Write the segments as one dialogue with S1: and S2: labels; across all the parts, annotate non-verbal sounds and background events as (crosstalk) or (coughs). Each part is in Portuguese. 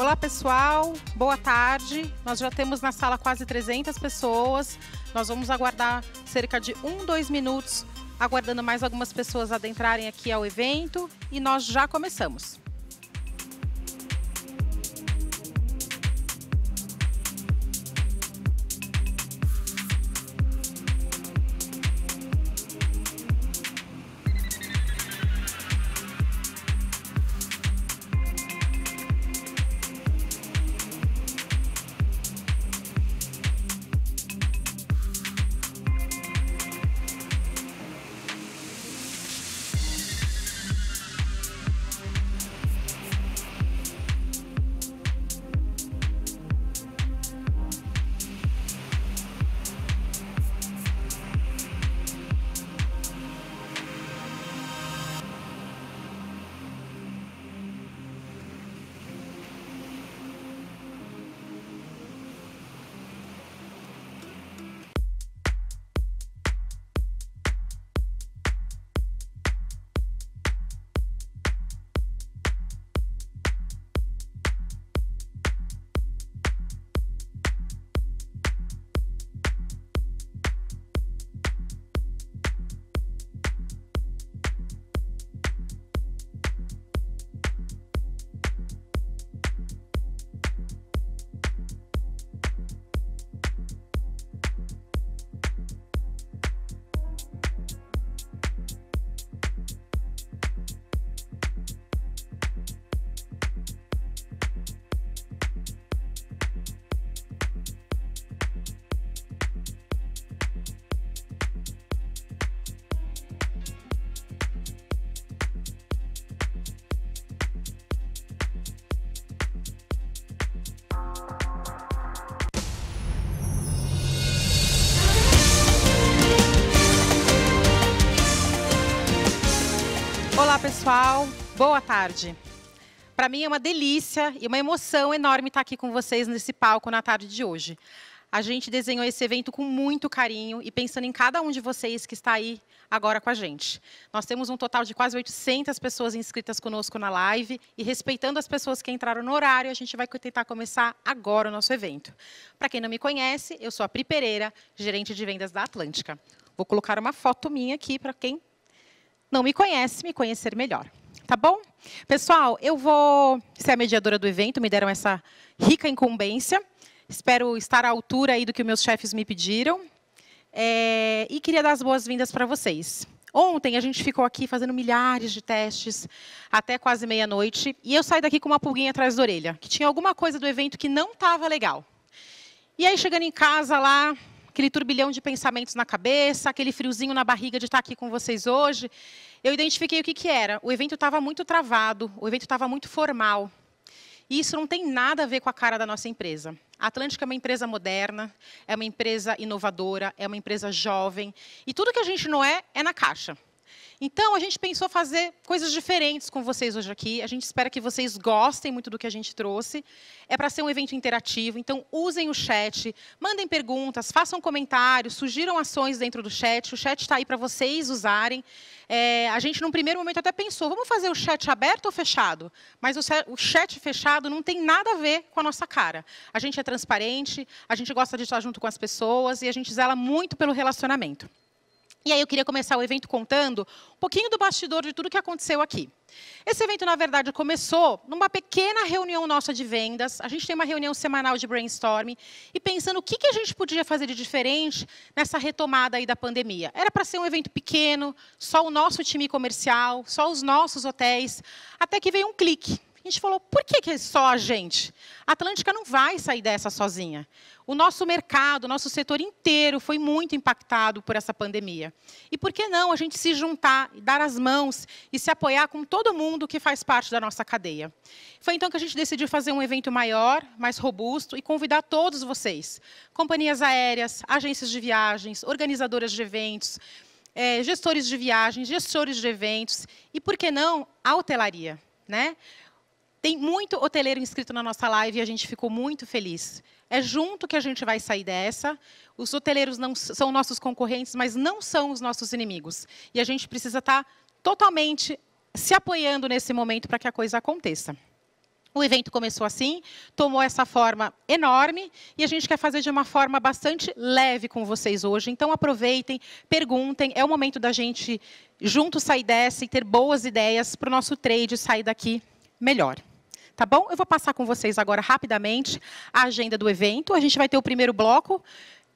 S1: Olá, pessoal. Boa tarde. Nós já temos na sala quase 300 pessoas. Nós vamos aguardar cerca de um, dois minutos, aguardando mais algumas pessoas adentrarem aqui ao evento. E nós já começamos. pessoal. Boa tarde. Para mim é uma delícia e uma emoção enorme estar aqui com vocês nesse palco na tarde de hoje. A gente desenhou esse evento com muito carinho e pensando em cada um de vocês que está aí agora com a gente. Nós temos um total de quase 800 pessoas inscritas conosco na live e respeitando as pessoas que entraram no horário, a gente vai tentar começar agora o nosso evento. Para quem não me conhece, eu sou a Pri Pereira, gerente de vendas da Atlântica. Vou colocar uma foto minha aqui para quem não me conhece, me conhecer melhor. Tá bom? Pessoal, eu vou ser é a mediadora do evento, me deram essa rica incumbência. Espero estar à altura aí do que meus chefes me pediram. É, e queria dar as boas-vindas para vocês. Ontem a gente ficou aqui fazendo milhares de testes até quase meia-noite e eu saí daqui com uma pulguinha atrás da orelha, que tinha alguma coisa do evento que não estava legal. E aí chegando em casa lá, aquele turbilhão de pensamentos na cabeça, aquele friozinho na barriga de estar aqui com vocês hoje, eu identifiquei o que, que era. O evento estava muito travado, o evento estava muito formal. E isso não tem nada a ver com a cara da nossa empresa. A Atlântica é uma empresa moderna, é uma empresa inovadora, é uma empresa jovem. E tudo que a gente não é, é na caixa. Então, a gente pensou fazer coisas diferentes com vocês hoje aqui. A gente espera que vocês gostem muito do que a gente trouxe. É para ser um evento interativo, então usem o chat, mandem perguntas, façam comentários, sugiram ações dentro do chat. O chat está aí para vocês usarem. É, a gente, num primeiro momento, até pensou, vamos fazer o chat aberto ou fechado? Mas o chat fechado não tem nada a ver com a nossa cara. A gente é transparente, a gente gosta de estar junto com as pessoas e a gente zela muito pelo relacionamento. E aí eu queria começar o evento contando um pouquinho do bastidor de tudo que aconteceu aqui. Esse evento, na verdade, começou numa pequena reunião nossa de vendas. A gente tem uma reunião semanal de brainstorming e pensando o que, que a gente podia fazer de diferente nessa retomada aí da pandemia. Era para ser um evento pequeno, só o nosso time comercial, só os nossos hotéis, até que veio um clique gente falou, por que, que é só a gente? A Atlântica não vai sair dessa sozinha. O nosso mercado, o nosso setor inteiro foi muito impactado por essa pandemia. E por que não a gente se juntar, dar as mãos e se apoiar com todo mundo que faz parte da nossa cadeia? Foi então que a gente decidiu fazer um evento maior, mais robusto e convidar todos vocês, companhias aéreas, agências de viagens, organizadoras de eventos, é, gestores de viagens, gestores de eventos e, por que não, a hotelaria. Né? Tem muito hoteleiro inscrito na nossa live e a gente ficou muito feliz. É junto que a gente vai sair dessa. Os hoteleiros não são nossos concorrentes, mas não são os nossos inimigos. E a gente precisa estar tá totalmente se apoiando nesse momento para que a coisa aconteça. O evento começou assim, tomou essa forma enorme e a gente quer fazer de uma forma bastante leve com vocês hoje. Então aproveitem, perguntem, é o momento da gente junto sair dessa e ter boas ideias para o nosso trade sair daqui melhor tá bom? Eu vou passar com vocês agora rapidamente a agenda do evento. A gente vai ter o primeiro bloco.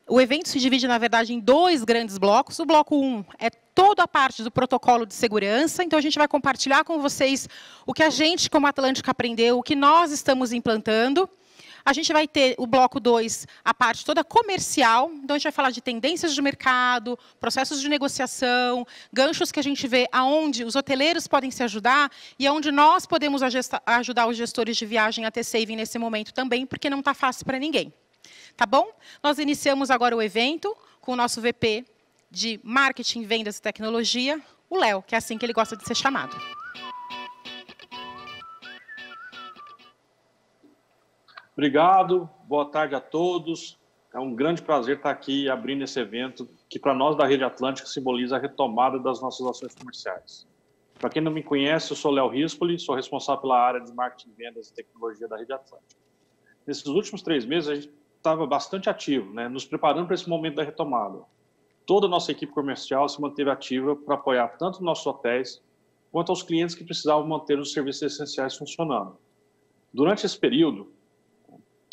S1: O evento se divide, na verdade, em dois grandes blocos. O bloco 1 um é toda a parte do protocolo de segurança, então a gente vai compartilhar com vocês o que a gente, como Atlântica, aprendeu, o que nós estamos implantando. A gente vai ter o bloco 2, a parte toda comercial, então a gente vai falar de tendências de mercado, processos de negociação, ganchos que a gente vê aonde os hoteleiros podem se ajudar e aonde nós podemos ajudar os gestores de viagem a ter saving nesse momento também, porque não está fácil para ninguém. Tá bom? Nós iniciamos agora o evento com o nosso VP de Marketing, Vendas e Tecnologia, o Léo, que é assim que ele gosta de ser chamado.
S2: Obrigado, boa tarde a todos. É um grande prazer estar aqui abrindo esse evento que, para nós da Rede Atlântica, simboliza a retomada das nossas ações comerciais. Para quem não me conhece, eu sou Léo Rispoli, sou responsável pela área de marketing, vendas e tecnologia da Rede Atlântica. Nesses últimos três meses, a gente estava bastante ativo, né, nos preparando para esse momento da retomada. Toda a nossa equipe comercial se manteve ativa para apoiar tanto nossos hotéis quanto aos clientes que precisavam manter os serviços essenciais funcionando. Durante esse período,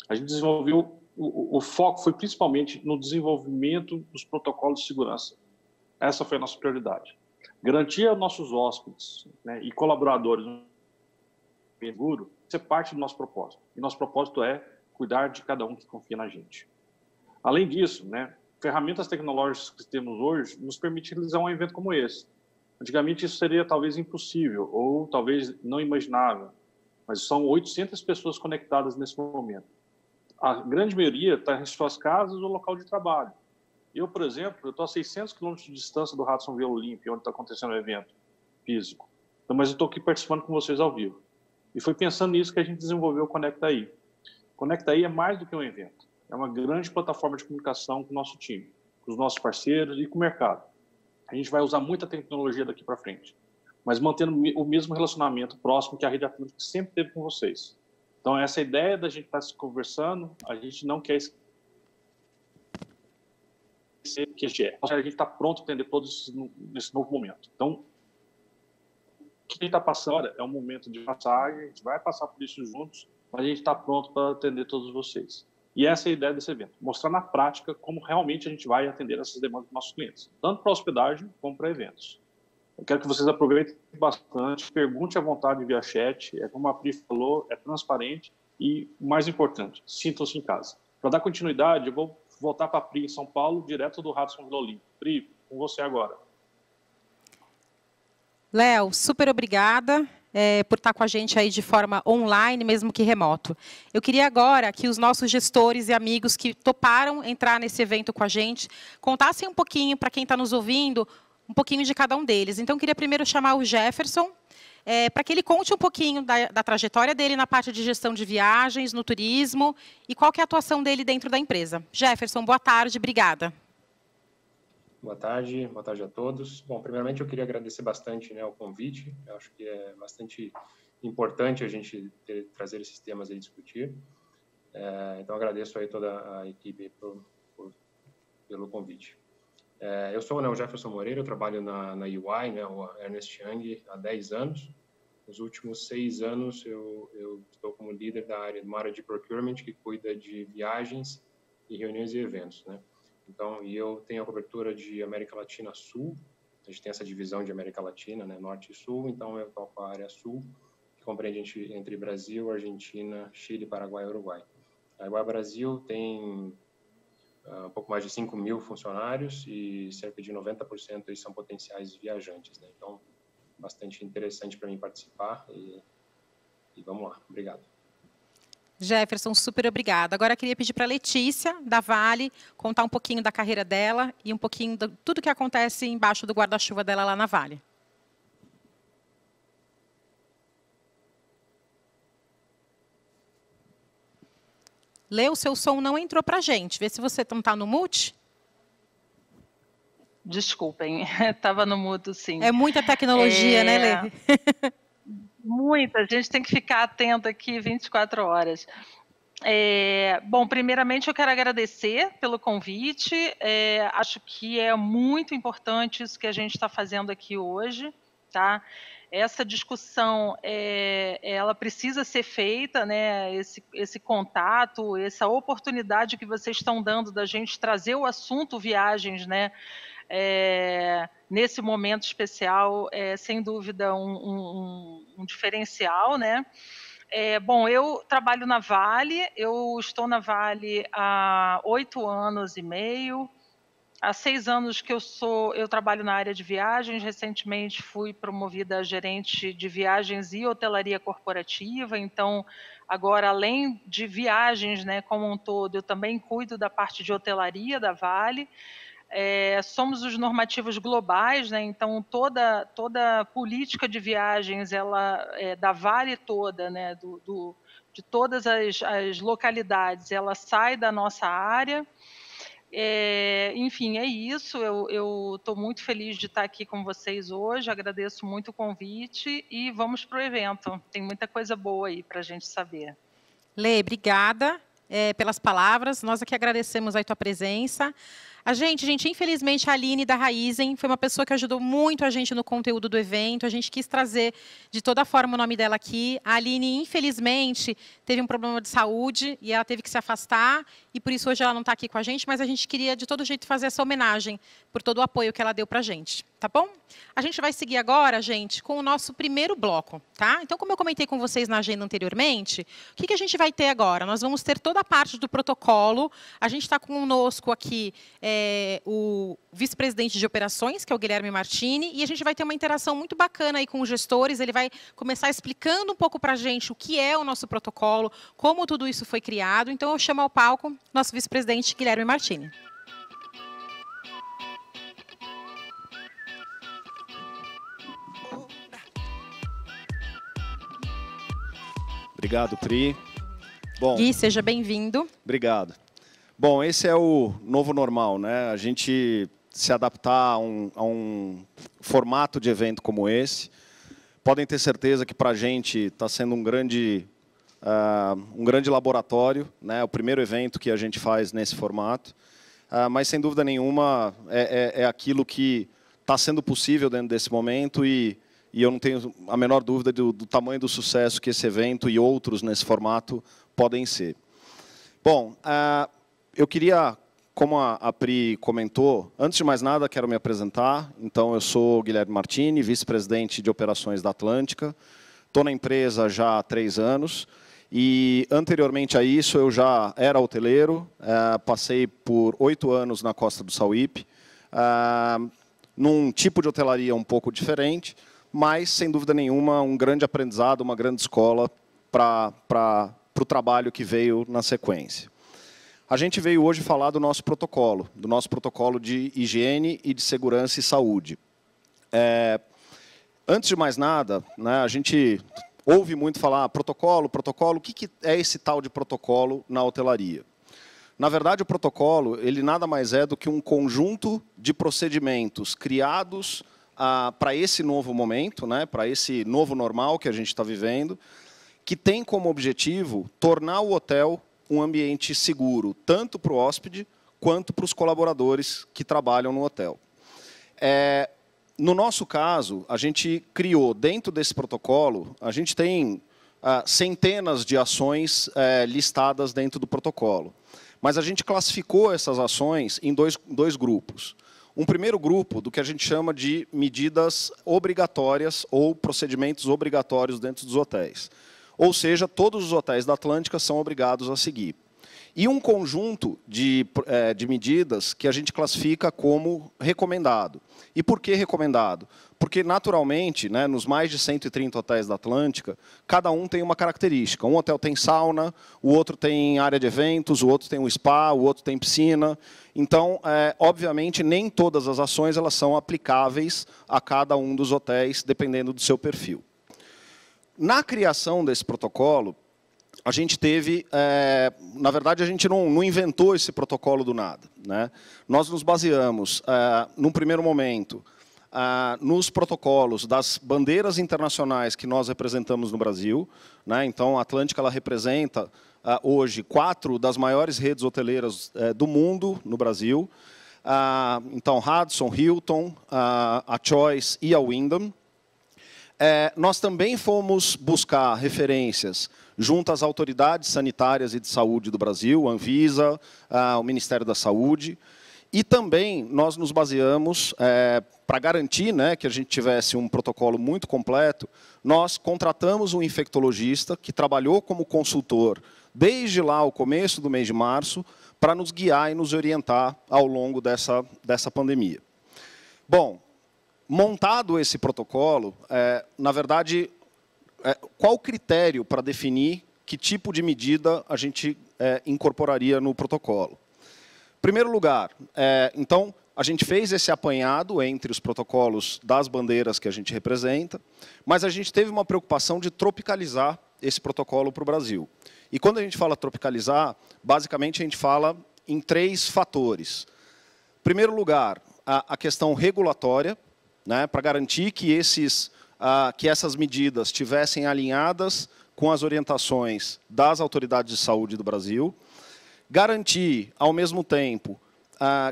S2: a gente desenvolveu, o, o, foco foi principalmente no desenvolvimento dos protocolos de segurança. Essa foi a nossa prioridade. Garantir aos nossos hóspedes né, e colaboradores um seguro, isso é parte do nosso propósito. E nosso propósito é cuidar de cada um que confia na gente. Além disso, né, ferramentas tecnológicas que temos hoje nos permitem realizar um evento como esse. Antigamente isso seria talvez impossível ou talvez não imaginável, mas são 800 pessoas conectadas nesse momento a grande maioria está em suas casas ou local de trabalho. Eu, por exemplo, estou a 600 quilômetros de distância do Radsonville Olímpia, onde está acontecendo o evento físico. Então, mas eu estou aqui participando com vocês ao vivo. E foi pensando nisso que a gente desenvolveu o Conectaí. Conectaí é mais do que um evento. É uma grande plataforma de comunicação com o nosso time, com os nossos parceiros e com o mercado. A gente vai usar muita tecnologia daqui para frente, mas mantendo o mesmo relacionamento próximo que a Rede Atlântica sempre teve com vocês. Então, essa ideia da gente estar tá se conversando, a gente não quer esquecer que a gente é. A gente está pronto para entender todos nesse novo momento. Então, o que a gente está passando é um momento de passagem, a gente vai passar por isso juntos, mas a gente está pronto para atender todos vocês. E essa é a ideia desse evento, mostrar na prática como realmente a gente vai atender essas demandas dos nossos clientes, tanto para hospedagem como para eventos. Eu quero que vocês aproveitem bastante, pergunte à vontade via chat, é como a Pri falou, é transparente e, mais importante, sintam-se em casa. Para dar continuidade, eu vou voltar para a Pri em São Paulo, direto do Radisson Vila Pri, com você agora.
S1: Léo, super obrigada. É, por estar com a gente aí de forma online, mesmo que remoto. Eu queria agora que os nossos gestores e amigos que toparam entrar nesse evento com a gente contassem um pouquinho para quem está nos ouvindo um pouquinho de cada um deles. Então, eu queria primeiro chamar o Jefferson, é, para que ele conte um pouquinho da, da, trajetória dele na parte de gestão de viagens, no turismo e qual que é a atuação dele dentro da empresa. Jefferson, boa tarde, obrigada.
S3: Boa tarde, boa tarde a todos. Bom, primeiramente eu queria agradecer bastante né, o convite, eu acho que é bastante importante a gente ter, trazer esses temas e discutir. É, então agradeço aí toda a equipe por, por, pelo convite. É, eu sou né, o Jefferson Moreira, eu trabalho na, na UI, né, o Ernest Young, há 10 anos. Nos últimos seis anos, eu, eu estou como líder da área, de uma área de procurement que cuida de viagens e reuniões e eventos, né? Então, e eu tenho a cobertura de América Latina Sul, a gente tem essa divisão de América Latina, né, Norte e Sul, então eu toco a área Sul, que compreende entre, entre Brasil, Argentina, Chile, Paraguai e Uruguai. Agora, Brasil tem ah, um pouco mais de 5 mil funcionários e cerca de 90% são potenciais viajantes. Né? Então, bastante interessante para mim participar e, e vamos lá. Obrigado.
S1: Jefferson, super obrigado. Agora queria pedir para a Letícia, da Vale, contar um pouquinho da carreira dela e um pouquinho de tudo que acontece embaixo do guarda-chuva dela lá na Vale. Lê, o seu som não entrou para a gente. Vê se você não está no mute.
S4: Desculpem, (laughs) estava no mudo, sim. É
S1: muita tecnologia, é... né, Lê?
S4: É. Muita, a gente tem que ficar atento aqui 24 horas. É, bom, primeiramente eu quero agradecer pelo convite. É, acho que é muito importante isso que a gente está fazendo aqui hoje, tá? essa discussão é, ela precisa ser feita, né? Esse, esse contato, essa oportunidade que vocês estão dando da gente trazer o assunto viagens, né? É, nesse momento especial é sem dúvida um, um, um diferencial, né? É, bom, eu trabalho na Vale, eu estou na Vale há oito anos e meio. Há seis anos que eu sou, eu trabalho na área de viagens. Recentemente fui promovida a gerente de viagens e hotelaria corporativa. Então, agora além de viagens, né, como um todo, eu também cuido da parte de hotelaria da Vale. É, somos os normativos globais, né? então toda toda política de viagens ela é, da Vale toda, né? do, do de todas as, as localidades, ela sai da nossa área é, enfim, é isso. Eu estou muito feliz de estar aqui com vocês hoje. Agradeço muito o convite e vamos para o evento. Tem muita coisa boa aí para a gente saber.
S1: Lê, obrigada é, pelas palavras. Nós aqui é agradecemos a tua presença. A gente, gente, infelizmente a Aline da Raizen foi uma pessoa que ajudou muito a gente no conteúdo do evento. A gente quis trazer de toda forma o nome dela aqui. A Aline, infelizmente, teve um problema de saúde e ela teve que se afastar e por isso hoje ela não está aqui com a gente, mas a gente queria de todo jeito fazer essa homenagem por todo o apoio que ela deu para a gente tá bom? A gente vai seguir agora, gente, com o nosso primeiro bloco, tá? Então, como eu comentei com vocês na agenda anteriormente, o que, que a gente vai ter agora? Nós vamos ter toda a parte do protocolo. A gente está conosco aqui é, o vice-presidente de operações, que é o Guilherme Martini, e a gente vai ter uma interação muito bacana aí com os gestores. Ele vai começar explicando um pouco para a gente o que é o nosso protocolo, como tudo isso foi criado. Então, eu chamo ao palco nosso vice-presidente Guilherme Martini.
S5: Obrigado, Pri. Bom, Gui, seja bem-vindo. Obrigado. Bom, esse é o novo normal, né? A gente se adaptar a um, a um formato de evento como esse. Podem ter certeza que para a gente está sendo um grande, uh, um grande laboratório, né? É o primeiro evento que a gente faz nesse formato. Uh, mas sem dúvida nenhuma é, é, é aquilo que está sendo possível dentro desse momento e e eu não tenho a menor dúvida do, do, tamanho do sucesso que esse evento e outros nesse formato podem ser. Bom, uh, eu queria, como a, a Pri comentou, antes de mais nada quero me apresentar. Então, eu sou Guilherme Martini, vice-presidente de operações da Atlântica. Estou na empresa já há três anos. E anteriormente a isso, eu já era hoteleiro, uh, passei por oito anos na costa do Sauípe, uh, num tipo de hotelaria um pouco diferente, mas, sem dúvida nenhuma, um grande aprendizado, uma grande escola para o trabalho que veio na sequência. A gente veio hoje falar do nosso protocolo, do nosso protocolo de higiene e de segurança e saúde. É, antes de mais nada, né, a gente ouve muito falar ah, protocolo, protocolo. O que, que é esse tal de protocolo na hotelaria? Na verdade, o protocolo ele nada mais é do que um conjunto de procedimentos criados para esse novo momento, né, para esse novo normal que a gente está vivendo, que tem como objetivo tornar o hotel um ambiente seguro, tanto para o hóspede quanto para os colaboradores que trabalham no hotel. É, no nosso caso, a gente criou, dentro desse protocolo, a gente tem ah, centenas de ações é, listadas dentro do protocolo. Mas a gente classificou essas ações em dois, dois grupos. Um primeiro grupo do que a gente chama de medidas obrigatórias ou procedimentos obrigatórios dentro dos hotéis. Ou seja, todos os hotéis da Atlântica são obrigados a seguir e um conjunto de, eh, de medidas que a gente classifica como recomendado. E por que recomendado? Porque, naturalmente, né, nos mais de 130 hotéis da Atlântica, cada um tem uma característica. Um hotel tem sauna, o outro tem área de eventos, o outro tem um spa, o outro tem piscina. Então, é, obviamente, nem todas as ações elas são aplicáveis a cada um dos hotéis, dependendo do seu perfil. Na criação desse protocolo, a gente teve, é, na verdade, a gente não, não, inventou esse protocolo do nada. Né? Nós nos baseamos, é, num primeiro momento, é, nos protocolos das bandeiras internacionais que nós representamos no Brasil. Né? Então, a Atlântica ela representa, é, hoje, quatro das maiores redes hoteleiras eh, do mundo no Brasil. Ah, então, Radisson, Hilton, a Choice e a Wyndham. nós também fomos buscar referências junto às autoridades sanitárias e de saúde do Brasil, a Anvisa, o Ministério da Saúde. E também nós nos baseamos, é, para garantir né, que a gente tivesse um protocolo muito completo, nós contratamos um infectologista que trabalhou como consultor desde lá o começo do mês de março, para nos guiar e nos orientar ao longo dessa, dessa pandemia. Bom, montado esse protocolo, é, na verdade, é, qual o critério para definir que tipo de medida a gente é, incorporaria no protocolo? Primeiro lugar, é, então, a gente fez esse apanhado entre os protocolos das bandeiras que a gente representa, mas a gente teve uma preocupação de tropicalizar esse protocolo para o Brasil. E quando a gente fala tropicalizar, basicamente a gente fala em três fatores. Primeiro lugar, a, a questão regulatória, né, para garantir que esses que essas medidas tivessem alinhadas com as orientações das autoridades de saúde do Brasil, garantir, ao mesmo tempo,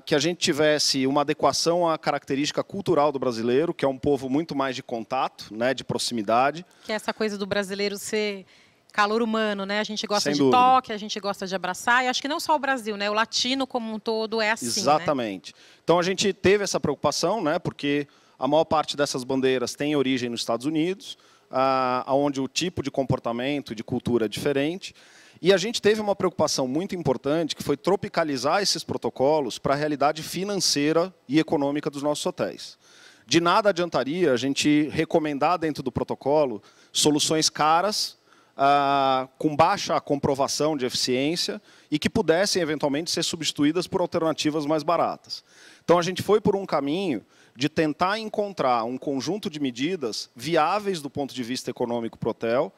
S5: que a gente tivesse uma adequação à característica cultural do brasileiro, que é um povo muito mais de contato, né, de proximidade.
S1: Que é essa coisa do brasileiro ser calor humano, né? A gente gosta Sem de dúvida. toque, a gente gosta de abraçar. E acho que não só o Brasil, né? O latino como um todo é assim. Né? Exatamente.
S5: Né? Então a gente teve essa preocupação, né? Porque a maior parte dessas bandeiras tem origem nos Estados Unidos, ah, onde o tipo de comportamento e de cultura é diferente. E a gente teve uma preocupação muito importante, que foi tropicalizar esses protocolos para a realidade financeira e econômica dos nossos hotéis. De nada adiantaria a gente recomendar dentro do protocolo soluções caras, ah, com baixa comprovação de eficiência e que pudessem, eventualmente, ser substituídas por alternativas mais baratas. Então, a gente foi por um caminho de tentar encontrar um conjunto de medidas viáveis do ponto de vista econômico para o hotel,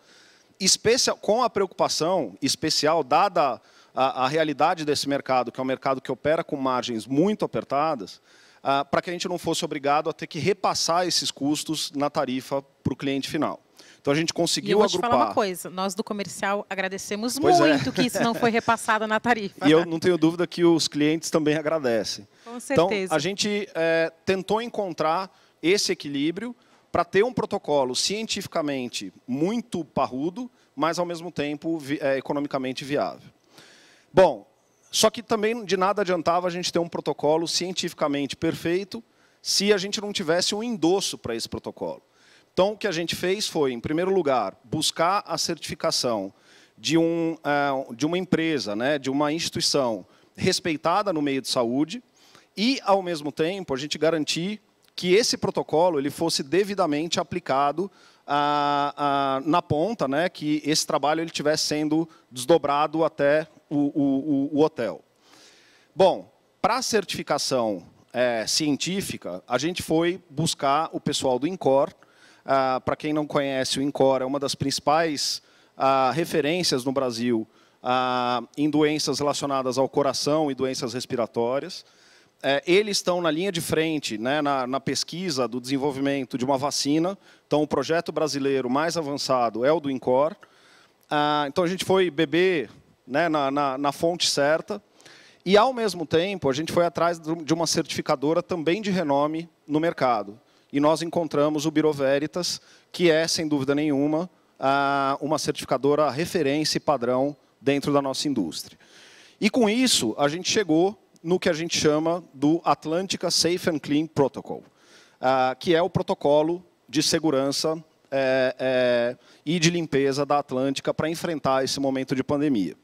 S5: especial, com a preocupação especial, dada a, a, realidade desse mercado, que é um mercado que opera com margens muito apertadas, ah, para que a gente não fosse obrigado a ter que repassar esses custos na tarifa para o cliente final. Então a gente conseguiu e eu vou agrupar. Te falar uma
S1: coisa, nós do comercial agradecemos pois é. muito é. que isso não foi repassado na tarifa. (laughs) E eu não
S5: tenho dúvida que os clientes também agradecem. Com então, certeza. Então a gente é, tentou encontrar esse equilíbrio para ter um protocolo cientificamente muito parrudo, mas ao mesmo tempo vi é, economicamente viável. Bom, só que também de nada adiantava a gente ter um protocolo cientificamente perfeito se a gente não tivesse um endosso para esse protocolo. Então, o que a gente fez foi, em primeiro lugar, buscar a certificação de, um, é, de uma empresa, né, de uma instituição respeitada no meio de saúde e, ao mesmo tempo, a gente garantir que esse protocolo ele fosse devidamente aplicado na ponta, né, que esse trabalho ele tivesse sendo desdobrado até o, o, o hotel. Bom, para a certificação é, científica, a gente foi buscar o pessoal do INCOR, ah, Para quem não conhece, o INCOR é uma das principais ah, referências no Brasil ah, em doenças relacionadas ao coração e doenças respiratórias. É, eles estão na linha de frente né, na, na, pesquisa do desenvolvimento de uma vacina. Então, o projeto brasileiro mais avançado é o do INCOR. Ah, então, a gente foi beber né, na, na, na fonte certa. E, ao mesmo tempo, a gente foi atrás de uma certificadora também de renome no mercado e nós encontramos o Biro Veritas, que é, sem dúvida nenhuma, uma certificadora referência e padrão dentro da nossa indústria. E com isso, a gente chegou no que a gente chama do Atlântica Safe and Clean Protocol, que é o protocolo de segurança é, é, e de limpeza da Atlântica para enfrentar esse momento de pandemia.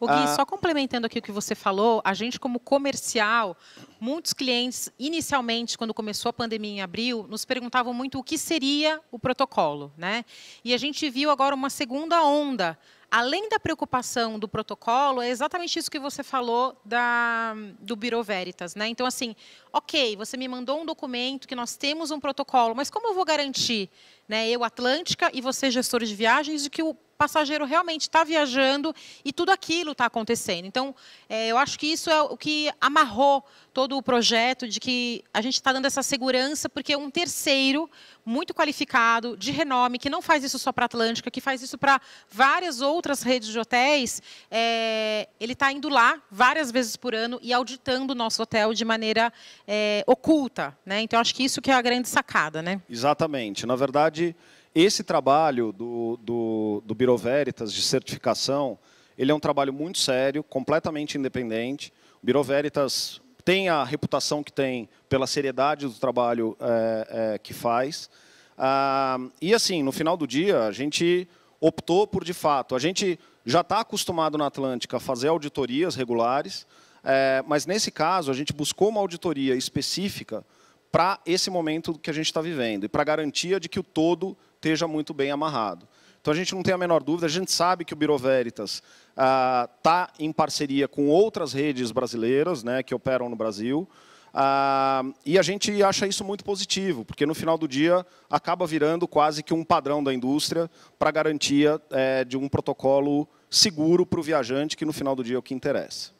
S5: O Gui, ah, só
S1: complementando aqui o que você falou, a gente como comercial, muitos clientes inicialmente quando começou a pandemia em abril, nos perguntavam muito o que seria o protocolo, né? E a gente viu agora uma segunda onda além da preocupação do protocolo, é exatamente isso que você falou da, do Biro Veritas. Né? Então, assim, ok, você me mandou um documento que nós temos um protocolo, mas como eu vou garantir, né, eu, Atlântica, e você, gestor de viagens, de que o passageiro realmente está viajando e tudo aquilo está acontecendo. Então, é, eu acho que isso é o que amarrou todo o projeto de que a gente está dando essa segurança, porque um terceiro muito qualificado, de renome, que não faz isso só para a Atlântica, que faz isso para várias outras redes de hotéis, é, ele está indo lá várias vezes por ano e auditando o nosso hotel de maneira é, oculta. Né? Então, acho que isso que é a grande sacada. Né?
S5: Exatamente. Na verdade, esse trabalho do, do, do Biro Veritas de certificação, ele é um trabalho muito sério, completamente independente. O Biro Veritas tem a reputação que tem pela seriedade do trabalho é, é, que faz. Ah, e assim, no final do dia, a gente optou por, de fato, a gente já está acostumado na Atlântica a fazer auditorias regulares, é, mas nesse caso a gente buscou uma auditoria específica para esse momento que a gente está vivendo e para garantia de que o todo esteja muito bem amarrado. Então a gente não tem a menor dúvida, a gente sabe que o Biroveritas está ah, tá em parceria com outras redes brasileiras né, que operam no Brasil. Ah, e a gente acha isso muito positivo, porque no final do dia acaba virando quase que um padrão da indústria para garantia é, de um protocolo seguro para o viajante, que no final do dia é o que interessa.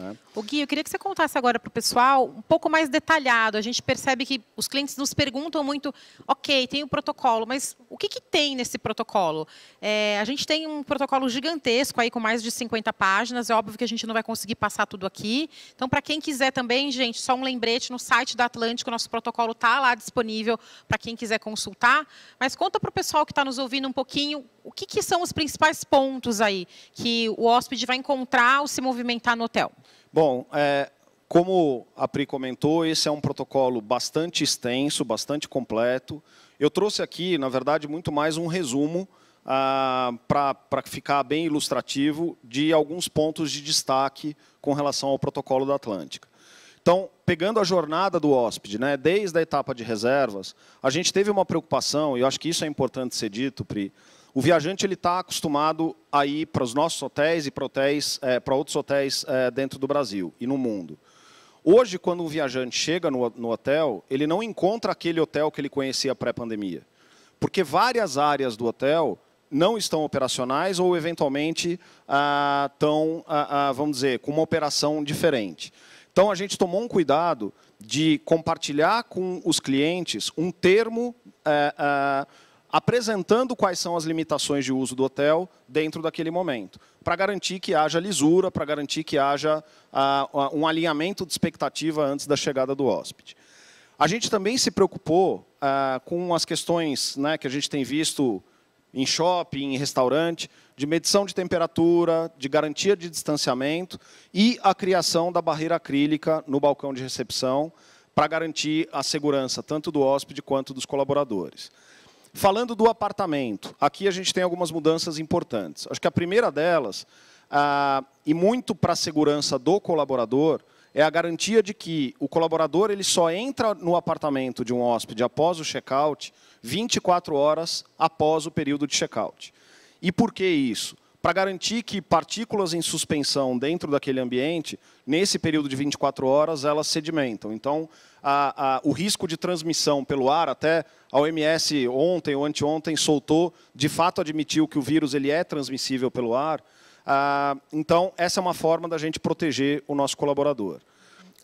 S6: Né?
S1: O Gui, eu queria que você contasse agora para o pessoal um pouco mais detalhado. A gente percebe que os clientes nos perguntam muito, ok, tem o um protocolo, mas o que, que tem nesse protocolo? É, a gente tem um protocolo gigantesco aí com mais de 50 páginas, é óbvio que a gente não vai conseguir passar tudo aqui. Então, para quem quiser também, gente, só um lembrete, no site da Atlântico, nosso protocolo está lá disponível para quem quiser consultar. Mas conta para o pessoal que está nos ouvindo um pouquinho o que, que são os principais pontos aí que o hóspede vai encontrar ao se movimentar no hotel.
S5: Bom, é, como a Pri comentou, esse é um protocolo bastante extenso, bastante completo. Eu trouxe aqui, na verdade, muito mais um resumo ah, para ficar bem ilustrativo de alguns pontos de destaque com relação ao protocolo da Atlântica. Então, pegando a jornada do hóspede, né, desde a etapa de reservas, a gente teve uma preocupação, e eu acho que isso é importante ser dito, Pri, o viajante ele está acostumado a ir para os nossos hotéis e para hotéis, é, para outros hotéis é, dentro do Brasil e no mundo. Hoje, quando um viajante chega no, no hotel, ele não encontra aquele hotel que ele conhecia pré-pandemia, porque várias áreas do hotel não estão operacionais ou eventualmente estão, ah, ah, ah, vamos dizer, com uma operação diferente. Então a gente tomou um cuidado de compartilhar com os clientes um termo eh, ah, apresentando quais são as limitações de uso do hotel dentro daquele momento, para garantir que haja lisura, para garantir que haja uh, um alinhamento de expectativa antes da chegada do hóspede. A gente também se preocupou uh, com as questões né, que a gente tem visto em shopping, em restaurante, de medição de temperatura, de garantia de distanciamento e a criação da barreira acrílica no balcão de recepção para garantir a segurança tanto do hóspede quanto dos colaboradores. Falando do apartamento, aqui a gente tem algumas mudanças importantes. Acho que a primeira delas, ah, e muito para a segurança do colaborador, é a garantia de que o colaborador ele só entra no apartamento de um hóspede após o check-out 24 horas após o período de check-out. E por que isso? Para garantir que partículas em suspensão dentro daquele ambiente, nesse período de 24 horas, elas sedimentam. Então, a, a, o risco de transmissão pelo ar, até a OMS ontem ou anteontem soltou, de fato admitiu que o vírus ele é transmissível pelo ar. Ah, então, essa é uma forma da gente proteger o nosso colaborador.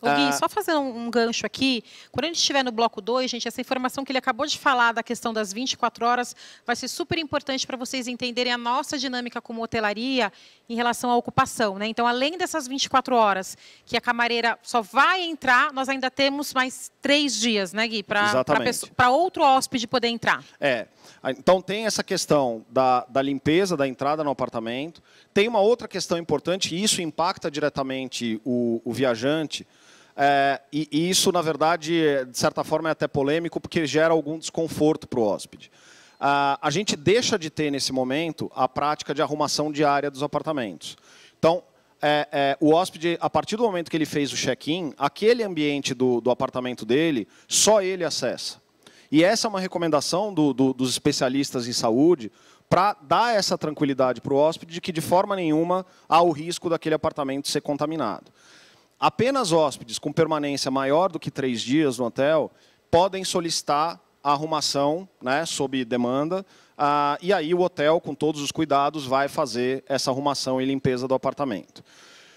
S5: Ô, Gui, ah. só
S1: fazer um, um, gancho aqui. Quando a gente estiver no bloco 2, gente, essa informação que ele acabou de falar da questão das 24 horas vai ser super importante para vocês entenderem a nossa dinâmica como hotelaria em relação à ocupação. Né? Então, além dessas 24 horas que a camareira só vai entrar, nós ainda temos mais três dias, né, Gui? Para outro hóspede poder entrar.
S5: É. Então, tem essa questão da, da limpeza, da entrada no apartamento. Tem uma outra questão importante, e isso impacta diretamente o, o viajante é, e, e, isso, na verdade, de certa forma é até polêmico, porque gera algum desconforto para o hóspede. Ah, a gente deixa de ter, nesse momento, a prática de arrumação diária dos apartamentos. Então, é, é, o hóspede, a partir do momento que ele fez o check-in, aquele ambiente do, do, apartamento dele, só ele acessa. E essa é uma recomendação do, do, dos especialistas em saúde para dar essa tranquilidade para o hóspede de que, de forma nenhuma, há o risco daquele apartamento ser contaminado. Apenas hóspedes com permanência maior do que três dias no hotel podem solicitar a arrumação né, sob demanda, ah, e aí o hotel, com todos os cuidados, vai fazer essa arrumação e limpeza do apartamento.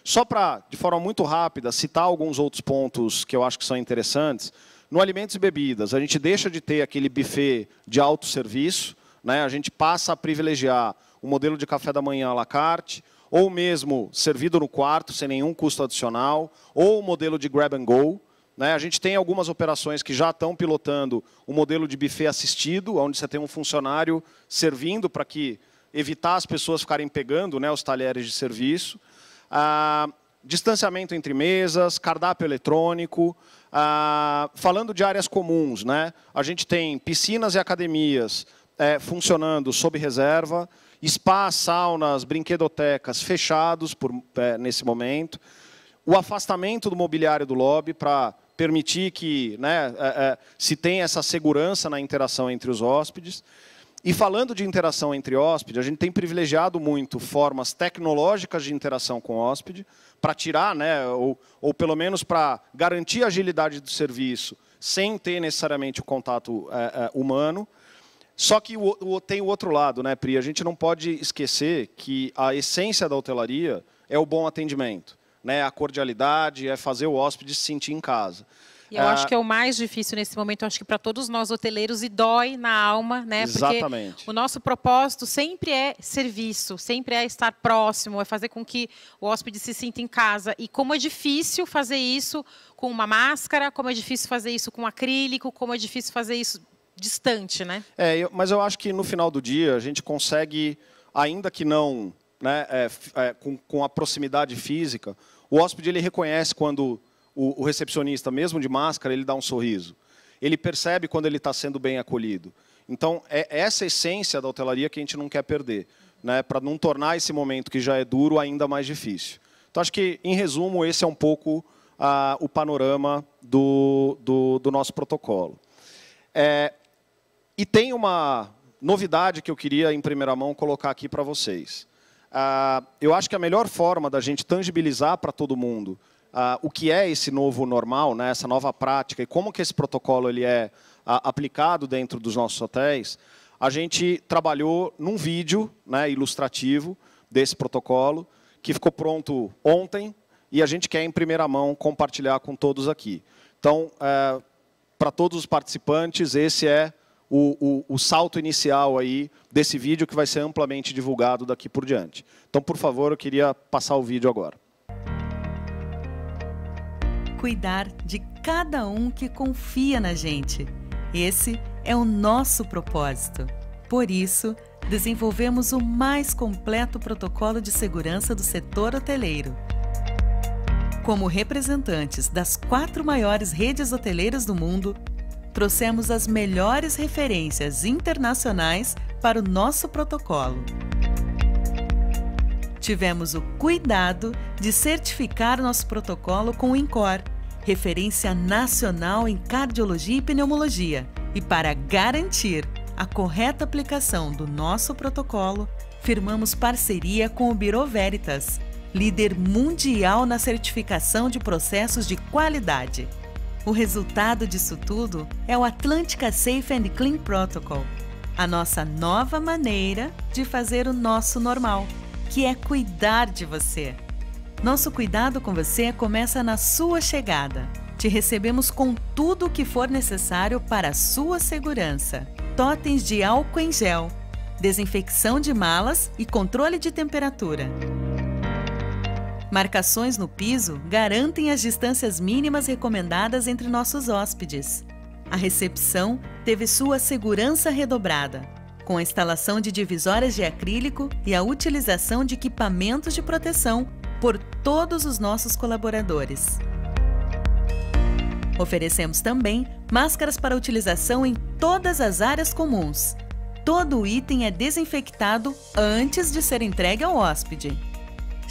S5: Só para, de forma muito rápida, citar alguns outros pontos que eu acho que são interessantes. No alimentos e bebidas, a gente deixa de ter aquele buffet de autosserviço, né? a gente passa a privilegiar o modelo de café da manhã à la carte, ou mesmo servido no quarto, sem nenhum custo adicional, ou o modelo de grab and go. Né? A gente tem algumas operações que já estão pilotando o modelo de buffet assistido, onde você tem um funcionário servindo para que evitar as pessoas ficarem pegando né, os talheres de serviço. Ah, distanciamento entre mesas, cardápio eletrônico. Ah, falando de áreas comuns, né? a gente tem piscinas e academias é, funcionando sob reserva spas, saunas, brinquedotecas fechados por, é, nesse momento, o afastamento do mobiliário do lobby para permitir que né, é, é se tenha essa segurança na interação entre os hóspedes. E falando de interação entre hóspedes, a gente tem privilegiado muito formas tecnológicas de interação com o hóspede para tirar, né, ou, ou pelo menos para garantir a agilidade do serviço sem ter necessariamente o contato é, é, humano. Só que o, o, tem o outro lado, né, Pri? A gente não pode esquecer que a essência da hotelaria é o bom atendimento, né? A cordialidade, é fazer o hóspede se sentir em casa. E eu é... acho que é o
S1: mais difícil nesse momento, acho que para todos nós hoteleiros, e dói na alma, né? Exatamente. Porque o nosso propósito sempre é serviço, sempre é estar próximo, é fazer com que o hóspede se sinta em casa. E como é difícil fazer isso com uma máscara, como é difícil fazer isso com acrílico, como é difícil fazer isso distante, né?
S5: É, eu, mas eu acho que no final do dia a gente consegue, ainda que não né, é, é, com, com, a proximidade física, o hóspede ele reconhece quando o, o recepcionista, mesmo de máscara, ele dá um sorriso. Ele percebe quando ele está sendo bem acolhido. Então, é essa essência da hotelaria que a gente não quer perder, né, para não tornar esse momento que já é duro ainda mais difícil. Então, acho que, em resumo, esse é um pouco ah, o panorama do, do, do nosso protocolo. É, e tem uma novidade que eu queria, em primeira mão, colocar aqui para vocês. Ah, eu acho que a melhor forma da gente tangibilizar para todo mundo ah, o que é esse novo normal, né, essa nova prática, e como que esse protocolo ele é ah, aplicado dentro dos nossos hotéis, a gente trabalhou num vídeo né, ilustrativo desse protocolo, que ficou pronto ontem, e a gente quer, em primeira mão, compartilhar com todos aqui. Então, eh, para todos os participantes, esse é o, o, o salto inicial aí desse vídeo que vai ser amplamente divulgado daqui por diante. Então, por favor, eu queria passar o vídeo agora.
S6: Cuidar de cada um que confia na gente. Esse é o nosso propósito. Por isso, desenvolvemos o mais completo protocolo de segurança do setor hoteleiro. Como representantes das quatro maiores redes hoteleiras do mundo, trouxemos as melhores referências internacionais para o nosso protocolo. Tivemos o cuidado de certificar nosso protocolo com o INCOR, referência nacional em cardiologia e pneumologia, e para garantir a correta aplicação do nosso protocolo, firmamos parceria com o Biro Veritas, líder mundial na certificação de processos de qualidade. O resultado disso tudo é o Atlântica Safe and Clean Protocol, a nossa nova maneira de fazer o nosso normal, que é cuidar de você. Nosso cuidado com você começa na sua chegada. Te recebemos com tudo o que for necessário para a sua segurança. Totens de álcool em gel, desinfecção de malas e controle de temperatura. Marcações no piso garantem as distâncias mínimas recomendadas entre nossos hóspedes. A recepção teve sua segurança redobrada, com a instalação de divisórias de acrílico e a utilização de equipamentos de proteção por todos os nossos colaboradores. Oferecemos também máscaras para utilização em todas as áreas comuns. Todo item é desinfectado antes de ser entregue ao hóspede.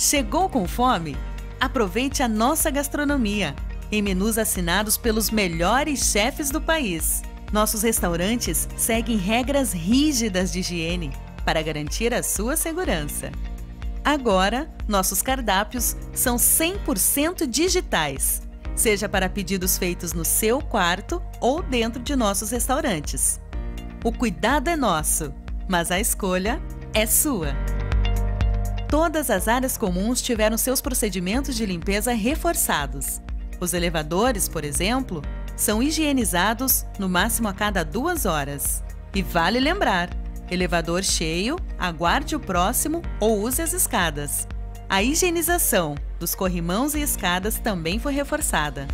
S6: Chegou com fome? Aproveite a nossa gastronomia em menus assinados pelos melhores chefes do país. Nossos restaurantes seguem regras rígidas de higiene para garantir a sua segurança. Agora, nossos cardápios são 100% digitais, seja para pedidos feitos no seu quarto ou dentro de nossos restaurantes. O cuidado é nosso, mas a escolha é sua. Todas as áreas comuns tiveram seus procedimentos de limpeza reforçados. Os elevadores, por exemplo, são higienizados no máximo a cada duas horas. E vale lembrar: elevador cheio, aguarde o próximo ou use as escadas. A higienização dos corrimãos e escadas também foi reforçada.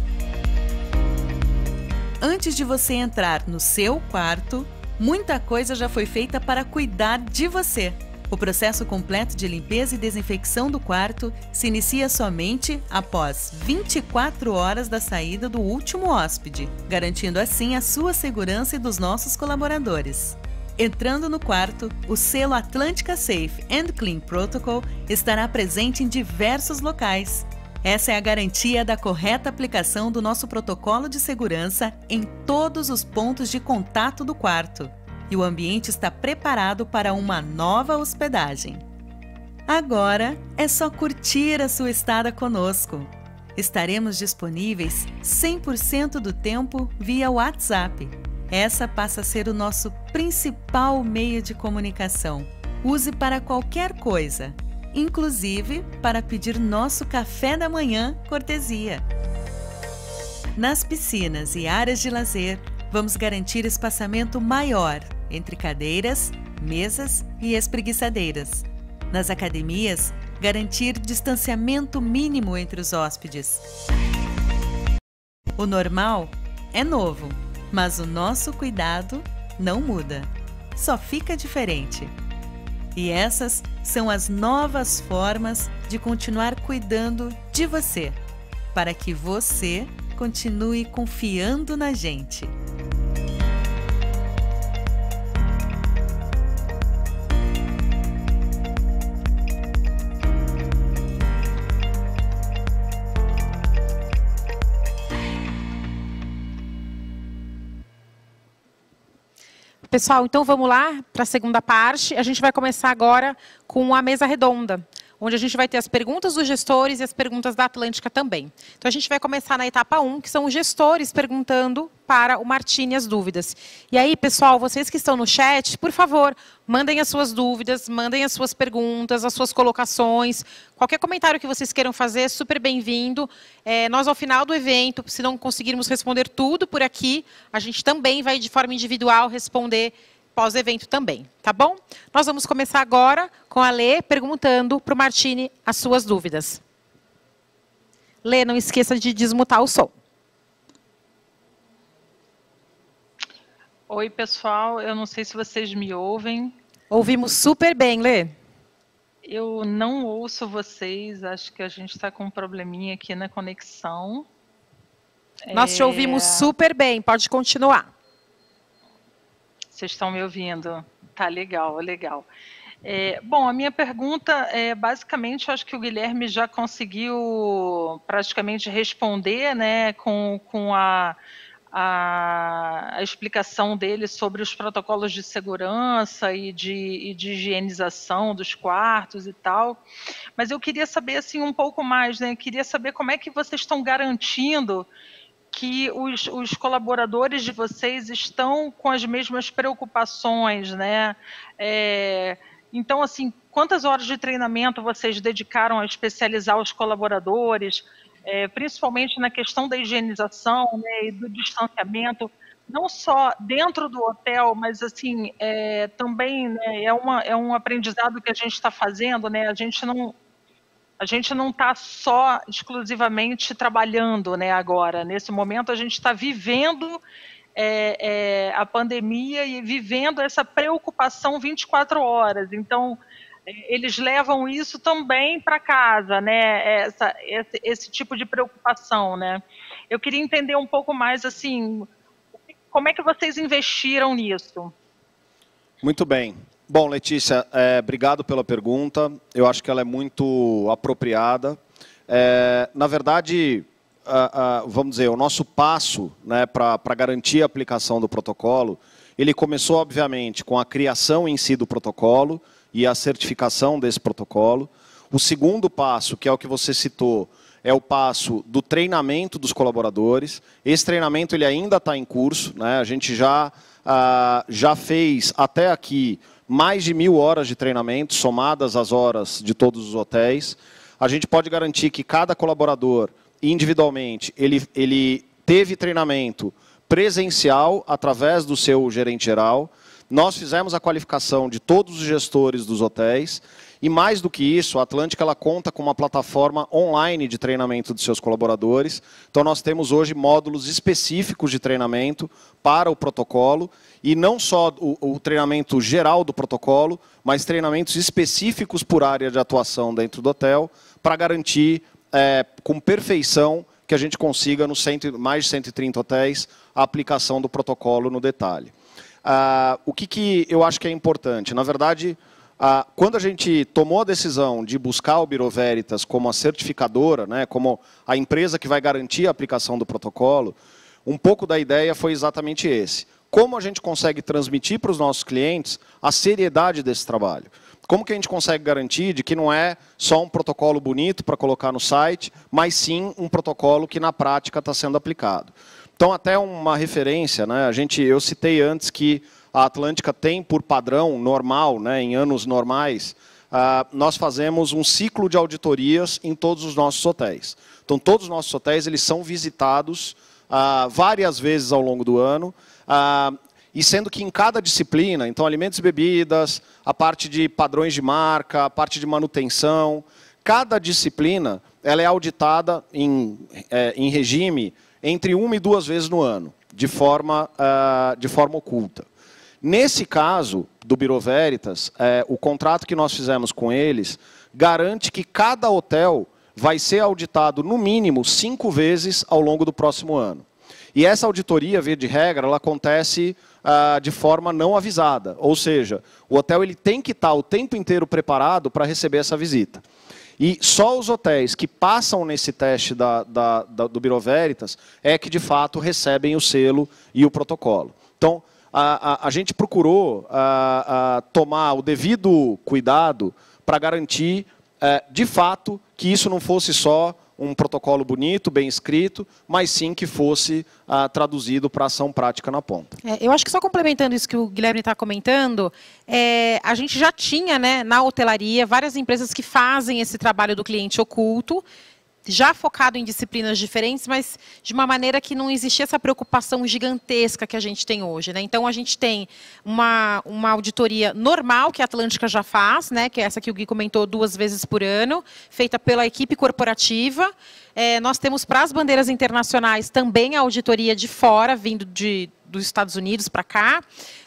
S6: Antes de você entrar no seu quarto, muita coisa já foi feita para cuidar de você. O processo completo de limpeza e desinfecção do quarto se inicia somente após 24 horas da saída do último hóspede, garantindo assim a sua segurança e dos nossos colaboradores. Entrando no quarto, o selo Atlântica Safe and Clean Protocol estará presente em diversos locais. Essa é a garantia da correta aplicação do nosso protocolo de segurança em todos os pontos de contato do quarto e o ambiente está preparado para uma nova hospedagem. Agora é só curtir a sua estada conosco. Estaremos disponíveis 100% do tempo via WhatsApp. Essa passa a ser o nosso principal meio de comunicação. Use para qualquer coisa, inclusive para pedir nosso café da manhã cortesia. Nas piscinas e áreas de lazer, Vamos garantir espaçamento maior entre cadeiras, mesas e espreguiçadeiras. Nas academias, garantir distanciamento mínimo entre os hóspedes. O normal é novo, mas o nosso cuidado não muda, só fica diferente. E essas são as novas formas de continuar cuidando de você, para que você continue confiando na gente.
S1: Pessoal, então vamos lá para a segunda parte. A gente vai começar agora com a mesa redonda onde a gente vai ter as perguntas dos gestores e as perguntas da Atlântica também. Então, a gente vai começar na etapa 1, que são os gestores perguntando para o Martini as dúvidas. E aí, pessoal, vocês que estão no chat, por favor, mandem as suas dúvidas, mandem as suas perguntas, as suas colocações. Qualquer comentário que vocês queiram fazer, super bem-vindo. É, nós, ao final do evento, se não conseguirmos responder tudo por aqui, a gente também vai, de forma individual, responder pós-evento também, tá bom? Nós vamos começar agora com a Lê perguntando para o Martini as suas dúvidas. Lê, não esqueça de desmutar o som.
S4: Oi, pessoal. Eu não sei se vocês me ouvem.
S1: Ouvimos super bem, Lê.
S4: Eu não ouço vocês. Acho que a gente está com um probleminha aqui na conexão. Nós é... te ouvimos é.
S1: super bem. Pode continuar.
S4: Vocês estão me ouvindo? Tá legal, legal. É, bom, a minha pergunta é basicamente, acho que o Guilherme já conseguiu praticamente responder, né, com, com a, a, a explicação dele sobre os protocolos de segurança e de, e de, higienização dos quartos e tal. Mas eu queria saber assim um pouco mais, né? Eu queria saber como é que vocês estão garantindo que os, os, colaboradores de vocês estão com as mesmas preocupações, né? É, então, assim, quantas horas de treinamento vocês dedicaram a especializar os colaboradores, é, principalmente na questão da higienização né, e do distanciamento, não só dentro do hotel, mas assim é, também né, é, uma, é um aprendizado que a gente está fazendo, né? A gente não a gente não está só exclusivamente trabalhando, né? Agora, nesse momento a gente está vivendo é, é, a pandemia e vivendo essa preocupação 24 horas. Então, é, eles levam isso também para casa, né? Essa, esse, esse, tipo de preocupação, né? Eu queria entender um pouco mais, assim, como é que vocês investiram nisso?
S5: Muito bem. Bom, Letícia, é, obrigado pela pergunta. Eu acho que ela é muito apropriada. É, na verdade, uh, vamos dizer, o nosso passo né, para garantir a aplicação do protocolo, ele começou, obviamente, com a criação em si do protocolo e a certificação desse protocolo. O segundo passo, que é o que você citou, é o passo do treinamento dos colaboradores. Esse treinamento ele ainda está em curso. Né? A gente já, já fez até aqui mais de mil horas de treinamento, somadas às horas de todos os hotéis. A gente pode garantir que cada colaborador individualmente, ele, ele teve treinamento presencial através do seu gerente geral. Nós fizemos a qualificação de todos os gestores dos hotéis e mais do que isso, a Atlântica ela conta com uma plataforma online de treinamento dos seus colaboradores. Então nós temos hoje módulos específicos de treinamento para o protocolo e não só o, o treinamento geral do protocolo, mas treinamentos específicos por área de atuação dentro do hotel para garantir é, com perfeição que a gente consiga, nos cento, mais de 130 hotéis, a aplicação do protocolo no detalhe. Ah, o que, que eu acho que é importante? Na verdade, ah, quando a gente tomou a decisão de buscar o Biro Veritas como a certificadora, né, como a empresa que vai garantir a aplicação do protocolo, um pouco da ideia foi exatamente esse. Como a gente consegue transmitir para os nossos clientes a seriedade desse trabalho? Como que a gente consegue garantir de que não é só um protocolo bonito para colocar no site, mas sim um protocolo que na prática está sendo aplicado? Então, até uma referência, né? A gente, eu citei antes que a Atlântica tem por padrão normal, né, em anos normais, ah, nós fazemos um ciclo de auditorias em todos os nossos hotéis. Então, todos os nossos hotéis eles são visitados ah, várias vezes ao longo do ano. Ah, e sendo que em cada disciplina, então alimentos e bebidas, a parte de padrões de marca, a parte de manutenção, cada disciplina ela é auditada em, é, em regime entre uma e duas vezes no ano, de forma, uh, de forma oculta. Nesse caso do Biro Veritas, é, o contrato que nós fizemos com eles garante que cada hotel vai ser auditado no mínimo cinco vezes ao longo do próximo ano. E essa auditoria, via de regra, ela acontece ah, de forma não avisada. Ou seja, o hotel ele tem que estar o tempo inteiro preparado para receber essa visita. E só os hotéis que passam nesse teste da, da, da, do Biro Veritas é que, de fato, recebem o selo e o protocolo. Então, a, a, a gente procurou a, tomar o devido cuidado para garantir, eh, de fato, que isso não fosse só um protocolo bonito, bem escrito, mas sim que fosse ah, traduzido para ação prática na ponta.
S1: É, eu acho que só complementando isso que o Guilherme está comentando, é, a gente já tinha né, na hotelaria várias empresas que fazem esse trabalho do cliente oculto, já focado em disciplinas diferentes, mas de uma maneira que não existia essa preocupação gigantesca que a gente tem hoje. Né? Então, a gente tem uma, uma auditoria normal, que a Atlântica já faz, né? que é essa que o Gui comentou duas vezes por ano, feita pela equipe corporativa. É, nós temos para as bandeiras internacionais também a auditoria de fora, vindo de dos Estados Unidos para cá.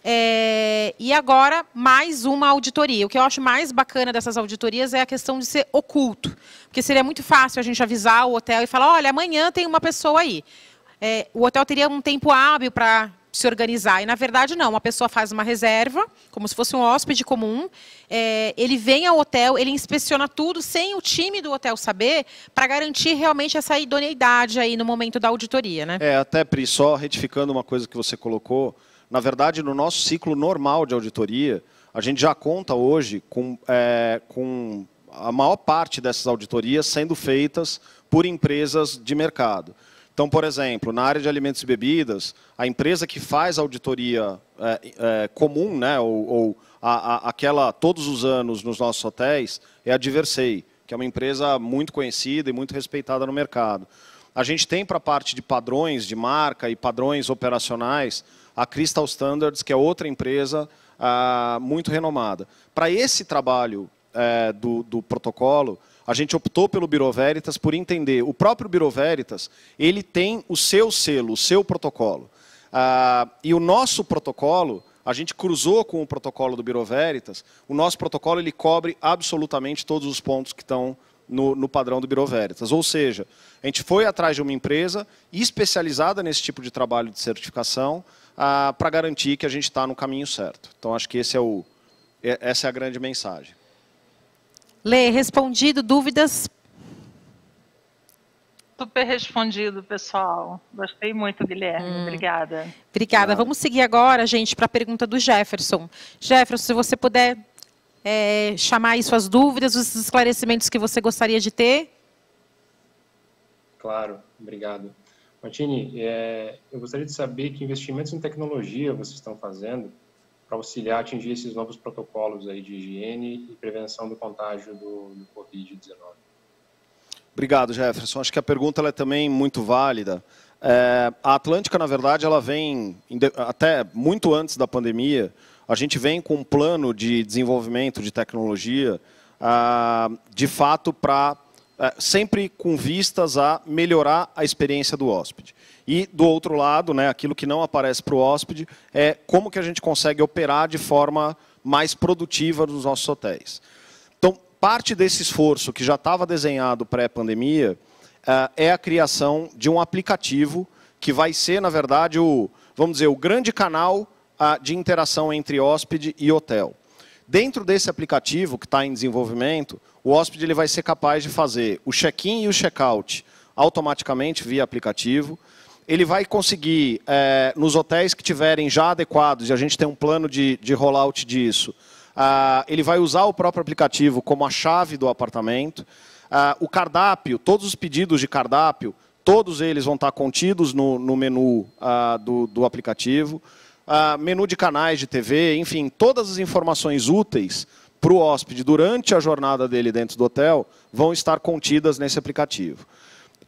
S1: É, e agora, mais uma auditoria. O que eu acho mais bacana dessas auditorias é a questão de ser oculto. Porque seria muito fácil a gente avisar o hotel e falar: olha, amanhã tem uma pessoa aí. É, o hotel teria um tempo hábil para se organizar. E, na verdade, não. A pessoa faz uma reserva, como se fosse um hóspede comum. É, ele vem ao hotel, ele inspeciona tudo, sem o time do hotel saber, para garantir realmente essa idoneidade aí no momento da auditoria, né? É,
S5: até, Pri, só retificando uma coisa que você colocou. Na verdade, no nosso ciclo normal de auditoria, a gente já conta hoje com, é, com a maior parte dessas auditorias sendo feitas por empresas de mercado. Então, por exemplo, na área de alimentos e bebidas, a empresa que faz auditoria é, é, comum, né, ou, ou a, a, aquela todos os anos nos nossos hotéis, é a Diversei, que é uma empresa muito conhecida e muito respeitada no mercado. A gente tem para a parte de padrões de marca e padrões operacionais a Crystal Standards, que é outra empresa ah, muito renomada. Para esse trabalho é, do, do protocolo, a gente optou pelo Biro Veritas por entender. O próprio Biro Veritas, ele tem o seu selo, o seu protocolo. Ah, e o nosso protocolo, a gente cruzou com o protocolo do Biro Veritas. O nosso protocolo, ele cobre absolutamente todos os pontos que estão no, no, padrão do Biro Veritas. Ou seja, a gente foi atrás de uma empresa especializada nesse tipo de trabalho de certificação ah, para garantir que a gente está no caminho certo. Então, acho que esse é o, é, essa é a grande mensagem.
S1: Lê, respondido dúvidas.
S4: Super respondido, pessoal. Gostei muito, Guilherme. Hum. Obrigada.
S1: Obrigada. Vamos seguir agora, gente, para a pergunta do Jefferson. Jefferson, se você puder é, chamar aí suas dúvidas, os esclarecimentos que você gostaria de ter.
S3: Claro, obrigado. Martini, é, eu gostaria de saber que investimentos em tecnologia vocês estão fazendo para auxiliar a atingir esses novos protocolos aí de higiene e prevenção do contágio do, do Covid-19.
S5: Obrigado, Jefferson. Acho que a pergunta é também muito válida. É, a Atlântica, na verdade, ela vem até muito antes da pandemia. A gente vem com um plano de desenvolvimento de tecnologia, ah, de fato, para é, sempre com vistas a melhorar a experiência do hóspede. E, do outro lado, né, aquilo que não aparece para o hóspede é como que a gente consegue operar de forma mais produtiva nos nossos hotéis. Então, parte desse esforço que já estava desenhado pré-pandemia é, é a criação de um aplicativo que vai ser, na verdade, o, vamos dizer, o grande canal de interação entre hóspede e hotel. Dentro desse aplicativo que está em desenvolvimento, o hóspede ele vai ser capaz de fazer o check-in e o check-out automaticamente via aplicativo. Ele vai conseguir, é, nos hotéis que tiverem já adequados, e a gente tem um plano de, de rollout disso, uh, ele vai usar o próprio aplicativo como a chave do apartamento. Uh, o cardápio, todos os pedidos de cardápio, todos eles vão estar contidos no, no menu uh, do, do, aplicativo. menu de canais de TV, enfim, todas as informações úteis para o hóspede durante a jornada dele dentro do hotel vão estar contidas nesse aplicativo.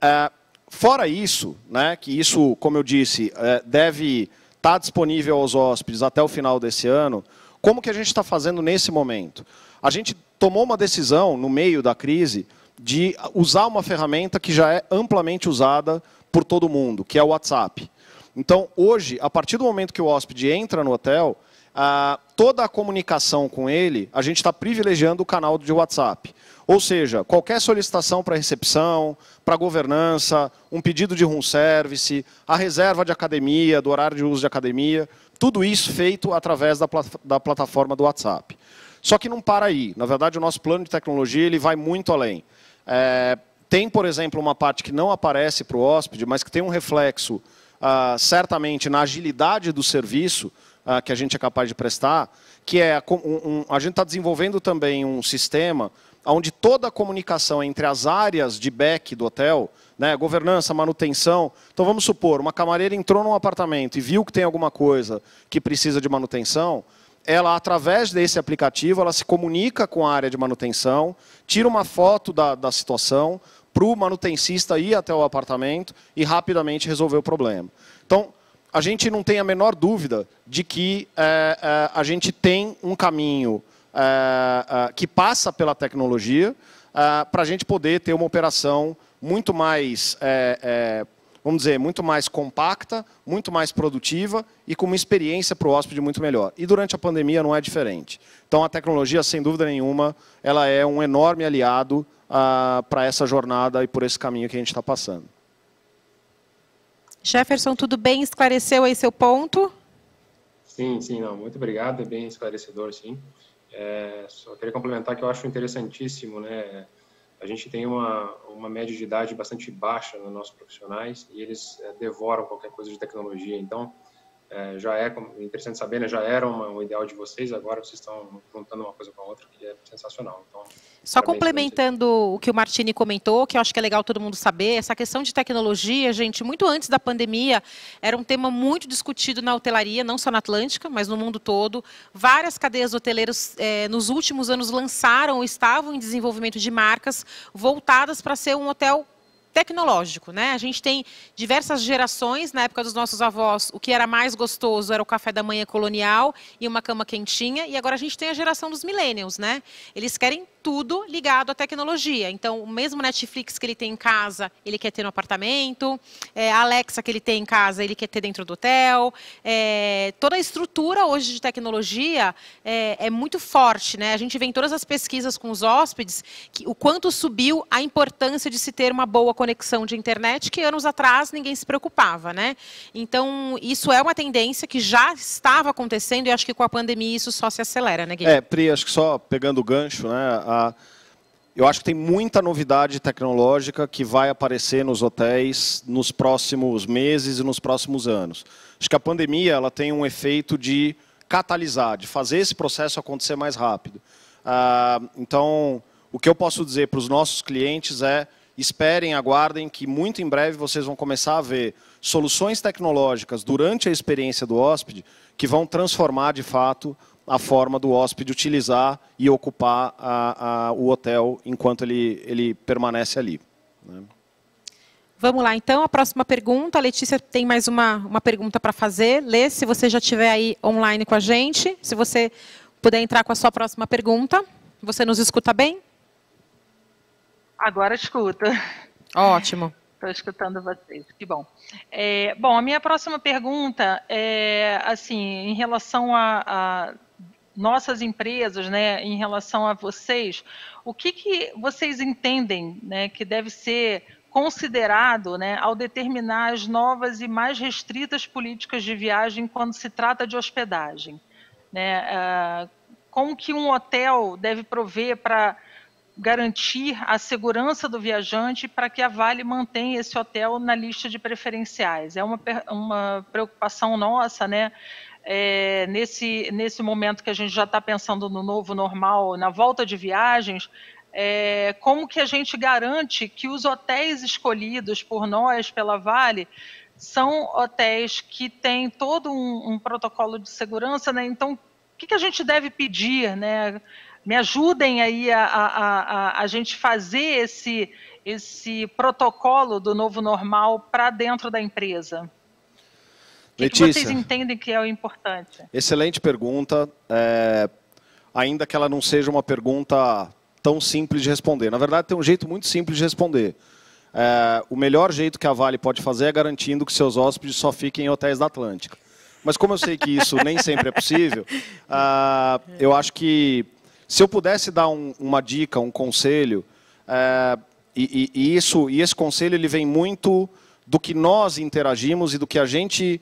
S5: É, fora isso, né, que isso, como eu disse, é, deve estar tá disponível aos hóspedes até o final desse ano, como que a gente está fazendo nesse momento? A gente tomou uma decisão, no meio da crise, de usar uma ferramenta que já é amplamente usada por todo mundo, que é o WhatsApp. Então, hoje, a partir do momento que o hóspede entra no hotel, ah, toda a comunicação com ele, a gente está privilegiando o canal de WhatsApp. Ou seja, qualquer solicitação para recepção, para governança, um pedido de room service, a reserva de academia, do horário de uso de academia, tudo isso feito através da, plat da plataforma do WhatsApp. Só que não para aí. Na verdade, o nosso plano de tecnologia ele vai muito além. É, tem, por exemplo, uma parte que não aparece para o hóspede, mas que tem um reflexo ah, certamente na agilidade do serviço, uh, que a gente é capaz de prestar, que é um, um, a gente está desenvolvendo também um sistema onde toda a comunicação entre as áreas de back do hotel, né, governança, manutenção. Então vamos supor, uma camareira entrou num apartamento e viu que tem alguma coisa que precisa de manutenção, ela através desse aplicativo, ela se comunica com a área de manutenção, tira uma foto da, da situação para o manutencista ir até o apartamento e rapidamente resolver o problema. Então, a gente não tem a menor dúvida de que é, é a gente tem um caminho é, é, que passa pela tecnologia para a gente poder ter uma operação muito mais, vamos dizer, muito mais compacta, muito mais produtiva e com uma experiência para o hóspede muito melhor. E durante a pandemia não é diferente. Então a tecnologia, sem dúvida nenhuma, ela é um enorme aliado ah, para essa jornada e por esse caminho que a gente está passando. Jefferson, tudo bem? Esclareceu aí seu ponto? Sim,
S3: sim, não, muito obrigado, é bem esclarecedor, sim. É, só queria complementar que eu acho interessantíssimo, né? A gente tem uma, uma média de idade bastante baixa nos nossos profissionais e eles é, devoram qualquer coisa de tecnologia. Então, é, já é interessante saber, né? Já era uma, um ideal de vocês, agora vocês estão juntando uma coisa com a outra, que é sensacional. Então, só
S1: complementando o que o Martini comentou, que eu acho que é legal todo mundo saber, essa questão de tecnologia, gente, muito antes da pandemia, era um tema muito discutido na hotelaria, não só na Atlântica, mas no mundo todo. Várias cadeias hoteleiras, eh, nos últimos anos, lançaram ou estavam em desenvolvimento de marcas voltadas para ser um hotel tecnológico, né? A gente tem diversas gerações, na época dos nossos avós, o que era mais gostoso era o café da manhã colonial e uma cama quentinha, e agora a gente tem a geração dos millennials, né? Eles querem tudo ligado à tecnologia. Então, o mesmo Netflix que ele tem em casa, ele quer ter no apartamento. É, a Alexa que ele tem em casa, ele quer ter dentro do hotel. É, toda a estrutura hoje de tecnologia é, é, muito forte, né? A gente vê em todas as pesquisas com os hóspedes que, o quanto subiu a importância de se ter uma boa conexão de internet, que anos atrás ninguém se preocupava, né? Então, isso é uma tendência que já estava acontecendo e acho que com a pandemia isso só se acelera, né, Guilherme? É,
S5: Pri, acho que só pegando o gancho, né? Ah, eu acho que tem muita novidade tecnológica que vai aparecer nos hotéis nos próximos meses e nos próximos anos. Acho que a pandemia ela tem um efeito de catalisar, de fazer esse processo acontecer mais rápido. Ah, então, o que eu posso dizer para os nossos clientes é esperem, aguardem que muito em breve vocês vão começar a ver soluções tecnológicas durante a experiência do hóspede que vão transformar de fato a forma do hóspede utilizar e ocupar a, a, o hotel enquanto ele, ele permanece ali. Né?
S1: Vamos lá, então, a próxima pergunta. A Letícia tem mais uma, uma pergunta para fazer. Lê, se você já estiver aí online com a gente, se você puder entrar com a sua próxima pergunta. Você nos escuta bem?
S4: Agora escuta. Ótimo. Estou escutando vocês, que bom. É, bom, a minha próxima pergunta é, assim, em relação a, a nossas empresas, né, em relação a vocês, o que, que vocês entendem né, que deve ser considerado né, ao determinar as novas e mais restritas políticas de viagem quando se trata de hospedagem? Né? Ah, como que um hotel deve prover para garantir a segurança do viajante para que a Vale mantenha esse hotel na lista de preferenciais. É uma, uma preocupação nossa, né? é, nesse, nesse momento que a gente já está pensando no novo normal, na volta de viagens, é, como que a gente garante que os hotéis escolhidos por nós, pela Vale, são hotéis que têm todo um, um protocolo de segurança, né? Então, o que, que a gente deve pedir, né? me ajudem aí a, a, a, a, gente fazer esse, esse protocolo do novo normal para dentro da empresa que, Letícia, que vocês entendem que é o importante?
S5: Excelente pergunta. É, ainda que ela não seja uma pergunta tão simples de responder. Na verdade, tem um jeito muito simples de responder. É, o melhor jeito que a Vale pode fazer é garantindo que seus hóspedes só fiquem em hotéis da Atlântica. Mas como eu sei que isso nem sempre é possível, uh, (laughs) eu acho que se eu pudesse dar um, uma dica, um conselho, uh, e, e, isso, e esse conselho ele vem muito do que nós interagimos e do que a gente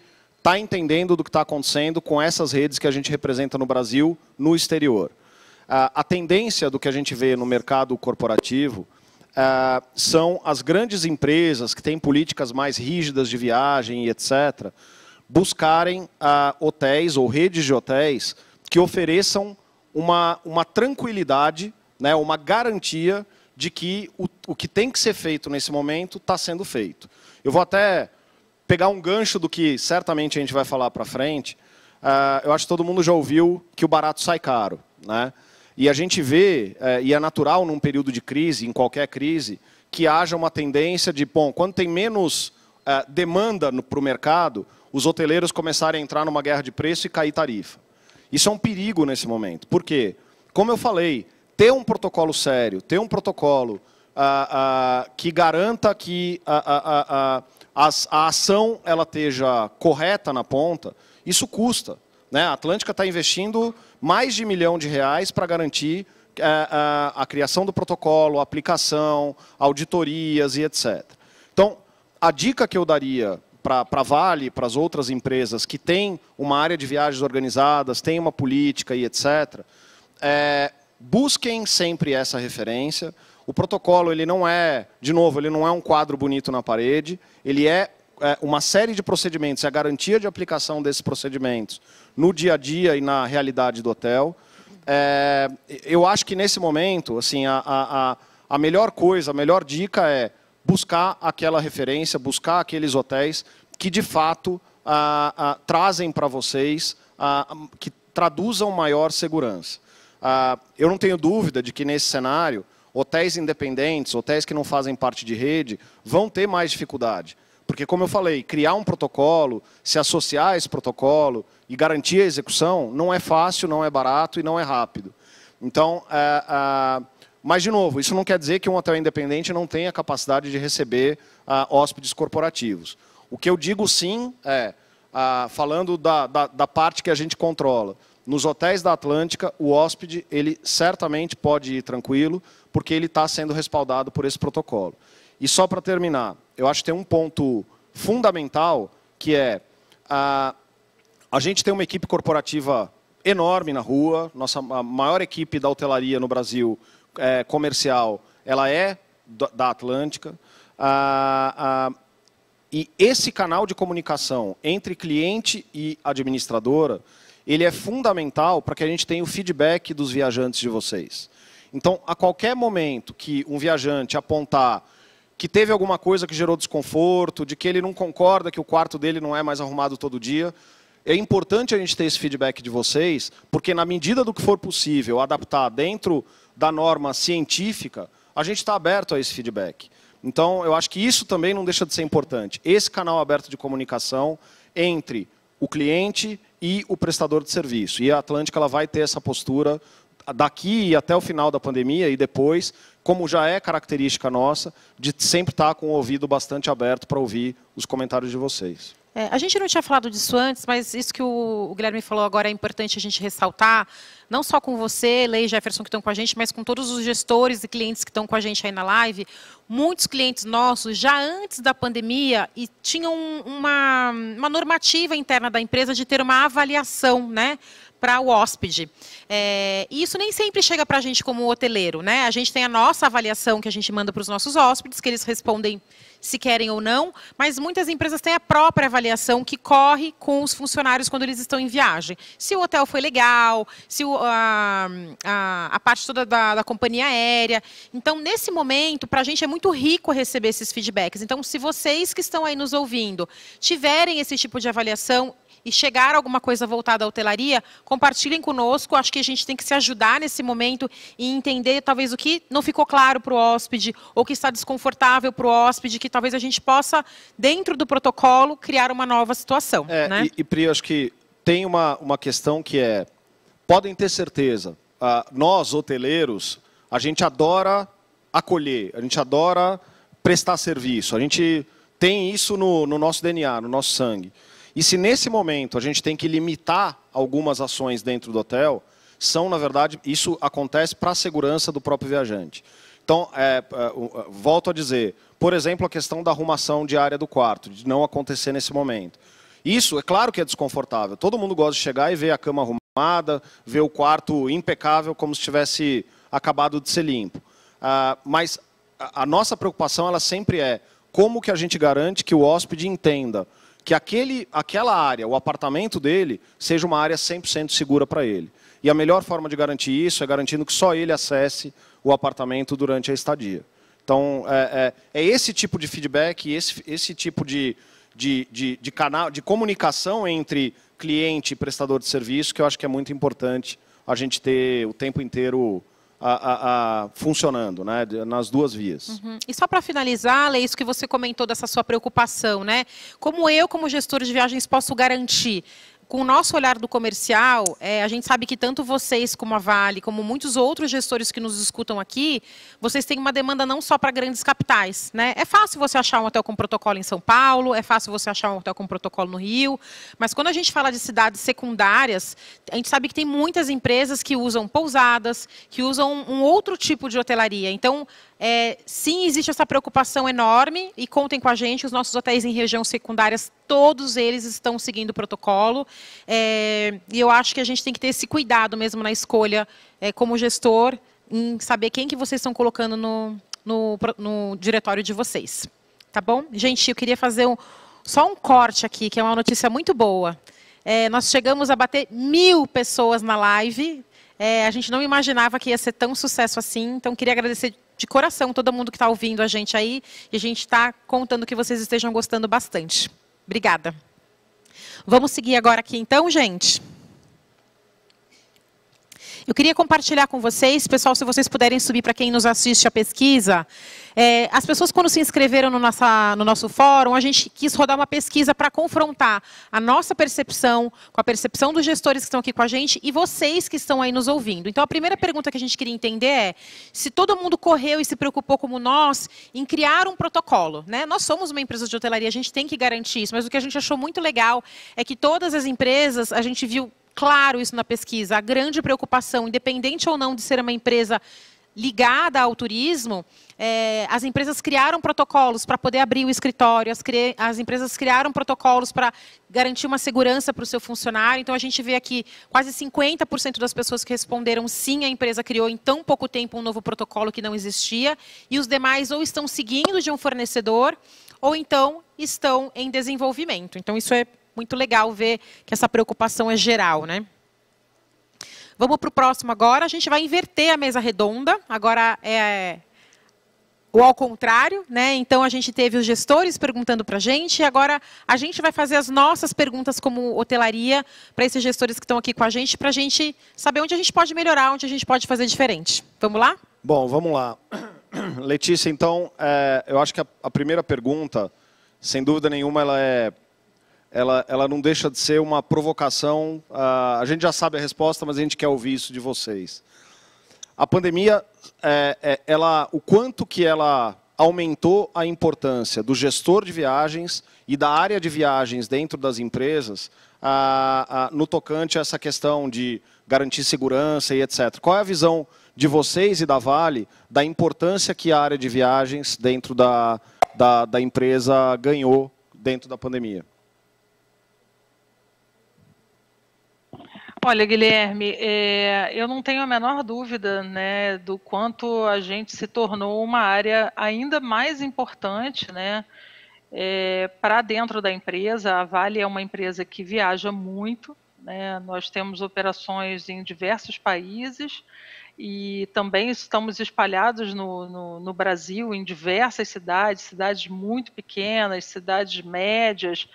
S5: está entendendo do que está acontecendo com essas redes que a gente representa no Brasil, no exterior. Ah, a tendência do que a gente vê no mercado corporativo ah, são as grandes empresas que têm políticas mais rígidas de viagem e etc., buscarem ah, hotéis ou redes de hotéis que ofereçam uma, uma tranquilidade, né, uma garantia de que o, o que tem que ser feito nesse momento está sendo feito. Eu vou até pegar um gancho do que certamente a gente vai falar para frente, uh, eu acho que todo mundo já ouviu que o barato sai caro. Né? E a gente vê, uh, e é natural num período de crise, em qualquer crise, que haja uma tendência de, bom, quando tem menos uh, demanda para o mercado, os hoteleiros começarem a entrar numa guerra de preço e cair tarifa. Isso é um perigo nesse momento. Por quê? Como eu falei, ter um protocolo sério, ter um protocolo ah, ah, que garanta que a a, a ação ela esteja correta na ponta, isso custa. Né? A Atlântica está investindo mais de milhão de reais para garantir a, é, a, é, a criação do protocolo, a aplicação, auditorias e etc. Então, a dica que eu daria para a Vale, para as outras empresas que têm uma área de viagens organizadas, têm uma política e etc., é, busquem sempre essa referência. O protocolo, ele não é, de novo, ele não é um quadro bonito na parede, ele é, é uma série de procedimentos, é a garantia de aplicação desses procedimentos no dia a dia e na realidade do hotel. É, eu acho que nesse momento, assim, a, a, a melhor coisa, a melhor dica é buscar aquela referência, buscar aqueles hotéis que de fato trazem para vocês, que traduzam maior segurança. Ah, eu não tenho dúvida de que nesse cenário hotéis independentes, hotéis que não fazem parte de rede, vão ter mais dificuldade. Porque, como eu falei, criar um protocolo, se associar a esse protocolo e garantir a execução não é fácil, não é barato e não é rápido. Então, é, é, mas, de novo, isso não quer dizer que um hotel independente não tenha capacidade de receber é, hóspedes corporativos. O que eu digo sim é, ah, falando da, da, da parte que a gente controla, nos hotéis da Atlântica, o hóspede ele certamente pode ir tranquilo, porque ele está sendo respaldado por esse protocolo. E só para terminar, eu acho que tem um ponto fundamental que é a, a gente tem uma equipe corporativa enorme na rua, nossa maior equipe da hotelaria no Brasil é, comercial, ela é da Atlântica. A, a, e esse canal de comunicação entre cliente e administradora ele é fundamental para que a gente tenha o feedback dos viajantes de vocês. Então, a qualquer momento que um viajante apontar que teve alguma coisa que gerou desconforto, de que ele não concorda que o quarto dele não é mais arrumado todo dia, é importante a gente ter esse feedback de vocês, porque na medida do que for possível adaptar dentro da norma científica, a gente está aberto a esse feedback. Então, eu acho que isso também não deixa de ser importante. Esse canal aberto de comunicação entre o cliente e o prestador de serviço. E a Atlântica ela vai ter essa postura daqui até o final da pandemia e depois como já é característica nossa, de sempre estar com o ouvido bastante aberto para ouvir os comentários de vocês.
S1: É, a gente não tinha falado disso antes, mas isso que o, o, Guilherme falou agora é importante a gente ressaltar, não só com você, Lei e Jefferson, que estão com a gente, mas com todos os gestores e clientes que estão com a gente aí na live. Muitos clientes nossos, já antes da pandemia, e tinham uma, uma normativa interna da empresa de ter uma avaliação, né? para o hóspede. É, e isso nem sempre chega para a gente como hoteleiro, né? A gente tem a nossa avaliação que a gente manda para os nossos hóspedes, que eles respondem se querem ou não, mas muitas empresas têm a própria avaliação que corre com os funcionários quando eles estão em viagem. Se o hotel foi legal, se o, a, a, a, parte toda da, da, companhia aérea. Então, nesse momento, para a gente é muito rico receber esses feedbacks. Então, se vocês que estão aí nos ouvindo tiverem esse tipo de avaliação, e chegar alguma coisa voltada à hotelaria, compartilhem conosco. Acho que a gente tem que se ajudar nesse momento e entender talvez o que não ficou claro para o hóspede ou que está desconfortável para o hóspede, que talvez a gente possa, dentro
S5: do protocolo, criar uma nova situação. É, né? e, e, Pri, acho que tem uma, uma questão que é, podem ter certeza, ah, nós, hoteleiros, a gente adora acolher, a gente adora prestar serviço, a gente tem isso no, no nosso DNA, no nosso sangue. E se nesse momento a gente tem que limitar algumas ações dentro do hotel, são, na verdade, isso acontece para a segurança do próprio viajante. Então, é, é, é volto a dizer, por exemplo, a questão da arrumação diária do quarto, de não acontecer nesse momento. Isso, é claro que é desconfortável. Todo mundo gosta de chegar e ver a cama arrumada, ver o quarto impecável, como se tivesse acabado de ser limpo. Ah, mas a nossa preocupação ela sempre é como que a gente garante que o hóspede entenda que aquele, aquela área, o apartamento dele, seja uma área 100% segura para ele. E a melhor forma de garantir isso é garantindo que só ele acesse o apartamento durante a estadia. Então, é, é, é esse tipo de feedback, esse, esse tipo de, de, de, de, canal, de comunicação entre cliente e prestador de serviço que eu acho que é muito importante a gente ter o tempo inteiro a, a, a funcionando, né, nas duas vias.
S1: Uhum. E só para finalizar, é isso que você comentou dessa sua preocupação, né? Como eu, como gestor de viagens, posso garantir com o nosso olhar do comercial, é, a gente sabe que tanto vocês como a Vale, como muitos outros gestores que nos escutam aqui, vocês têm uma demanda não só para grandes capitais. Né? É fácil você achar um hotel com protocolo em São Paulo, é fácil você achar um hotel com protocolo no Rio, mas quando a gente fala de cidades secundárias, a gente sabe que tem muitas empresas que usam pousadas, que usam um outro tipo de hotelaria. Então, é, sim, existe essa preocupação enorme e contem com a gente. Os nossos hotéis em região secundárias, todos eles estão seguindo o protocolo. É, e eu acho que a gente tem que ter esse cuidado mesmo na escolha, é, como gestor, em saber quem que vocês estão colocando no, no, no diretório de vocês. Tá bom? Gente, eu queria fazer um, só um corte aqui, que é uma notícia muito boa. É, nós chegamos a bater mil pessoas na live. É, a gente não imaginava que ia ser tão sucesso assim. Então, queria agradecer de coração todo mundo que está ouvindo a gente aí. E a gente está contando que vocês estejam gostando bastante. Obrigada. Vamos seguir agora aqui então, gente. Eu queria compartilhar com vocês, pessoal, se vocês puderem subir para quem nos assiste a pesquisa. É, as pessoas, quando se inscreveram no, nossa, no nosso fórum, a gente quis rodar uma pesquisa para confrontar a nossa percepção com a percepção dos gestores que estão aqui com a gente e vocês que estão aí nos ouvindo. Então, a primeira pergunta que a gente queria entender é se todo mundo correu e se preocupou como nós em criar um protocolo. Né? Nós somos uma empresa de hotelaria, a gente tem que garantir isso, mas o que a gente achou muito legal é que todas as empresas, a gente viu claro isso na pesquisa, a grande preocupação, independente ou não de ser uma empresa ligada ao turismo, é, as empresas criaram protocolos para poder abrir o escritório, as, as empresas criaram protocolos para garantir uma segurança para o seu funcionário. Então, a gente vê aqui quase 50% das pessoas que responderam sim, a empresa criou em tão pouco tempo um novo protocolo que não existia, e os demais ou estão seguindo de um fornecedor, ou então estão em desenvolvimento. Então, isso é muito legal ver que essa preocupação é geral, né? Vamos para o próximo agora. A gente vai inverter a mesa redonda. Agora é o ao contrário, né? Então a gente teve os gestores perguntando para a gente. E agora a gente vai fazer as nossas perguntas como hotelaria para esses gestores que estão aqui com a gente, para a gente saber onde a gente pode melhorar, onde a gente pode fazer diferente. Vamos lá?
S5: Bom, vamos lá. (coughs) Letícia, então, é, eu acho que a, a primeira pergunta, sem dúvida nenhuma, ela é ela, ela não deixa de ser uma provocação. Uh, a gente já sabe a resposta, mas a gente quer ouvir isso de vocês. A pandemia, é, é, ela, o quanto que ela aumentou a importância do gestor de viagens e da área de viagens dentro das empresas a, ah, ah, no tocante a essa questão de garantir segurança e etc. Qual é a visão de vocês e da Vale da importância que a área de viagens dentro da, da, da empresa ganhou dentro da pandemia?
S4: Olha, Guilherme, é, eu não tenho a menor dúvida né, do quanto a gente se tornou uma área ainda mais importante né, é, para dentro da empresa. A Vale é uma empresa que viaja muito, né, nós temos operações em diversos países e também estamos espalhados no, no, no Brasil, em diversas cidades, cidades muito pequenas, cidades médias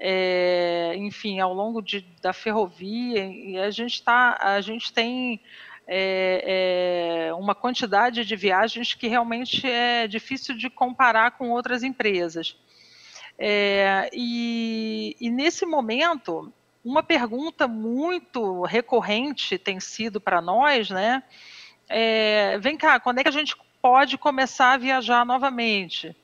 S4: é, enfim, ao longo de, da ferrovia, e a gente tá, a gente tem é, é, uma quantidade de viagens que realmente é difícil de comparar com outras empresas. É, e, e, nesse momento, uma pergunta muito recorrente tem sido para nós, né? É, vem cá, quando é que a gente pode começar a viajar novamente?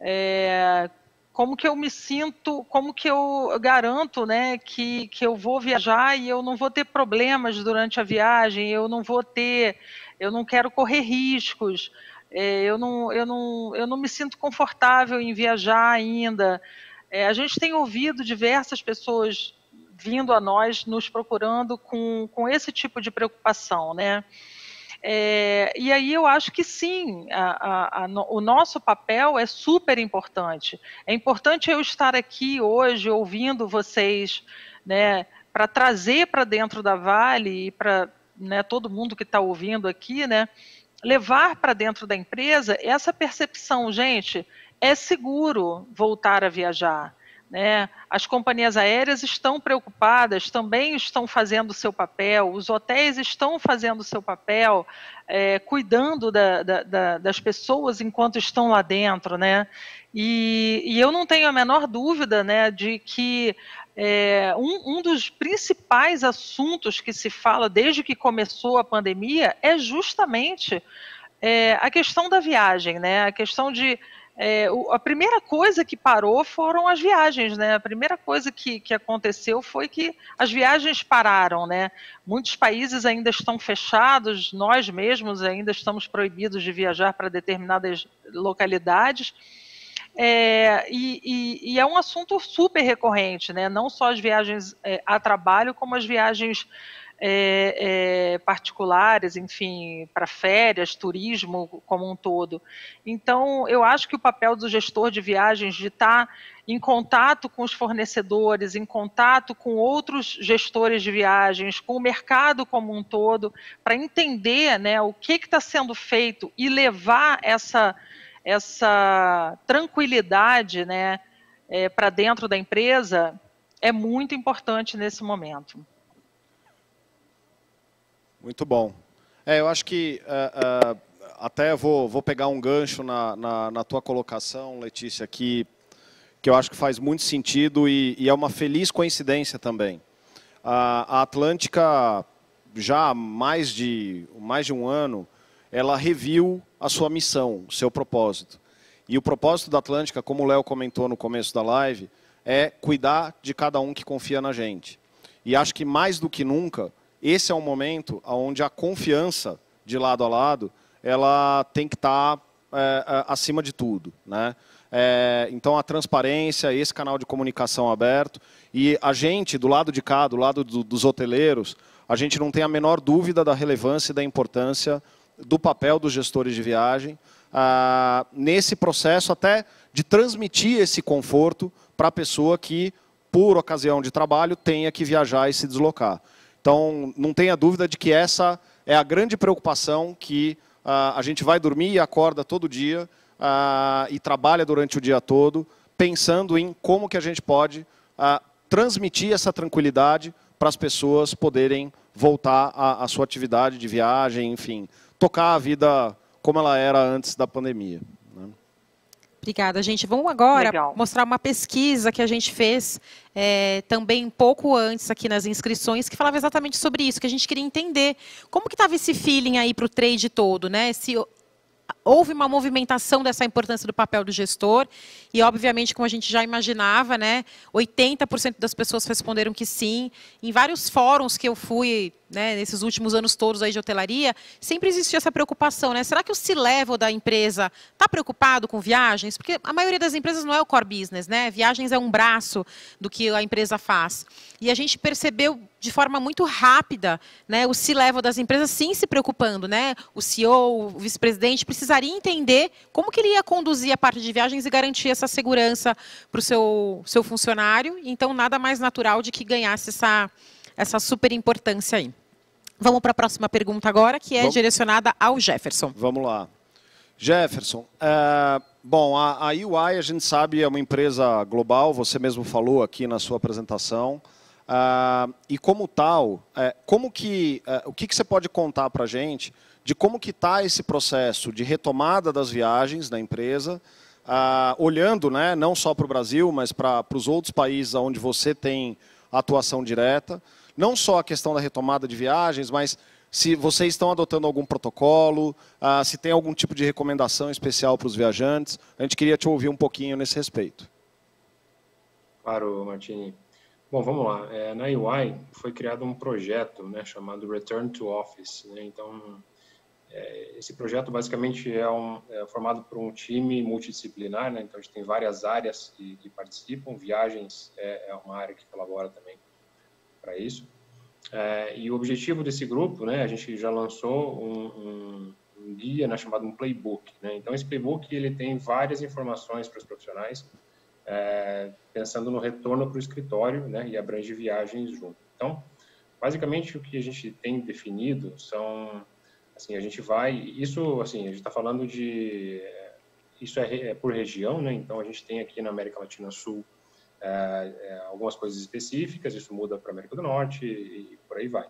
S4: É, como que eu me sinto, como que eu garanto, né, que, que eu vou viajar e eu não vou ter problemas durante a viagem, eu não vou ter, eu não quero correr riscos, é, eu, não, eu, não, eu não me sinto confortável em viajar ainda. É, a gente tem ouvido diversas pessoas vindo a nós, nos procurando com, com esse tipo de preocupação, né, é, e aí eu acho que sim, a, a, a, o nosso papel é super importante. É importante eu estar aqui hoje ouvindo vocês, né, para trazer para dentro da Vale e para né, todo mundo que está ouvindo aqui, né, levar para dentro da empresa essa percepção, gente, é seguro voltar a viajar né? As companhias aéreas estão preocupadas, também estão fazendo o seu papel, os hotéis estão fazendo o seu papel, é, cuidando da, da, da, das pessoas enquanto estão lá dentro. Né? E, e eu não tenho a menor dúvida né, de que é, um, um, dos principais assuntos que se fala desde que começou a pandemia é justamente é, a questão da viagem, né? a questão de é, o, a primeira coisa que parou foram as viagens, né? A primeira coisa que, que aconteceu foi que as viagens pararam, né? Muitos países ainda estão fechados, nós mesmos ainda estamos proibidos de viajar para determinadas localidades. É, e, e, e, é um assunto super recorrente, né? Não só as viagens é, a trabalho, como as viagens é, é, particulares, enfim, para férias, turismo como um todo. Então, eu acho que o papel do gestor de viagens de estar em contato com os fornecedores, em contato com outros gestores de viagens, com o mercado como um todo, para entender né, o que está sendo feito e levar essa, essa tranquilidade né, é, para dentro da empresa é muito importante nesse momento.
S5: Muito bom. É, eu acho que uh, uh, até vou, vou pegar um gancho na, na, na, tua colocação, Letícia, que, que eu acho que faz muito sentido e, e é uma feliz coincidência também. Uh, a Atlântica, já há mais de, mais de um ano, ela reviu a sua missão, o seu propósito. E o propósito da Atlântica, como o Léo comentou no começo da live, é cuidar de cada um que confia na gente. E acho que mais do que nunca, esse é um momento onde a confiança de lado a lado ela tem que estar tá, é, é, acima de tudo, né? É, então a transparência, esse canal de comunicação aberto e a gente do lado de cá, do lado do, dos hoteleiros, a gente não tem a menor dúvida da relevância e da importância do papel dos gestores de viagem ah, nesse processo até de transmitir esse conforto para a pessoa que, por ocasião de trabalho, tenha que viajar e se deslocar. Então, não tenha dúvida de que essa é a grande preocupação que ah, a gente vai dormir e acorda todo dia ah, e trabalha durante o dia todo, pensando em como que a gente pode ah, transmitir essa tranquilidade para as pessoas poderem voltar à sua atividade de viagem, enfim, tocar a vida como ela era antes da pandemia.
S1: Obrigada, gente. Vamos agora Legal. mostrar uma pesquisa que a gente fez é, também um pouco antes aqui nas inscrições, que falava exatamente sobre isso, que a gente queria entender como que estava esse feeling aí para o trade todo, né? Se houve uma movimentação dessa importância do papel do gestor e, obviamente, como a gente já imaginava, né, 80% das pessoas responderam que sim. Em vários fóruns que eu fui né, nesses últimos anos todos aí de hotelaria, sempre existia essa preocupação, né? Será que o C-level da empresa está preocupado com viagens? Porque a maioria das empresas não é o core business, né? Viagens é um braço do que a empresa faz. E a gente percebeu de forma muito rápida, né, o C-level das empresas sim se preocupando, né? O CEO, o vice-presidente precisaria entender como que ele ia conduzir a parte de viagens e garantir essa segurança para o seu, seu funcionário. Então, nada mais natural de que ganhasse essa, essa super importância aí. Vamos para a próxima pergunta agora, que é Vamos. direcionada ao Jefferson. Vamos lá.
S5: Jefferson, é, bom, a, a UI a gente sabe é uma empresa global, você mesmo falou aqui na sua apresentação. Ah, e como tal, é, como que, é, o que, que você pode contar para a gente de como que está esse processo de retomada das viagens da empresa, ah, olhando né, não só para o Brasil, mas para os outros países onde você tem atuação direta, não só a questão da retomada de viagens, mas se vocês estão adotando algum protocolo, ah, se tem algum tipo de recomendação especial para os viajantes. A gente queria te ouvir um pouquinho nesse respeito.
S3: Claro, Martini. Bom, vamos lá. É, na UI foi criado um projeto né, chamado Return to Office. Né? Então, é, esse projeto basicamente é, um, é, formado por um time multidisciplinar. Né? Então, a gente tem várias áreas que, que participam. Viagens é, é uma área que colabora também para isso. É, e o objetivo desse grupo, né, a gente já lançou um, um, um guia né, chamado um playbook. Né? Então, esse playbook ele tem várias informações para os profissionais é, pensando no retorno para o escritório né, e abrange viagens junto. Então, basicamente o que a gente tem definido são, assim, a gente vai, isso, assim, a gente está falando de, isso é, é, por região, né, então a gente tem aqui na América Latina Sul é, é algumas coisas específicas, isso muda para a América do Norte e, e por aí vai.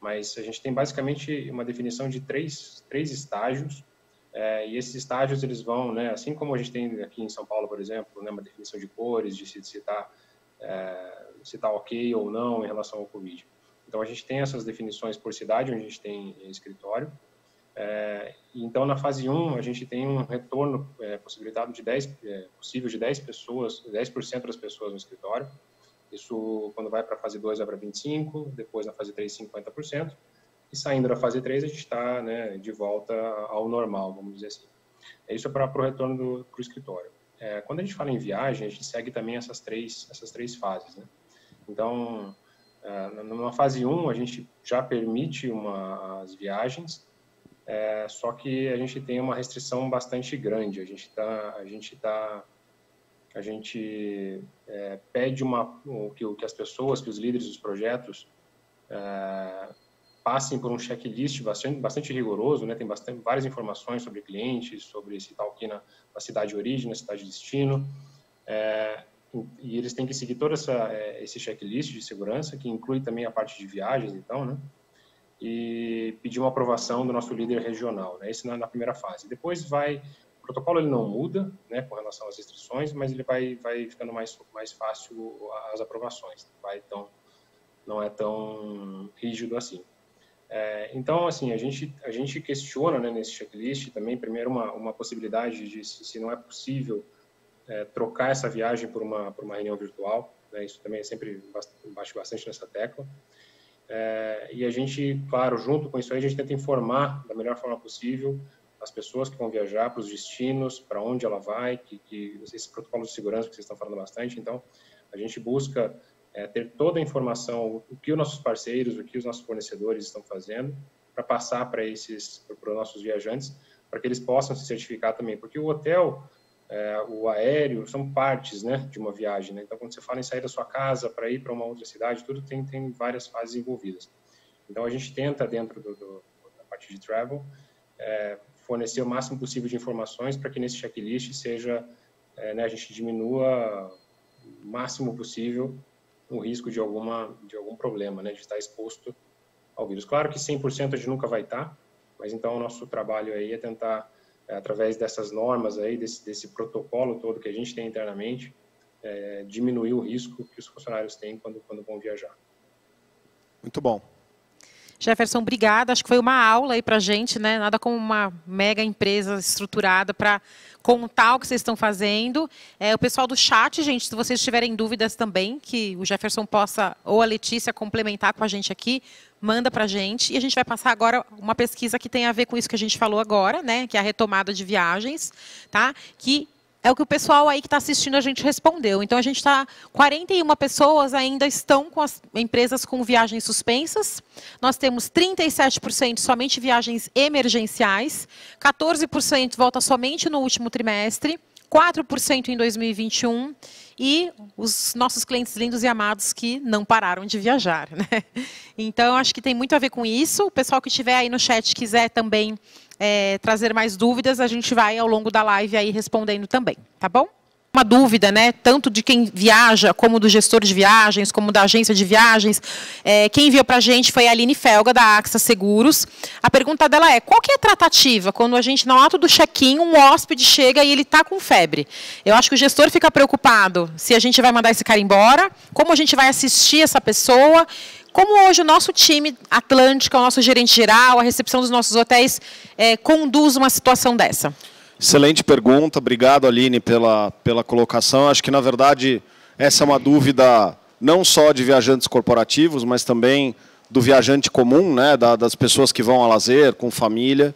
S3: Mas a gente tem basicamente uma definição de três, três estágios é, e esses estágios eles vão, né, assim como a gente tem aqui em São Paulo, por exemplo, né, uma definição de cores, de se citar tá, é, se está ok ou não em relação ao Covid. Então a gente tem essas definições por cidade, onde a gente tem é, escritório. É, então na fase 1 a gente tem um retorno é, possibilitado de 10, é, possível de 10 pessoas, 10% das pessoas no escritório. Isso quando vai para a fase 2 vai para 25, depois na fase 3 50%. E saindo da fase 3, a gente está né, de volta ao normal, vamos dizer assim. Isso é para o retorno para o escritório. É, quando a gente fala em viagem, a gente segue também essas três, essas três fases. Né? Então, é, numa fase 1, a gente já permite uma, as viagens, é, só que a gente tem uma restrição bastante grande. A gente está. A gente tá, a gente é, pede uma, que, que as pessoas, que os líderes dos projetos é, passem por um checklist bastante, bastante rigoroso, né? tem bastante, várias informações sobre clientes, sobre se está aqui na, na, cidade de origem, na cidade de destino, é, e eles têm que seguir todo essa, é, esse checklist de segurança, que inclui também a parte de viagens, então, né? e pedir uma aprovação do nosso líder regional, né? Isso na, na, primeira fase. Depois vai, o protocolo ele não muda, né, com relação às restrições, mas ele vai, vai ficando mais, mais fácil as aprovações, vai, então, não é tão rígido assim. É, então, assim, a gente, a gente questiona né, nesse checklist também, primeiro, uma, uma possibilidade de se, se não é possível é, trocar essa viagem por uma, por uma reunião virtual. Né, isso também é sempre bate bastante nessa tecla. É, e a gente, claro, junto com isso aí, a gente tenta informar da melhor forma possível as pessoas que vão viajar para os destinos, para onde ela vai, que, que esse protocolo de segurança que vocês estão falando bastante. Então, a gente busca é, ter toda a informação, o que os nossos parceiros, o que os nossos fornecedores estão fazendo, para passar para esses, para os nossos viajantes, para que eles possam se certificar também, porque o hotel, é, o aéreo, são partes, né, de uma viagem, né? Então, quando você fala em sair da sua casa para ir para uma outra cidade, tudo tem, tem várias fases envolvidas. Então, a gente tenta, dentro do, do, da parte de travel, é, fornecer o máximo possível de informações para que nesse checklist seja, é, né, a gente diminua o máximo possível o risco de, alguma, de algum problema, né, de estar exposto ao vírus. Claro que 100% a gente nunca vai estar, mas então o nosso trabalho aí é tentar, é, através dessas normas aí, desse, desse protocolo todo que a gente tem internamente, é, diminuir o risco que os funcionários têm quando, quando vão viajar.
S5: Muito bom.
S1: Jefferson, obrigada. Acho que foi uma aula aí para a gente, né? Nada como uma mega empresa estruturada para contar o que vocês estão fazendo. É, o pessoal do chat, gente, se vocês tiverem dúvidas também, que o Jefferson possa, ou a Letícia, complementar com a gente aqui, manda para a gente. E a gente vai passar agora uma pesquisa que tem a ver com isso que a gente falou agora, né? Que é a retomada de viagens, tá? Que é o que o pessoal aí que está assistindo a gente respondeu. Então a gente está 41 pessoas ainda estão com as empresas com viagens suspensas. Nós temos 37% somente viagens emergenciais, 14% volta somente no último trimestre. 4% em 2021 e os nossos clientes lindos e amados que não pararam de viajar. (laughs) Né? Então, acho que tem muito a ver com isso. O pessoal que estiver aí no chat quiser também é, trazer mais dúvidas, a gente vai ao longo da live aí respondendo também, tá bom? Uma dúvida, né? Tanto de quem viaja, como do gestor de viagens, como da agência de viagens. É, quem enviou para a gente foi a Aline Felga, da AXA Seguros. A pergunta dela é: qual que é a tratativa quando a gente, na ato do check-in, um hóspede chega e ele está com febre? Eu acho que o gestor fica preocupado se a gente vai mandar esse cara embora, como a gente vai assistir essa pessoa como hoje o nosso time Atlântica, o nosso gerente geral, a recepção dos nossos hotéis é, conduz uma situação dessa?
S5: Excelente pergunta, obrigado Aline pela, pela colocação. Acho que na verdade essa é uma dúvida não só de viajantes corporativos, mas também do viajante comum, né, da, das pessoas que vão a lazer, com família.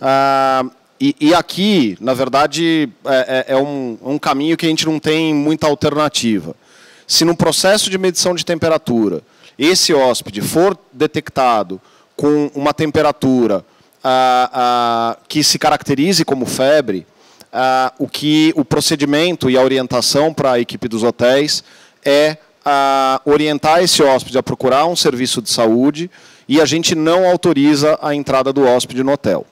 S5: Ah, e, e, aqui, na verdade, é, é, é um, um caminho que a gente não tem muita alternativa. Se num processo de medição de temperatura esse hóspede for detectado com uma temperatura ah, ah, que se caracterize como febre, ah, o que o procedimento e a orientação para a equipe dos hotéis é ah, orientar esse hóspede a procurar um serviço de saúde e a gente não autoriza a entrada do hóspede no hotel.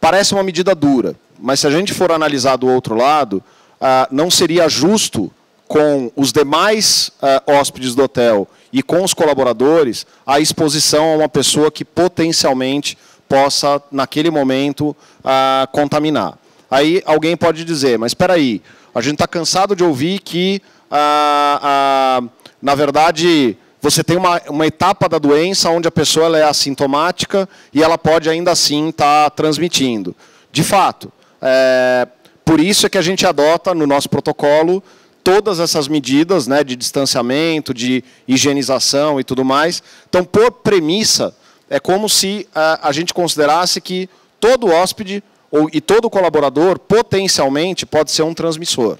S5: Parece uma medida dura, mas se a gente for analisar do outro lado, ah, não seria justo com os demais uh, hóspedes do hotel e com os colaboradores a exposição a uma pessoa que potencialmente possa, naquele momento, uh, contaminar. Aí alguém pode dizer, mas espera aí, a gente está cansado de ouvir que, uh, na verdade, você tem uma, uma etapa da doença onde a pessoa é assintomática e ela pode ainda assim estar tá transmitindo. De fato, é, por isso é que a gente adota no nosso protocolo todas essas medidas né, de distanciamento, de higienização e tudo mais. Então, por premissa, é como se a, a gente considerasse que todo hóspede ou, e todo colaborador potencialmente pode ser um transmissor.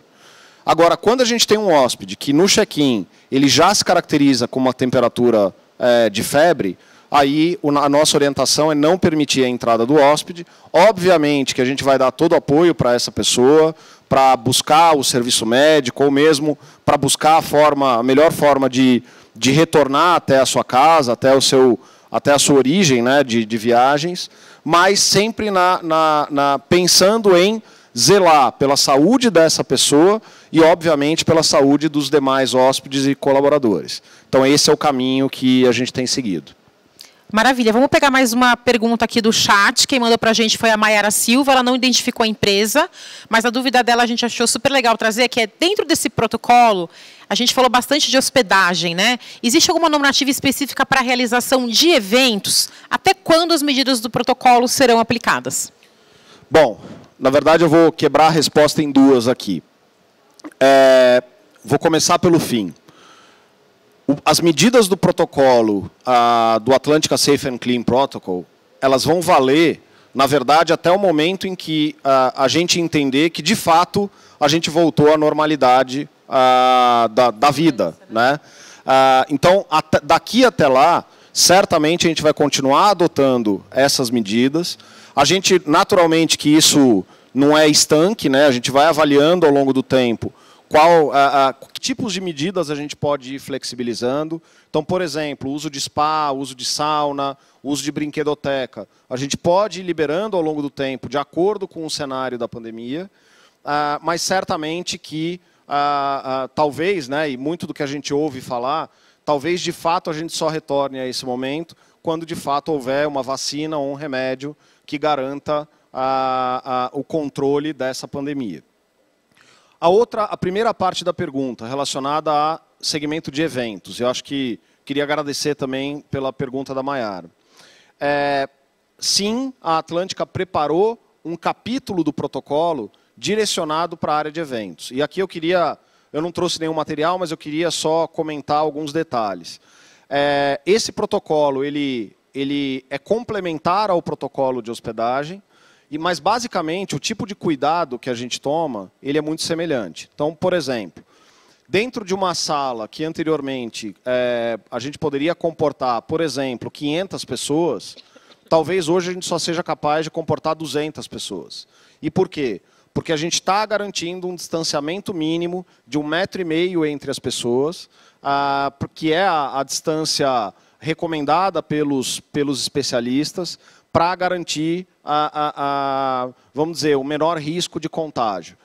S5: Agora, quando a gente tem um hóspede que no check-in ele já se caracteriza com uma temperatura é, de febre, aí a nossa orientação é não permitir a entrada do hóspede. Obviamente que a gente vai dar todo o apoio para essa pessoa, para buscar o serviço médico ou mesmo para buscar a, forma, a melhor forma de, de retornar até a sua casa, até, o seu, até a sua origem né, de, de viagens, mas sempre na, na, na, pensando em zelar pela saúde dessa pessoa e, obviamente, pela saúde dos demais hóspedes e colaboradores. Então, esse é o caminho que a gente tem seguido.
S1: Maravilha. Vamos pegar mais uma pergunta aqui do chat. Quem mandou para a gente foi a Mayara Silva. Ela não identificou a empresa, mas a dúvida dela a gente achou super legal trazer, que é dentro desse protocolo, a gente falou bastante de hospedagem, né? Existe alguma normativa específica para a realização de eventos? Até quando as medidas do protocolo serão aplicadas?
S5: Bom, na verdade eu vou quebrar a resposta em duas aqui. É, vou começar pelo fim as medidas do protocolo do Atlantica Safe and Clean Protocol, elas vão valer, na verdade, até o momento em que a, a gente entender que, de fato, a gente voltou à normalidade da, da, vida. Né? então, daqui até lá, certamente a gente vai continuar adotando essas medidas. A gente, naturalmente, que isso não é estanque, né? a gente vai avaliando ao longo do tempo qual, a, a, que tipos de medidas a gente pode ir flexibilizando. Então, por exemplo, uso de spa, uso de sauna, uso de brinquedoteca. A gente pode ir liberando ao longo do tempo, de acordo com o cenário da pandemia, ah, mas certamente que, ah, ah, talvez, né, e muito do que a gente ouve falar, talvez de fato a gente só retorne a esse momento quando de fato houver uma vacina ou um remédio que garanta o controle dessa pandemia. A outra, a primeira parte da pergunta relacionada a segmento de eventos. Eu acho que queria agradecer também pela pergunta da Maiara. É, sim, a Atlântica preparou um capítulo do protocolo direcionado para a área de eventos. E aqui eu queria, eu não trouxe nenhum material, mas eu queria só comentar alguns detalhes. É, esse protocolo ele, ele é complementar ao protocolo de hospedagem. E, mas basicamente o tipo de cuidado que a gente toma, ele é muito semelhante. Então, por exemplo, dentro de uma sala que anteriormente é, a gente poderia comportar, por exemplo, 500 pessoas, talvez hoje a gente só seja capaz de comportar 200 pessoas. E por quê? Porque a gente está garantindo um distanciamento mínimo de um metro e meio entre as pessoas, ah, que é a, a distância recomendada pelos, pelos especialistas, para garantir, a, a, a, vamos dizer, o menor risco de contágio.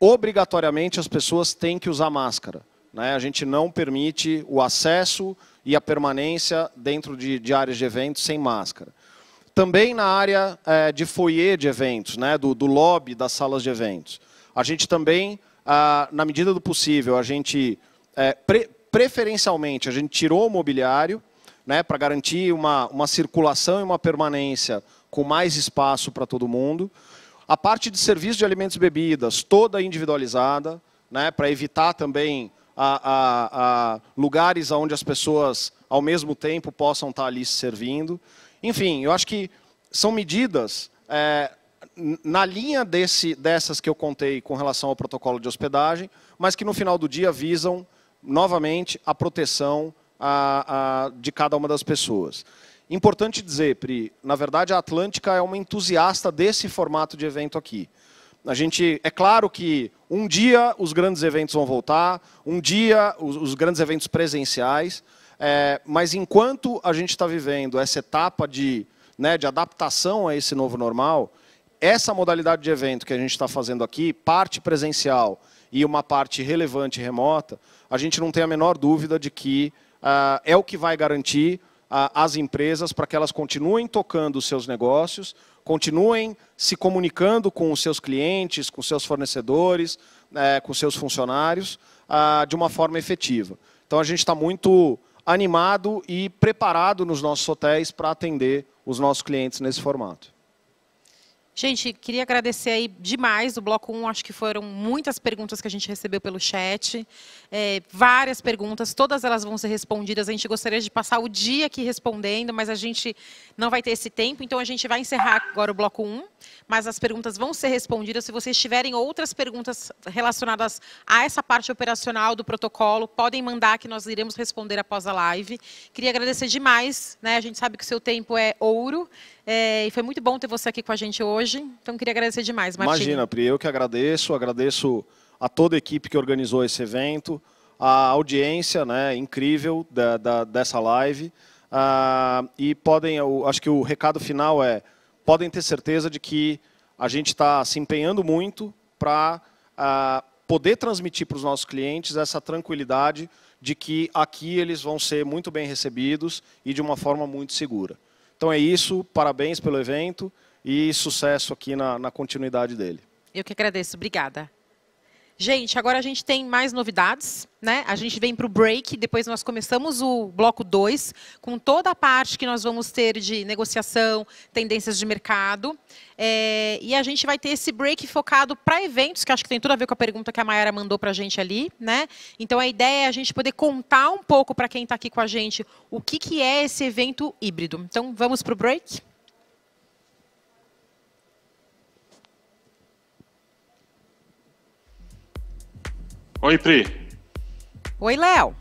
S5: Obrigatoriamente, as pessoas têm que usar máscara. Né? A gente não permite o acesso e a permanência dentro de, de áreas de eventos sem máscara. Também na área é, de foyer de eventos, né? do, do lobby das salas de eventos. A gente também, ah, na medida do possível, a gente, é, pre preferencialmente, a gente tirou o mobiliário, né, para garantir uma, uma circulação e uma permanência com mais espaço para todo mundo. A parte de serviço de alimentos e bebidas, toda individualizada, né, para evitar também a, a, a lugares onde as pessoas, ao mesmo tempo, possam estar tá ali se servindo. Enfim, eu acho que são medidas é, na linha desse, dessas que eu contei com relação ao protocolo de hospedagem, mas que no final do dia visam, novamente, a proteção a, a, de cada uma das pessoas. Importante dizer, Pri, na verdade a Atlântica é uma entusiasta desse formato de evento aqui. A gente, é claro que um dia os grandes eventos vão voltar, um dia os, os grandes eventos presenciais, é, mas enquanto a gente está vivendo essa etapa de, né, de adaptação a esse novo normal, essa modalidade de evento que a gente está fazendo aqui, parte presencial e uma parte relevante remota, a gente não tem a menor dúvida de que ah, é o que vai garantir ah, as empresas para que elas continuem tocando os seus negócios, continuem se comunicando com os seus clientes, com seus fornecedores, né, com com seus funcionários, ah, de uma forma efetiva. Então a gente está muito animado e preparado nos nossos hotéis para atender os nossos clientes nesse formato.
S1: Gente, queria agradecer aí demais o Bloco 1. Acho que foram muitas perguntas que a gente recebeu pelo chat. É, várias perguntas, todas elas vão ser respondidas. A gente gostaria de passar o dia aqui respondendo, mas a gente não vai ter esse tempo. Então, a gente vai encerrar agora o Bloco 1 mas as perguntas vão ser respondidas. Se vocês tiverem outras perguntas relacionadas a essa parte operacional do protocolo, podem mandar que nós iremos responder após a live. Queria agradecer demais, né? A gente sabe que o seu tempo é ouro. É, e foi muito bom ter você aqui com a gente hoje. Então, queria agradecer demais, Imagina,
S5: Pri, eu que agradeço. Agradeço a toda a equipe que organizou esse evento, a audiência né, incrível da, da, dessa live. Ah, e podem, eu, acho que o recado final é podem ter certeza de que a gente está se empenhando muito para ah, poder transmitir para os nossos clientes essa tranquilidade de que aqui eles vão ser muito bem recebidos e de uma forma muito segura. Então é isso, parabéns pelo evento e sucesso aqui na, na continuidade dele.
S1: Eu que agradeço, obrigada. Gente, agora a gente tem mais novidades, né? A gente vem para o break, depois nós começamos o bloco 2, com toda a parte que nós vamos ter de negociação, tendências de mercado. É, e a gente vai ter esse break focado para eventos, que acho que tem tudo a ver com a pergunta que a Mayara mandou para a gente ali, né? Então a ideia é a gente poder contar um pouco para quem está aqui com a gente o que, que é esse evento híbrido. Então vamos para o break?
S2: Oi, Pri. Oi, Léo.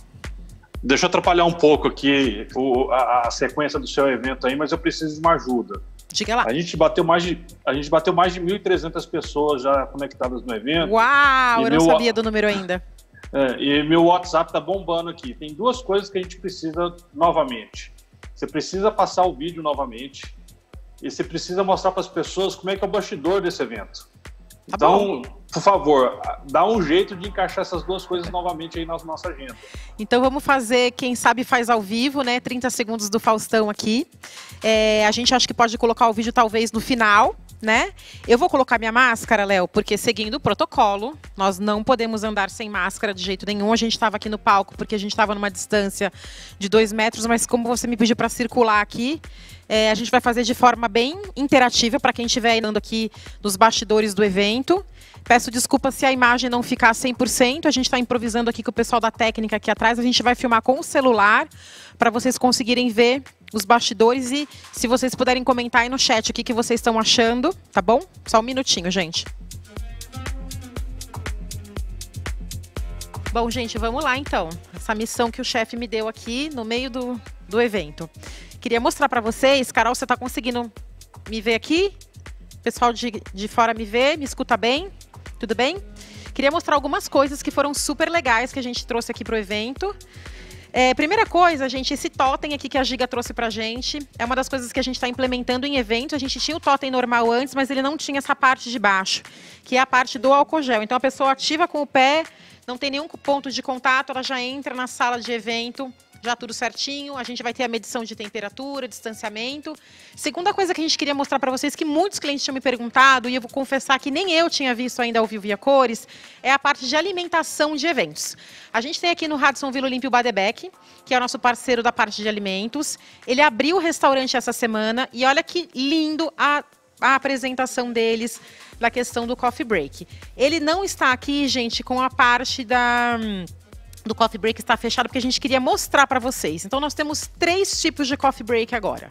S2: Deixa eu atrapalhar um pouco aqui o, a, a, sequência do seu evento aí, mas eu preciso de uma ajuda. Diga lá. A gente bateu mais de, a gente bateu mais de 1.300 pessoas já conectadas no evento. Uau, eu meu, não sabia
S1: do número ainda.
S2: É, e meu WhatsApp tá bombando aqui. Tem duas coisas que a gente precisa novamente. Você precisa passar o vídeo novamente e você precisa mostrar para as pessoas como é que é o bastidor desse evento. Tá então, bom. por favor, dá um jeito de encaixar essas duas coisas novamente aí na nossa agenda.
S1: Então vamos fazer, quem sabe faz ao vivo, né? 30 segundos do Faustão aqui. É, a gente acha que pode colocar o vídeo talvez no final, né? Eu vou colocar minha máscara, Léo, porque seguindo o protocolo, nós não podemos andar sem máscara de jeito nenhum. A gente estava aqui no palco porque a gente estava numa distância de dois metros, mas como você me pediu para circular aqui, é, a gente vai fazer de forma bem interativa para quem estiver andando aqui nos bastidores do evento. Peço desculpa se a imagem não ficar 100%. A gente está improvisando aqui com o pessoal da técnica aqui atrás. A gente vai filmar com o celular para vocês conseguirem ver os bastidores e se vocês puderem comentar aí no chat o que, que vocês estão achando, tá bom? Só um minutinho, gente. Bom, gente, vamos lá então. Essa missão que o chefe me deu aqui no meio do, do evento. Queria mostrar para vocês, Carol, você está conseguindo me ver aqui? Pessoal de, de fora me vê, me escuta bem? Tudo bem? Queria mostrar algumas coisas que foram super legais que a gente trouxe aqui pro evento. É, primeira coisa, gente, esse totem aqui que a Giga trouxe pra gente é uma das coisas que a gente está implementando em evento. A gente tinha o totem normal antes, mas ele não tinha essa parte de baixo, que é a parte do álcool gel. Então a pessoa ativa com o pé, não tem nenhum ponto de contato, ela já entra na sala de evento já tudo certinho. A gente vai ter a medição de temperatura, distanciamento. Segunda coisa que a gente queria mostrar para vocês, que muitos clientes tinham me perguntado, e eu vou confessar que nem eu tinha visto ainda ao vivo via cores, é a parte de alimentação de eventos. A gente tem aqui no Radisson Vila Olímpio Badebeck, que é o nosso parceiro da parte de alimentos. Ele abriu o restaurante essa semana e olha que lindo a a apresentação deles na questão do coffee break. Ele não está aqui, gente, com a parte da. Hum, do coffee break está fechado porque a gente queria mostrar para vocês. Então nós temos três tipos de coffee break agora.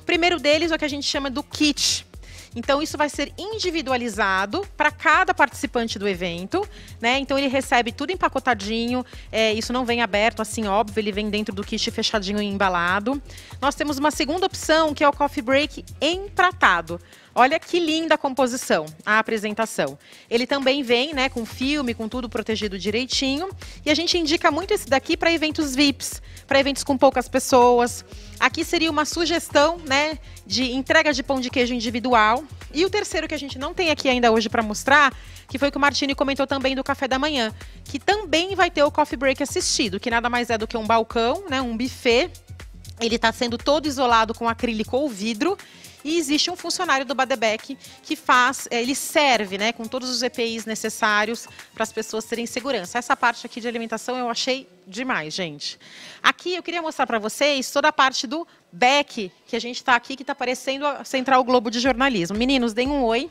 S1: O primeiro deles é o que a gente chama do kit. Então isso vai ser individualizado para cada participante do evento, né? Então ele recebe tudo empacotadinho, é, isso não vem aberto assim, óbvio, ele vem dentro do kit fechadinho e embalado. Nós temos uma segunda opção que é o coffee break empratado. Olha que linda a composição, a apresentação. Ele também vem, né, com filme, com tudo protegido direitinho. E a gente indica muito esse daqui para eventos VIPs, para eventos com poucas pessoas. Aqui seria uma sugestão, né, de entrega de pão de queijo individual. E o terceiro que a gente não tem aqui ainda hoje para mostrar, que foi o que o Martini comentou também do café da manhã, que também vai ter o coffee break assistido, que nada mais é do que um balcão, né, um buffet. Ele está sendo todo isolado com acrílico ou vidro e existe um funcionário do Badebec que faz, é, ele serve, né, com todos os EPIs necessários para as pessoas terem segurança. Essa parte aqui de alimentação eu achei demais, gente. Aqui eu queria mostrar para vocês toda a parte do BEC, que a gente está aqui, que está parecendo a Central Globo de Jornalismo. Meninos, deem um oi.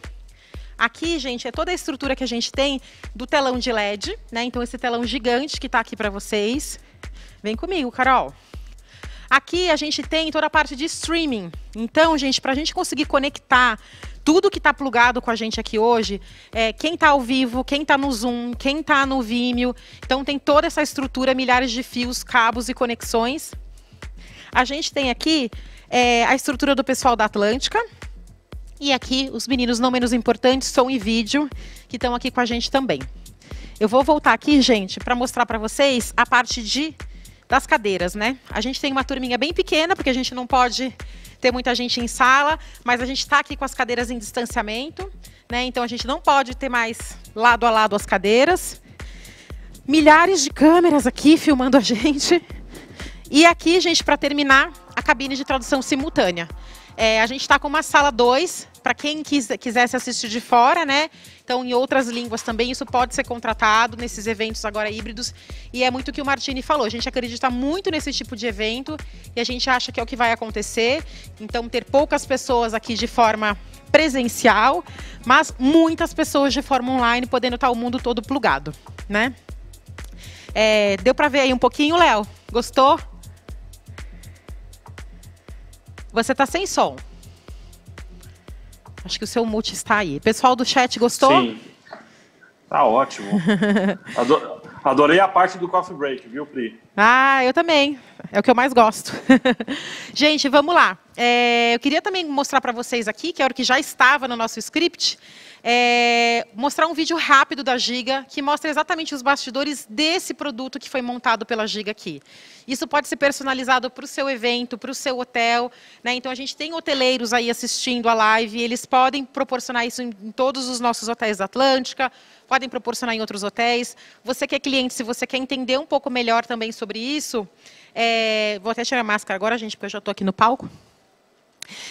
S1: Aqui, gente, é toda a estrutura que a gente tem do telão de LED, né? Então, esse telão gigante que está aqui para vocês. Vem comigo, Carol. Aqui a gente tem toda a parte de streaming. Então, gente, para a gente conseguir conectar tudo que está plugado com a gente aqui hoje, é, quem está ao vivo, quem está no Zoom, quem está no Vimeo. Então, tem toda essa estrutura, milhares de fios, cabos e conexões. A gente tem aqui é, a estrutura do pessoal da Atlântica. E aqui os meninos não menos importantes, som e vídeo, que estão aqui com a gente também. Eu vou voltar aqui, gente, para mostrar para vocês a parte de das cadeiras, né? A gente tem uma turminha bem pequena, porque a gente não pode ter muita gente em sala, mas a gente está aqui com as cadeiras em distanciamento, né? Então a gente não pode ter mais lado a lado as cadeiras. Milhares de câmeras aqui (laughs) filmando a gente. E aqui, gente, para terminar, a cabine de tradução simultânea. É, a gente está com uma sala 2, para quem quis, quisesse assistir de fora, né? estão em outras línguas também. Isso pode ser contratado nesses eventos agora híbridos. E é muito o que o Martini falou. A gente acredita muito nesse tipo de evento e a gente acha que é o que vai acontecer. Então, ter poucas pessoas aqui de forma presencial, mas muitas pessoas de forma online, podendo estar o mundo todo plugado, né? É, deu para ver aí um pouquinho, Léo? Gostou? Você tá sem som. Acho que o seu mute está aí. Pessoal do chat, gostou? Sim.
S2: Tá ótimo. (laughs) Ador adorei a parte do coffee break, viu, Pri?
S1: Ah, eu também. É o que eu mais gosto. (laughs) Gente, vamos lá. É, eu queria também mostrar para vocês aqui, que é o que já estava no nosso script, é, mostrar um vídeo rápido da Giga, que mostra exatamente os bastidores desse produto que foi montado pela Giga aqui. Isso pode ser personalizado para o seu evento, para o seu hotel. Né? Então, a gente tem hoteleiros aí assistindo a live, eles podem proporcionar isso em, em todos os nossos hotéis da Atlântica, podem proporcionar em outros hotéis. Você que é cliente, se você quer entender um pouco melhor também sobre isso, é, vou até tirar a máscara agora, gente, porque eu já estou aqui no palco.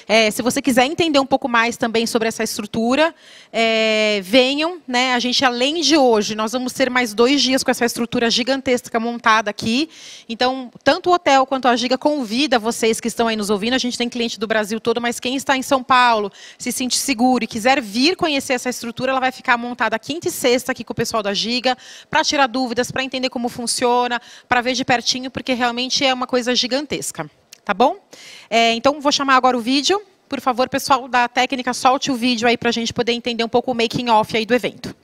S1: É, se você quiser entender um pouco mais também sobre essa estrutura, é, venham, né? A gente, além de hoje, nós vamos ter mais dois dias com essa estrutura gigantesca montada aqui. Então, tanto o hotel quanto a Giga convida vocês que estão aí nos ouvindo. A gente tem cliente do Brasil todo, mas quem está em São Paulo, se sente seguro e quiser vir conhecer essa estrutura, ela vai ficar montada quinta e sexta aqui com o pessoal da Giga, para tirar dúvidas, para entender como funciona, para ver de pertinho, porque realmente é uma coisa gigantesca. Tá bom? É, então, vou chamar agora o vídeo. Por favor, pessoal da técnica, solte o vídeo aí para a gente poder entender um pouco o making-off aí do evento.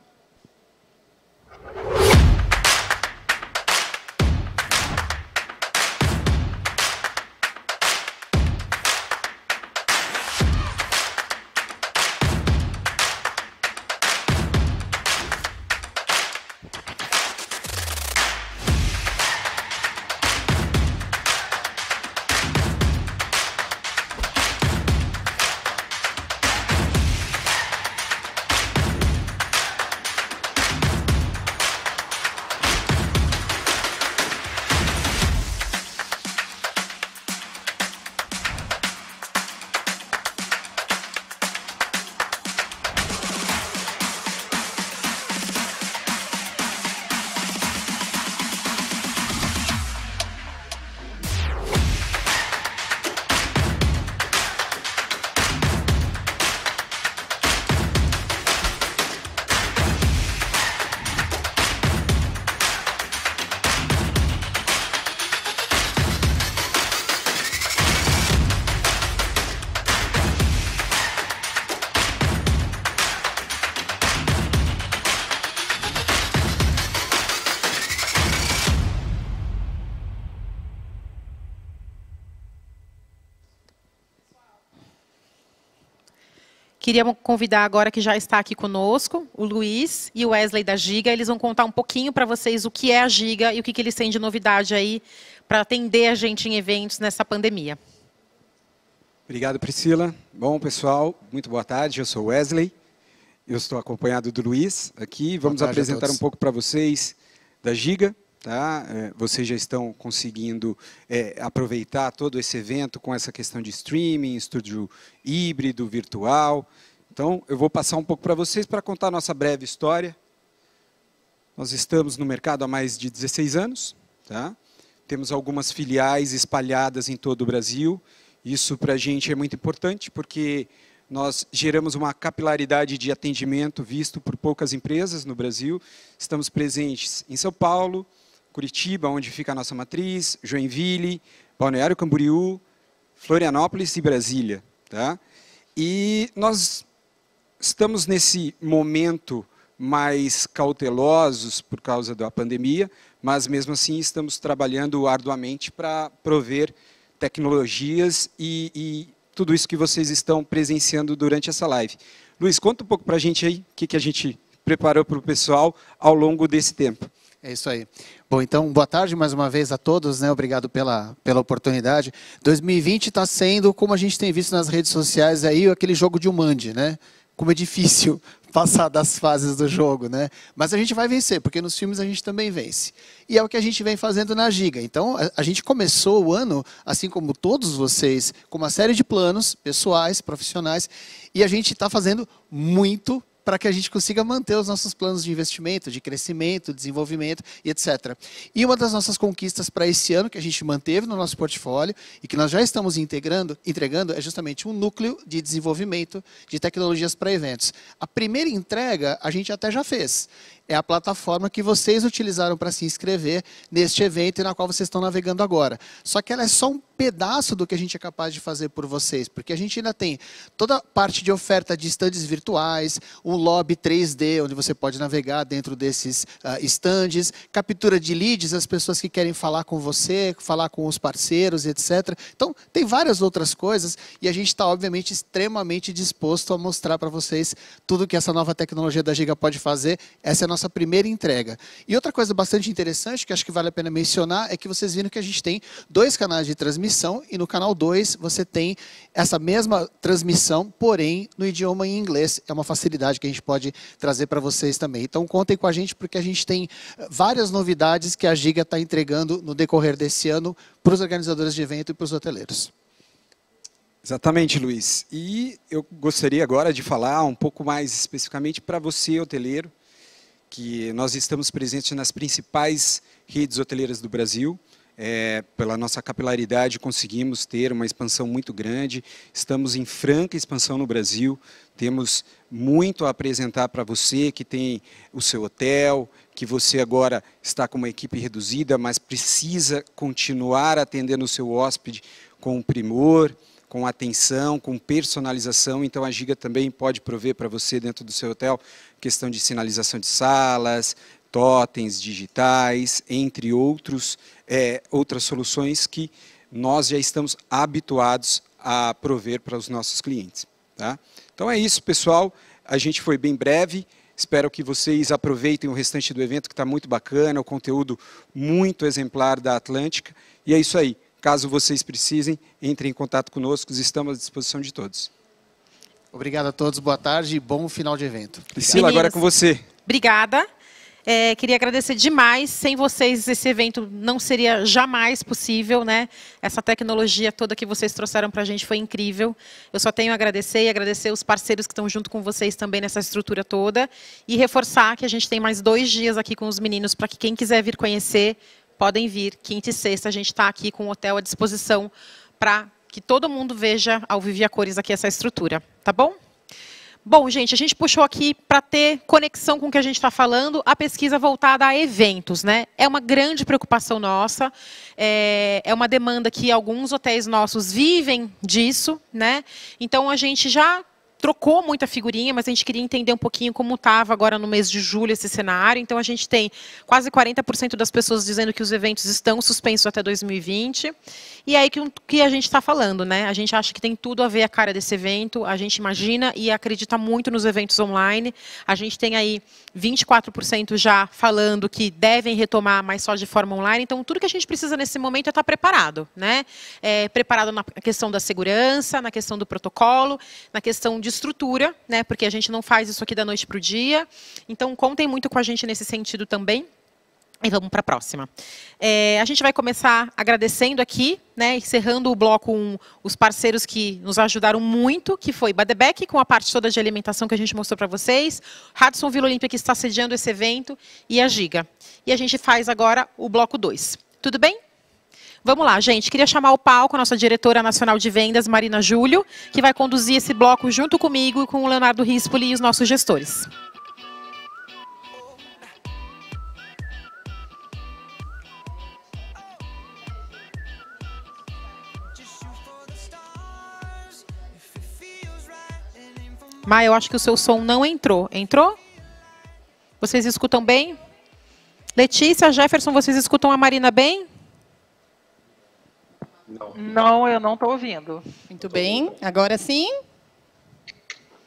S1: queria convidar agora que já está aqui conosco, o Luiz e o Wesley da Giga. Eles vão contar um pouquinho para vocês o que é a Giga e o que, que eles têm de novidade aí para atender a gente em eventos nessa pandemia.
S7: Obrigado, Priscila. Bom, pessoal, muito boa tarde. Eu sou Wesley. Eu estou acompanhado do Luiz aqui. Vamos apresentar um pouco para vocês da Giga. Tá? É, vocês já estão conseguindo é, aproveitar todo esse evento com essa questão de streaming, estúdio híbrido, virtual. Então, eu vou passar um pouco para vocês para contar nossa breve história. Nós estamos no mercado há mais de 16 anos. Tá? Temos algumas filiais espalhadas em todo o Brasil. Isso para a gente é muito importante, porque nós geramos uma capilaridade de atendimento visto por poucas empresas no Brasil. Estamos presentes em São Paulo, Curitiba, onde fica a nossa matriz, Joinville, Balneário Camboriú, Florianópolis e Brasília. Tá? E nós estamos nesse momento mais cautelosos por causa da pandemia, mas mesmo assim estamos trabalhando arduamente para prover tecnologias e, e, tudo isso que vocês estão presenciando durante essa live. Luiz, conta um pouco para a gente aí o que, que a gente preparou para o pessoal ao longo desse tempo.
S8: É isso aí. Bom, então, boa tarde mais uma vez a todos, né? Obrigado pela, pela oportunidade. 2020 está sendo, como a gente tem visto nas redes sociais aí, aquele jogo de um mande, né? Como é difícil (laughs) passar das fases do jogo, né? Mas a gente vai vencer, porque nos filmes a gente também vence. E é o que a gente vem fazendo na Giga. Então, a, gente começou o ano, assim como todos vocês, com uma série de planos pessoais, profissionais, e a gente está fazendo muito para que a gente consiga manter os nossos planos de investimento, de crescimento, desenvolvimento e etc. E uma das nossas conquistas para esse ano que a gente manteve no nosso portfólio e que nós já estamos integrando, entregando é justamente um núcleo de desenvolvimento de tecnologias para eventos. A primeira entrega a gente até já fez é a plataforma que vocês utilizaram para se inscrever neste evento e na qual vocês estão navegando agora. Só que ela é só um pedaço do que a gente é capaz de fazer por vocês, porque a gente ainda tem toda a parte de oferta de estandes virtuais, um lobby 3D, onde você pode navegar dentro desses estandes, ah, uh, captura de leads, as pessoas que querem falar com você, falar com os parceiros, etc. Então, tem várias outras coisas e a gente está, obviamente, extremamente disposto a mostrar para vocês tudo que essa nova tecnologia da Giga pode fazer. Essa é a nossa primeira entrega. E outra coisa bastante interessante, que acho que vale a pena mencionar, é que vocês viram que a gente tem dois canais de transmissão, e no canal 2 você tem essa mesma transmissão, porém no idioma em inglês. É uma facilidade que a gente pode trazer para vocês também. Então contem com a gente, porque a gente tem eh, várias novidades que a Giga está entregando no decorrer desse ano para os organizadores de evento e para os hoteleiros. Exatamente,
S7: Luiz. E eu gostaria agora de falar um pouco mais especificamente para você, hoteleiro, que nós estamos presentes nas principais redes hoteleiras do Brasil. É, pela nossa capilaridade, conseguimos ter uma expansão muito grande. Estamos em franca expansão no Brasil. Temos muito a apresentar para você que tem o seu hotel, que você agora está com uma equipe reduzida, mas precisa continuar atendendo o seu hóspede com primor, com atenção, com personalização. Então a Giga também pode prover para você dentro do seu hotel questão de sinalização de salas, totens digitais, entre outros, é, outras soluções que nós já estamos habituados a prover para os nossos clientes. Tá? Então é isso, pessoal. A gente foi bem breve. Espero que vocês aproveitem o restante do evento, que está muito bacana, o conteúdo muito exemplar da Atlântica. E é isso aí. Caso vocês precisem, entrem em contato conosco, estamos à disposição de
S8: todos. Obrigado a todos, boa tarde e bom final de evento. Priscila, agora é com você.
S1: Obrigada. É, queria agradecer demais. Sem vocês, esse evento não seria jamais possível, né? Essa tecnologia toda que vocês trouxeram para a gente foi incrível. Eu só tenho a agradecer e agradecer os parceiros que estão junto com vocês também nessa estrutura toda. E reforçar que a gente tem mais dois dias aqui com os meninos para que quem quiser vir conhecer, podem vir. Quinta e sexta, a gente está aqui com o hotel à disposição para que todo mundo veja ao vivo a cores aqui essa estrutura, tá bom? Bom, gente, a gente puxou aqui para ter conexão com o que a gente está falando, a pesquisa voltada a eventos, né? É uma grande preocupação nossa, é, é uma demanda que alguns hotéis nossos vivem disso, né? Então a gente já trocou muita figurinha, mas a gente queria entender um pouquinho como estava agora no mês de julho esse cenário. Então, a gente tem quase 40% das pessoas dizendo que os eventos estão suspensos até 2020. E é aí que, que a gente está falando, né? A gente acha que tem tudo a ver a cara desse evento, a gente imagina e acredita muito nos eventos online. A gente tem aí 24% já falando que devem retomar, mas só de forma online. Então, tudo que a gente precisa nesse momento é estar tá preparado, né? É, preparado na questão da segurança, na questão do protocolo, na questão de de estrutura, né? Porque a gente não faz isso aqui da noite para o dia. Então, contem muito com a gente nesse sentido também. E vamos para a próxima. É, a gente vai começar agradecendo aqui, né, encerrando o bloco com os parceiros que nos ajudaram muito, que foi Badebeck com a parte toda de alimentação que a gente mostrou para vocês, Radisson Vila Olímpia, que está sediando esse evento, e a Giga. E a gente faz agora o bloco 2. Tudo bem? Vamos lá, gente. Queria chamar o palco a nossa diretora nacional de vendas, Marina Júlio, que vai conduzir esse bloco junto comigo e com o Leonardo Rispoli e os nossos gestores. Ma, eu acho que o seu som não entrou. Entrou? Vocês escutam bem? Letícia, Jefferson, vocês escutam a Marina bem?
S4: Não. eu não estou ouvindo. Muito bem.
S1: Agora
S9: sim?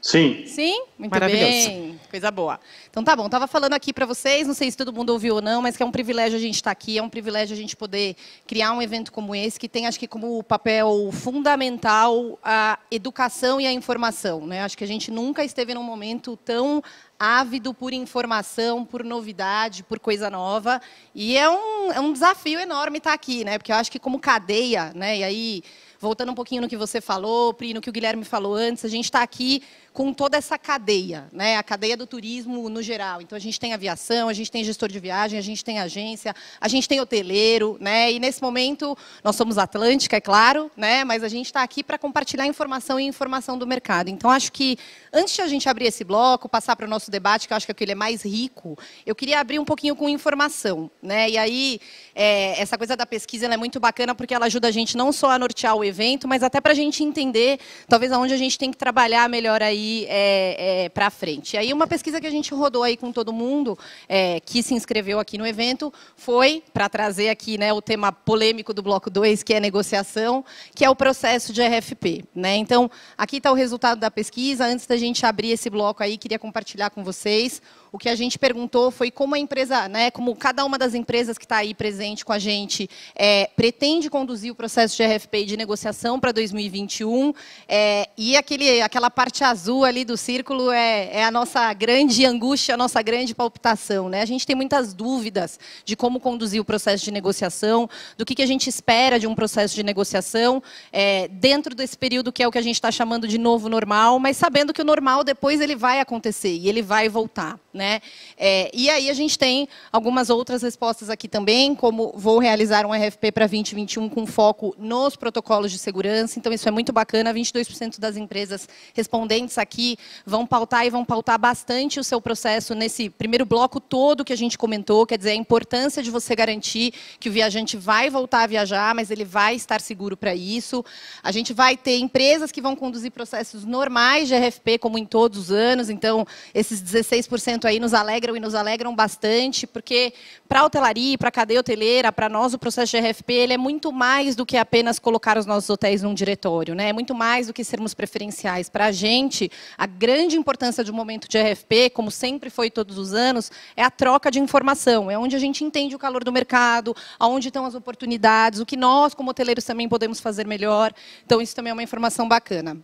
S9: Sim. Sim? Muito bem. Coisa boa. Então tá bom, estava falando aqui para vocês, não sei se todo mundo ouviu ou não, mas que é um privilégio a gente estar tá aqui, é um privilégio a gente poder criar um evento como esse, que tem, acho que, como papel fundamental a educação e a informação. Né? Acho que a gente nunca esteve num momento tão ávido por informação, por novidade, por coisa nova. E é um, é um desafio enorme estar aqui, né? Porque eu acho que como cadeia, né? E aí, voltando um pouquinho no que você falou, Pri, no que o Guilherme falou antes, a gente está aqui com toda essa cadeia, né? a cadeia do turismo no geral. Então, a gente tem aviação, a gente tem gestor de viagem, a gente tem agência, a gente tem hoteleiro. Né? E, nesse momento, nós somos Atlântica, é claro, né? mas a gente está aqui para compartilhar informação e informação do mercado. Então, acho que, antes de a gente abrir esse bloco, passar para o nosso debate, que eu acho é que ele é mais rico, eu queria abrir um pouquinho com informação. Né? E aí, é, essa coisa da pesquisa é muito bacana, porque ela ajuda a gente não só a nortear o evento, mas até para a gente entender, talvez, aonde a gente tem que trabalhar melhor aí é, é para frente. E aí uma pesquisa que a gente rodou aí com todo mundo é, que se inscreveu aqui no evento foi para trazer aqui né, o tema polêmico do bloco 2, que é negociação, que é o processo de RFP. Né? Então, aqui está o resultado da pesquisa. Antes da gente abrir esse bloco aí, queria compartilhar com vocês o que a gente perguntou foi como a empresa, né, como cada uma das empresas que está aí presente com a gente é, pretende conduzir o processo de RFP de negociação para 2021. É, e aquele, aquela parte azul ali do círculo é, é a nossa grande angústia, a nossa grande palpitação. Né? A gente tem muitas dúvidas de como conduzir o processo de negociação, do que, que a gente espera de um processo de negociação é, dentro desse período que é o que a gente está chamando de novo normal, mas sabendo que o normal depois ele vai acontecer e ele vai voltar. Né? Né? É, e aí a gente tem algumas outras respostas aqui também, como vou realizar um RFP para 2021 com foco nos protocolos de segurança. Então, isso é muito bacana. 22% das empresas respondentes aqui vão pautar e vão pautar bastante o seu processo nesse primeiro bloco todo que a gente comentou, quer dizer, a importância de você garantir que o viajante vai voltar a viajar, mas ele vai estar seguro para isso. A gente vai ter empresas que vão conduzir processos normais de RFP, como em todos os anos. Então, esses 16% aí nos alegram e nos alegram bastante, porque para a hotelaria, para a cadeia hoteleira, para nós o processo de RFP ele é muito mais do que apenas colocar os nossos hotéis num diretório, né? é muito mais do que sermos preferenciais. Para a gente, a grande importância de um momento de RFP, como sempre foi todos os anos, é a troca de informação, é onde a gente entende o calor do mercado, aonde estão as oportunidades, o que nós, como hoteleiros, também podemos fazer melhor. Então, isso também é uma informação bacana.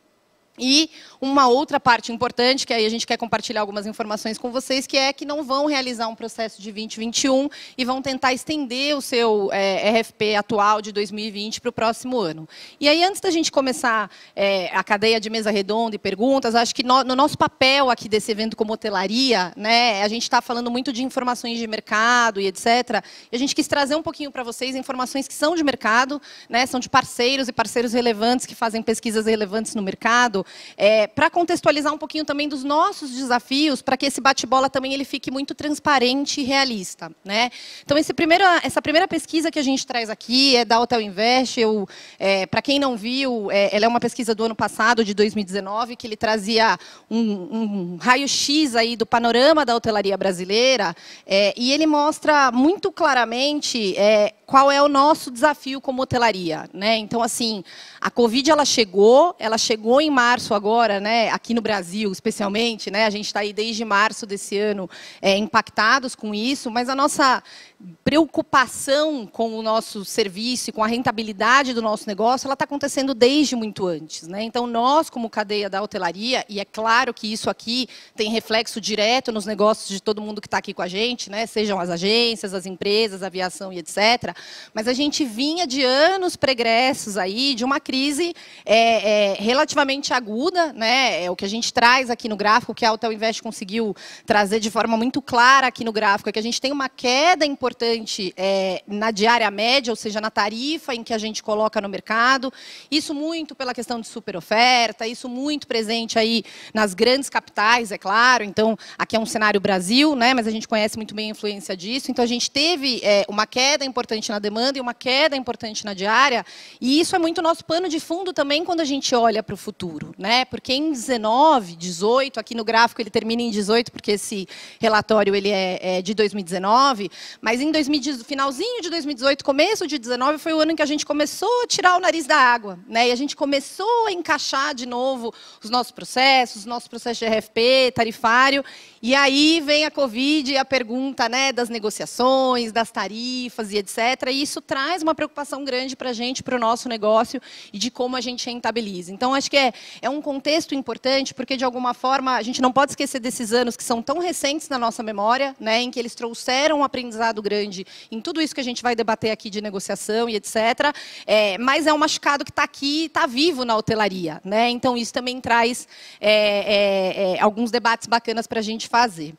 S9: E uma outra parte importante, que aí a gente quer compartilhar algumas informações com vocês, que é que não vão realizar um processo de 2021 e vão tentar estender o seu é, RFP atual de 2020 para o próximo ano. E aí, antes da gente começar é, a cadeia de mesa redonda e perguntas, acho que no, no nosso papel aqui desse evento como hotelaria, né, a gente está falando muito de informações de mercado e etc. E a gente quis trazer um pouquinho para vocês informações que são de mercado, né, são de parceiros e parceiros relevantes que fazem pesquisas relevantes no mercado é, para contextualizar um pouquinho também dos nossos desafios, para que esse bate-bola também ele fique muito transparente e realista. Né? Então, esse primeiro, essa primeira pesquisa que a gente traz aqui é da Hotel Invest. é, para quem não viu, é, ela é uma pesquisa do ano passado, de 2019, que ele trazia um, um raio-x aí do panorama da hotelaria brasileira, é, e ele mostra muito claramente é, qual é o nosso desafio como hotelaria, né? Então assim, a Covid ela chegou, ela chegou em março agora, né? Aqui no Brasil, especialmente, né? A gente está aí desde março desse ano é, impactados com isso, mas a nossa preocupação com o nosso serviço e com a rentabilidade do nosso negócio, ela está acontecendo desde muito antes. Né? Então, nós, como cadeia da hotelaria, e é claro que isso aqui tem reflexo direto nos negócios de todo mundo que está aqui com a gente, né? sejam as agências, as empresas, a aviação e etc. Mas a gente vinha de anos pregressos aí, de uma crise é, é, relativamente aguda, né? é o que a gente traz aqui no gráfico, que a Hotel Invest conseguiu trazer de forma muito clara aqui no gráfico, é que a gente tem uma queda importante importante é, na diária média, ou seja, na tarifa em que a gente coloca no mercado. Isso muito pela questão de super oferta. isso muito presente aí nas grandes capitais, é claro. Então, aqui é um cenário Brasil, né? mas a gente conhece muito bem a influência disso. Então, a gente teve é, uma queda importante na demanda e uma queda importante na diária. E isso é muito nosso pano de fundo também quando a gente olha para o futuro. Né? Porque em 19, 18, aqui no gráfico ele termina em 18, porque esse relatório ele é, é de 2019, mas mas em 2018, finalzinho de 2018, começo de 2019, foi o ano em que a gente começou a tirar o nariz da água, né? E a gente começou a encaixar de novo os nossos processos, os nossos processos de RFP, tarifário, e aí vem a Covid e a pergunta né, das negociações, das tarifas e etc. E isso traz uma preocupação grande para a gente, para o nosso negócio e de como a gente rentabiliza. Então, acho que é, é um contexto importante, porque, de alguma forma, a gente não pode esquecer desses anos que são tão recentes na nossa memória, né, em que eles trouxeram um aprendizado grande em tudo isso que a gente vai debater aqui de negociação e etc. É, mas é um machucado que está aqui e está vivo na hotelaria. Né? Então, isso também traz é, é, é alguns debates bacanas para a gente fazer fazer.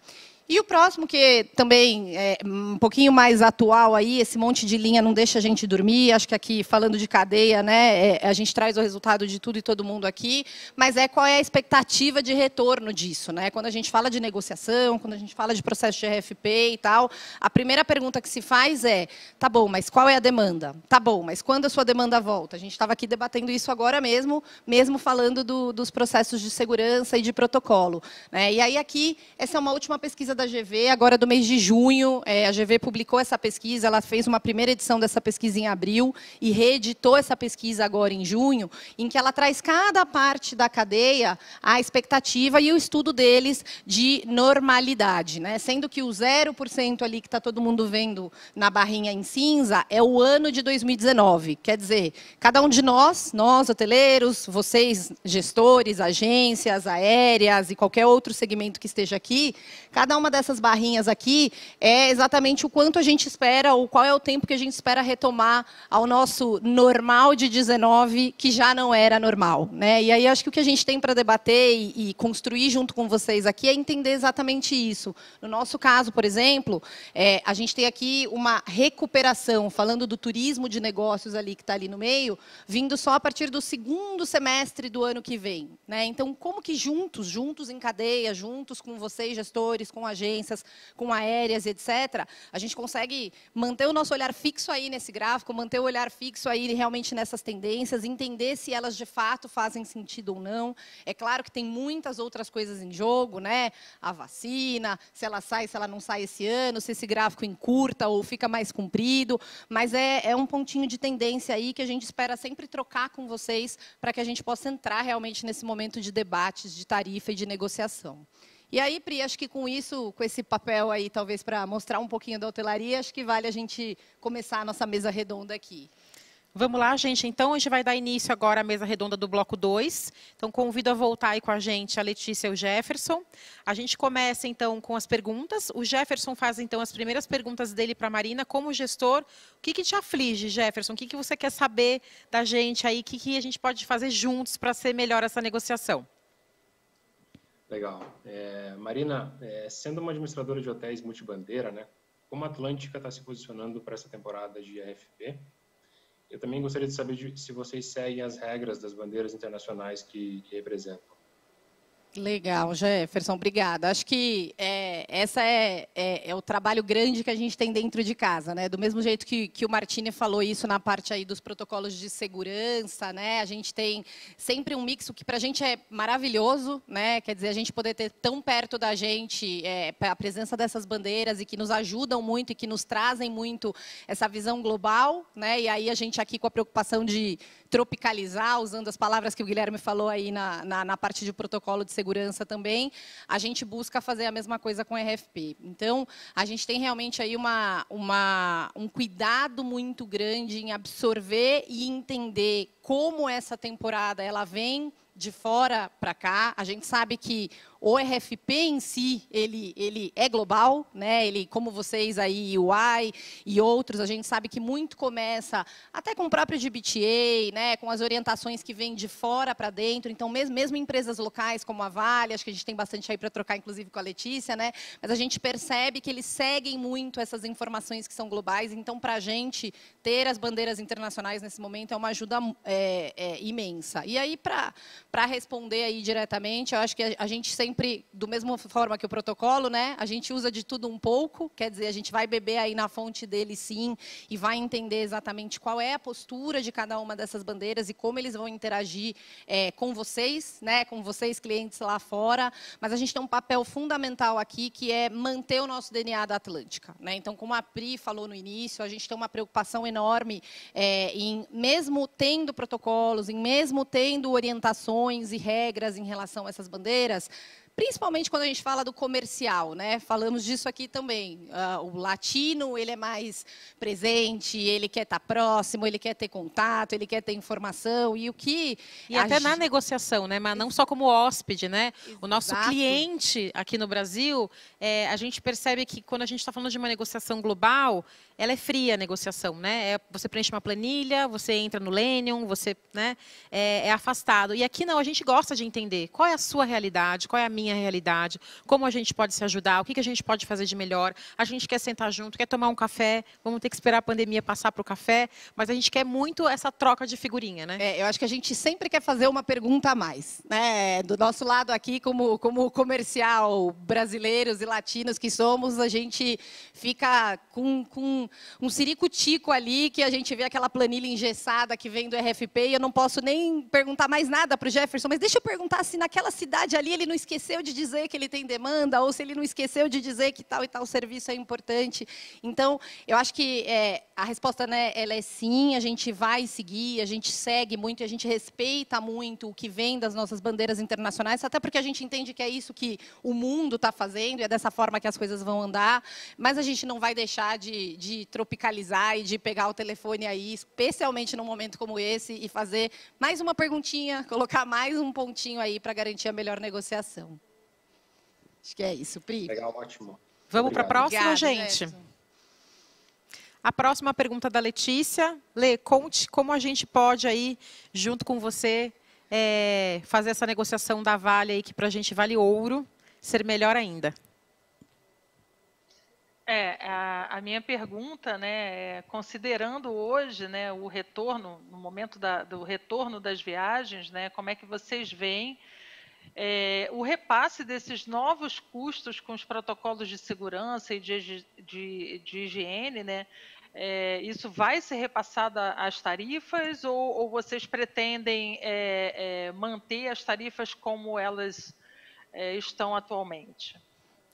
S9: E o próximo, que também é um pouquinho mais atual aí, esse monte de linha não deixa a gente dormir. Acho que aqui, falando de cadeia, né, é, a gente traz o resultado de tudo e todo mundo aqui, mas é qual é a expectativa de retorno disso. Né? Quando a gente fala de negociação, quando a gente fala de processo de RFP e tal, a primeira pergunta que se faz é: tá bom, mas qual é a demanda? Tá bom, mas quando a sua demanda volta? A gente estava aqui debatendo isso agora mesmo, mesmo falando do, dos processos de segurança e de protocolo. Né? E aí, aqui, essa é uma última pesquisa da GV, agora do mês de junho. É, a GV publicou essa pesquisa, ela fez uma primeira edição dessa pesquisa em abril e reeditou essa pesquisa agora em junho, em que ela traz cada parte da cadeia a expectativa e o estudo deles de normalidade. Né? Sendo que o 0% ali que está todo mundo vendo na barrinha em cinza é o ano de 2019. Quer dizer, cada um de nós, nós hoteleiros, vocês gestores, agências aéreas e qualquer outro segmento que esteja aqui, cada uma uma dessas barrinhas aqui é exatamente o quanto a gente espera, ou qual é o tempo que a gente espera retomar ao nosso normal de 19, que já não era normal. Né? E aí acho que o que a gente tem para debater e, e construir junto com vocês aqui é entender exatamente isso. No nosso caso, por exemplo, é, a gente tem aqui uma recuperação, falando do turismo de negócios ali que está ali no meio, vindo só a partir do segundo semestre do ano que vem. Né? Então, como que juntos, juntos em cadeia, juntos com vocês, gestores, com a agências, com aéreas, etc., a gente consegue manter o nosso olhar fixo aí nesse gráfico, manter o olhar fixo aí realmente nessas tendências, entender se elas de fato fazem sentido ou não. É claro que tem muitas outras coisas em jogo, né? A vacina, se ela sai, se ela não sai esse ano, se esse gráfico encurta ou fica mais comprido, mas é, é um pontinho de tendência aí que a gente espera sempre trocar com vocês para que a gente possa entrar realmente nesse momento de debates, de tarifa e de negociação. E aí, Pri, acho que com isso, com esse papel aí, talvez para mostrar um pouquinho da hotelaria, acho que vale a gente começar a nossa mesa redonda aqui.
S1: Vamos lá, gente. Então, a gente vai dar início agora à mesa redonda do bloco 2. Então, convido a voltar aí com a gente a Letícia e o Jefferson. A gente começa, então, com as perguntas. O Jefferson faz, então, as primeiras perguntas dele para a Marina. Como gestor, o que, que te aflige, Jefferson? O que, que você quer saber da gente aí? O que, que a gente pode fazer juntos para ser melhor essa negociação?
S3: Legal. É, Marina, é, sendo uma administradora de hotéis multibandeira, né, como a Atlântica está se posicionando para essa temporada de AFP? Eu também gostaria de saber de, se vocês seguem as regras das bandeiras internacionais que, que representam.
S9: Legal, Jefferson, obrigada. Acho que é, essa é, é, é, o trabalho grande que a gente tem dentro de casa, né? Do mesmo jeito que, que o Martini falou isso na parte aí dos protocolos de segurança, né? A gente tem sempre um mix, que para a gente é maravilhoso, né? Quer dizer, a gente poder ter tão perto da gente é, a presença dessas bandeiras e que nos ajudam muito e que nos trazem muito essa visão global, né? E aí a gente aqui com a preocupação de tropicalizar, usando as palavras que o Guilherme falou aí na, na, na parte de protocolo de segurança também, a gente busca fazer a mesma coisa com o RFP. Então, a gente tem realmente aí uma, uma, um cuidado muito grande em absorver e entender como essa temporada ela vem de fora para cá. A gente sabe que o RFP em si, ele, ele é global, né? Ele, como vocês aí, o AI e outros, a gente sabe que muito começa até com o próprio GBTA, né? Com as orientações que vêm de fora para dentro. Então, mesmo, mesmo empresas locais como a Vale, acho que a gente tem bastante aí para trocar, inclusive com a Letícia, né? Mas a gente percebe que eles seguem muito essas informações que são globais. Então, para a gente ter as bandeiras internacionais nesse momento é uma ajuda é, é, imensa. E aí, para responder aí diretamente, eu acho que a, a gente sempre sempre, do mesmo forma que o protocolo, né? A gente usa de tudo um pouco, quer dizer, a gente vai beber aí na fonte dele sim e vai entender exatamente qual é a postura de cada uma dessas bandeiras e como eles vão interagir é, com vocês, né? Com vocês, clientes lá fora. Mas a gente tem um papel fundamental aqui que é manter o nosso DNA da Atlântica, né? Então, como a Pri falou no início, a gente tem uma preocupação enorme é, em, mesmo tendo protocolos, em mesmo tendo orientações e regras em relação a essas bandeiras, principalmente quando a gente fala do comercial, né? Falamos disso aqui também. Uh, o latino, ele é mais presente, ele quer estar tá próximo, ele quer ter contato, ele quer ter informação e o
S1: que... E até gente... na negociação, né? Mas não só como hóspede, né? Exato. O nosso cliente aqui no Brasil, é, a gente percebe que quando a gente está falando de uma negociação global, ela é fria a negociação, né? É, você preenche uma planilha, você entra no Lenium, você né, é, é, afastado. E aqui não, a gente gosta de entender qual é a sua realidade, qual é a minha realidade, como a gente pode se ajudar, o que, que a gente pode fazer de melhor. A gente quer sentar junto, quer tomar um café, vamos ter que esperar a pandemia passar para o café, mas a gente quer muito essa troca de figurinha, né? É, eu acho que a gente sempre quer fazer uma pergunta a mais, né?
S9: Do nosso lado aqui, como, como comercial brasileiros e latinos que somos, a gente fica com, com um, ciricutico ali, que a gente vê aquela planilha engessada que vem do RFP, e eu não posso nem perguntar mais nada para o Jefferson, mas deixa eu perguntar se naquela cidade ali ele não esqueceu de dizer que ele tem demanda, ou se ele não esqueceu de dizer que tal e tal serviço é importante. Então, eu acho que é, a resposta né, ela é sim, a gente vai seguir, a gente segue muito, a gente respeita muito o que vem das nossas bandeiras internacionais, até porque a gente entende que é isso que o mundo está fazendo e é dessa forma que as coisas vão andar, mas a gente não vai deixar de, de tropicalizar e de pegar o telefone aí, especialmente num momento como esse, e fazer mais uma perguntinha, (laughs) colocar mais um pontinho aí para
S1: garantir a melhor negociação. Acho que é isso, Pri. Legal, ótimo. Vamos para a próxima, Obrigada, gente. A próxima pergunta da Letícia. Lê, conte como a gente pode aí, junto com você, é, fazer essa negociação da Vale aí, que para a gente vale ouro, ser melhor ainda.
S4: É, a, a, minha pergunta, né, é, considerando hoje, né, o retorno, no momento da, do retorno das viagens, né, como é que vocês veem é, o repasse desses novos custos com os protocolos de segurança e de, de, de higiene, né? É, isso vai ser repassado às tarifas ou, ou vocês pretendem é, é manter as tarifas como elas é, estão atualmente?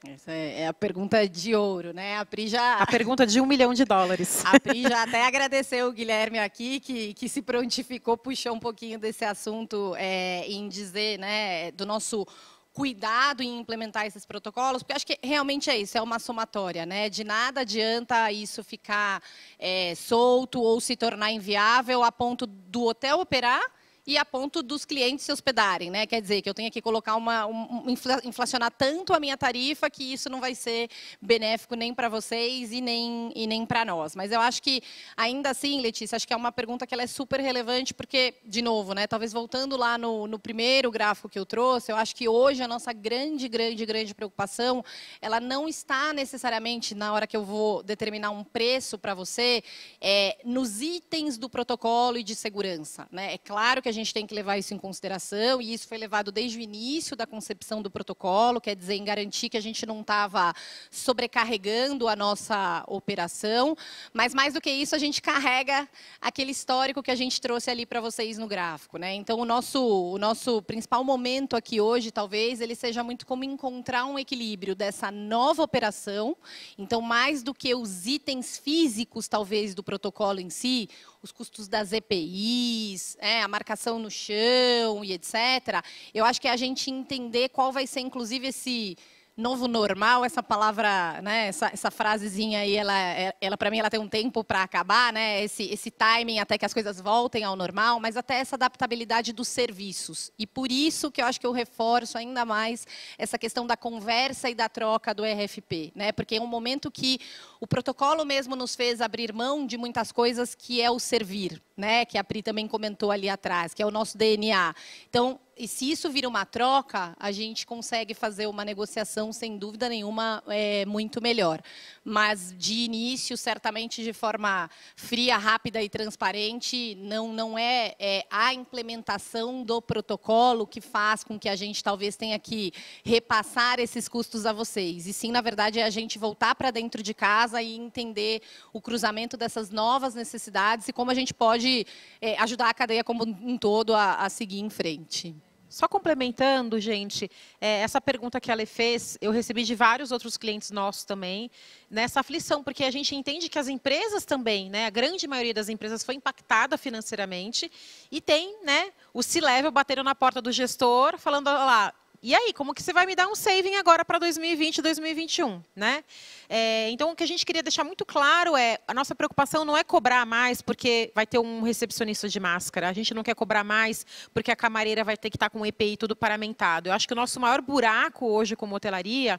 S1: Essa é, é a pergunta de ouro, né? A Pri já... A pergunta de um milhão de dólares. (laughs) A Pri
S4: já até agradeceu o Guilherme
S9: aqui, que, que se prontificou, puxou um pouquinho desse assunto é, em dizer, né, do nosso cuidado em implementar esses protocolos, porque acho que realmente é isso, é uma somatória, né? De nada adianta isso ficar é, solto ou se tornar inviável a ponto do hotel operar e a ponto dos clientes se hospedarem, né? Quer dizer que eu tenho que colocar uma um, inflacionar tanto a minha tarifa que isso não vai ser benéfico nem para vocês e nem e nem para nós. Mas eu acho que ainda assim, Letícia, acho que é uma pergunta que ela é super relevante porque de novo, né? Talvez voltando lá no, no primeiro gráfico que eu trouxe, eu acho que hoje a nossa grande, grande, grande preocupação, ela não está necessariamente na hora que eu vou determinar um preço para você, é, nos itens do protocolo e de segurança, né? É claro que a a gente tem que levar isso em consideração, e isso foi levado desde o início da concepção do protocolo, quer dizer, em garantir que a gente não estava sobrecarregando a nossa operação, mas mais do que isso, a gente carrega aquele histórico que a gente trouxe ali para vocês no gráfico. Né? Então, o nosso, o nosso principal momento aqui hoje, talvez, ele seja muito como encontrar um equilíbrio dessa nova operação, então, mais do que os itens físicos, talvez, do protocolo em si, os custos das EPIs, é, né, a marcação no chão e etc., eu acho que é a gente entender qual vai ser, inclusive, esse novo normal, essa palavra, né, essa, essa frasezinha aí, ela, é, ela para mim, ela tem um tempo para acabar, né? Esse, esse timing até que as coisas voltem ao normal, mas até essa adaptabilidade dos serviços. E por isso que eu acho que eu reforço ainda mais essa questão da conversa e da troca do RFP, né? Porque é um momento que o protocolo mesmo nos fez abrir mão de muitas coisas que é o servir, né? Que a Pri também comentou ali atrás, que é o nosso DNA. Então, e se isso vira uma troca, a gente consegue fazer uma negociação, sem dúvida nenhuma, é, muito melhor. Mas, de início, certamente de forma fria, rápida e transparente, não, não é, é a implementação do protocolo que faz com que a gente talvez tenha que repassar esses custos a vocês. E sim, na verdade, é a gente voltar para dentro de casa e entender o cruzamento dessas novas necessidades e como a gente pode
S1: é, ajudar a cadeia como um todo a, a seguir em frente. Só complementando, gente, é, essa pergunta que ela fez, eu recebi de vários outros clientes nossos também, nessa aflição, porque a gente entende que as empresas também, né, a grande maioria das empresas foi impactada financeiramente e tem, né, o C-Level bateram na porta do gestor, falando, olha lá, e aí, como que você vai me dar um saving agora para 2020, 2021, né? É, então, o que a gente queria deixar muito claro é a nossa preocupação não é cobrar mais porque vai ter um recepcionista de máscara. A gente não quer cobrar mais porque a camareira vai ter que estar tá com o EPI tudo paramentado. Eu acho que o nosso maior buraco hoje como hotelaria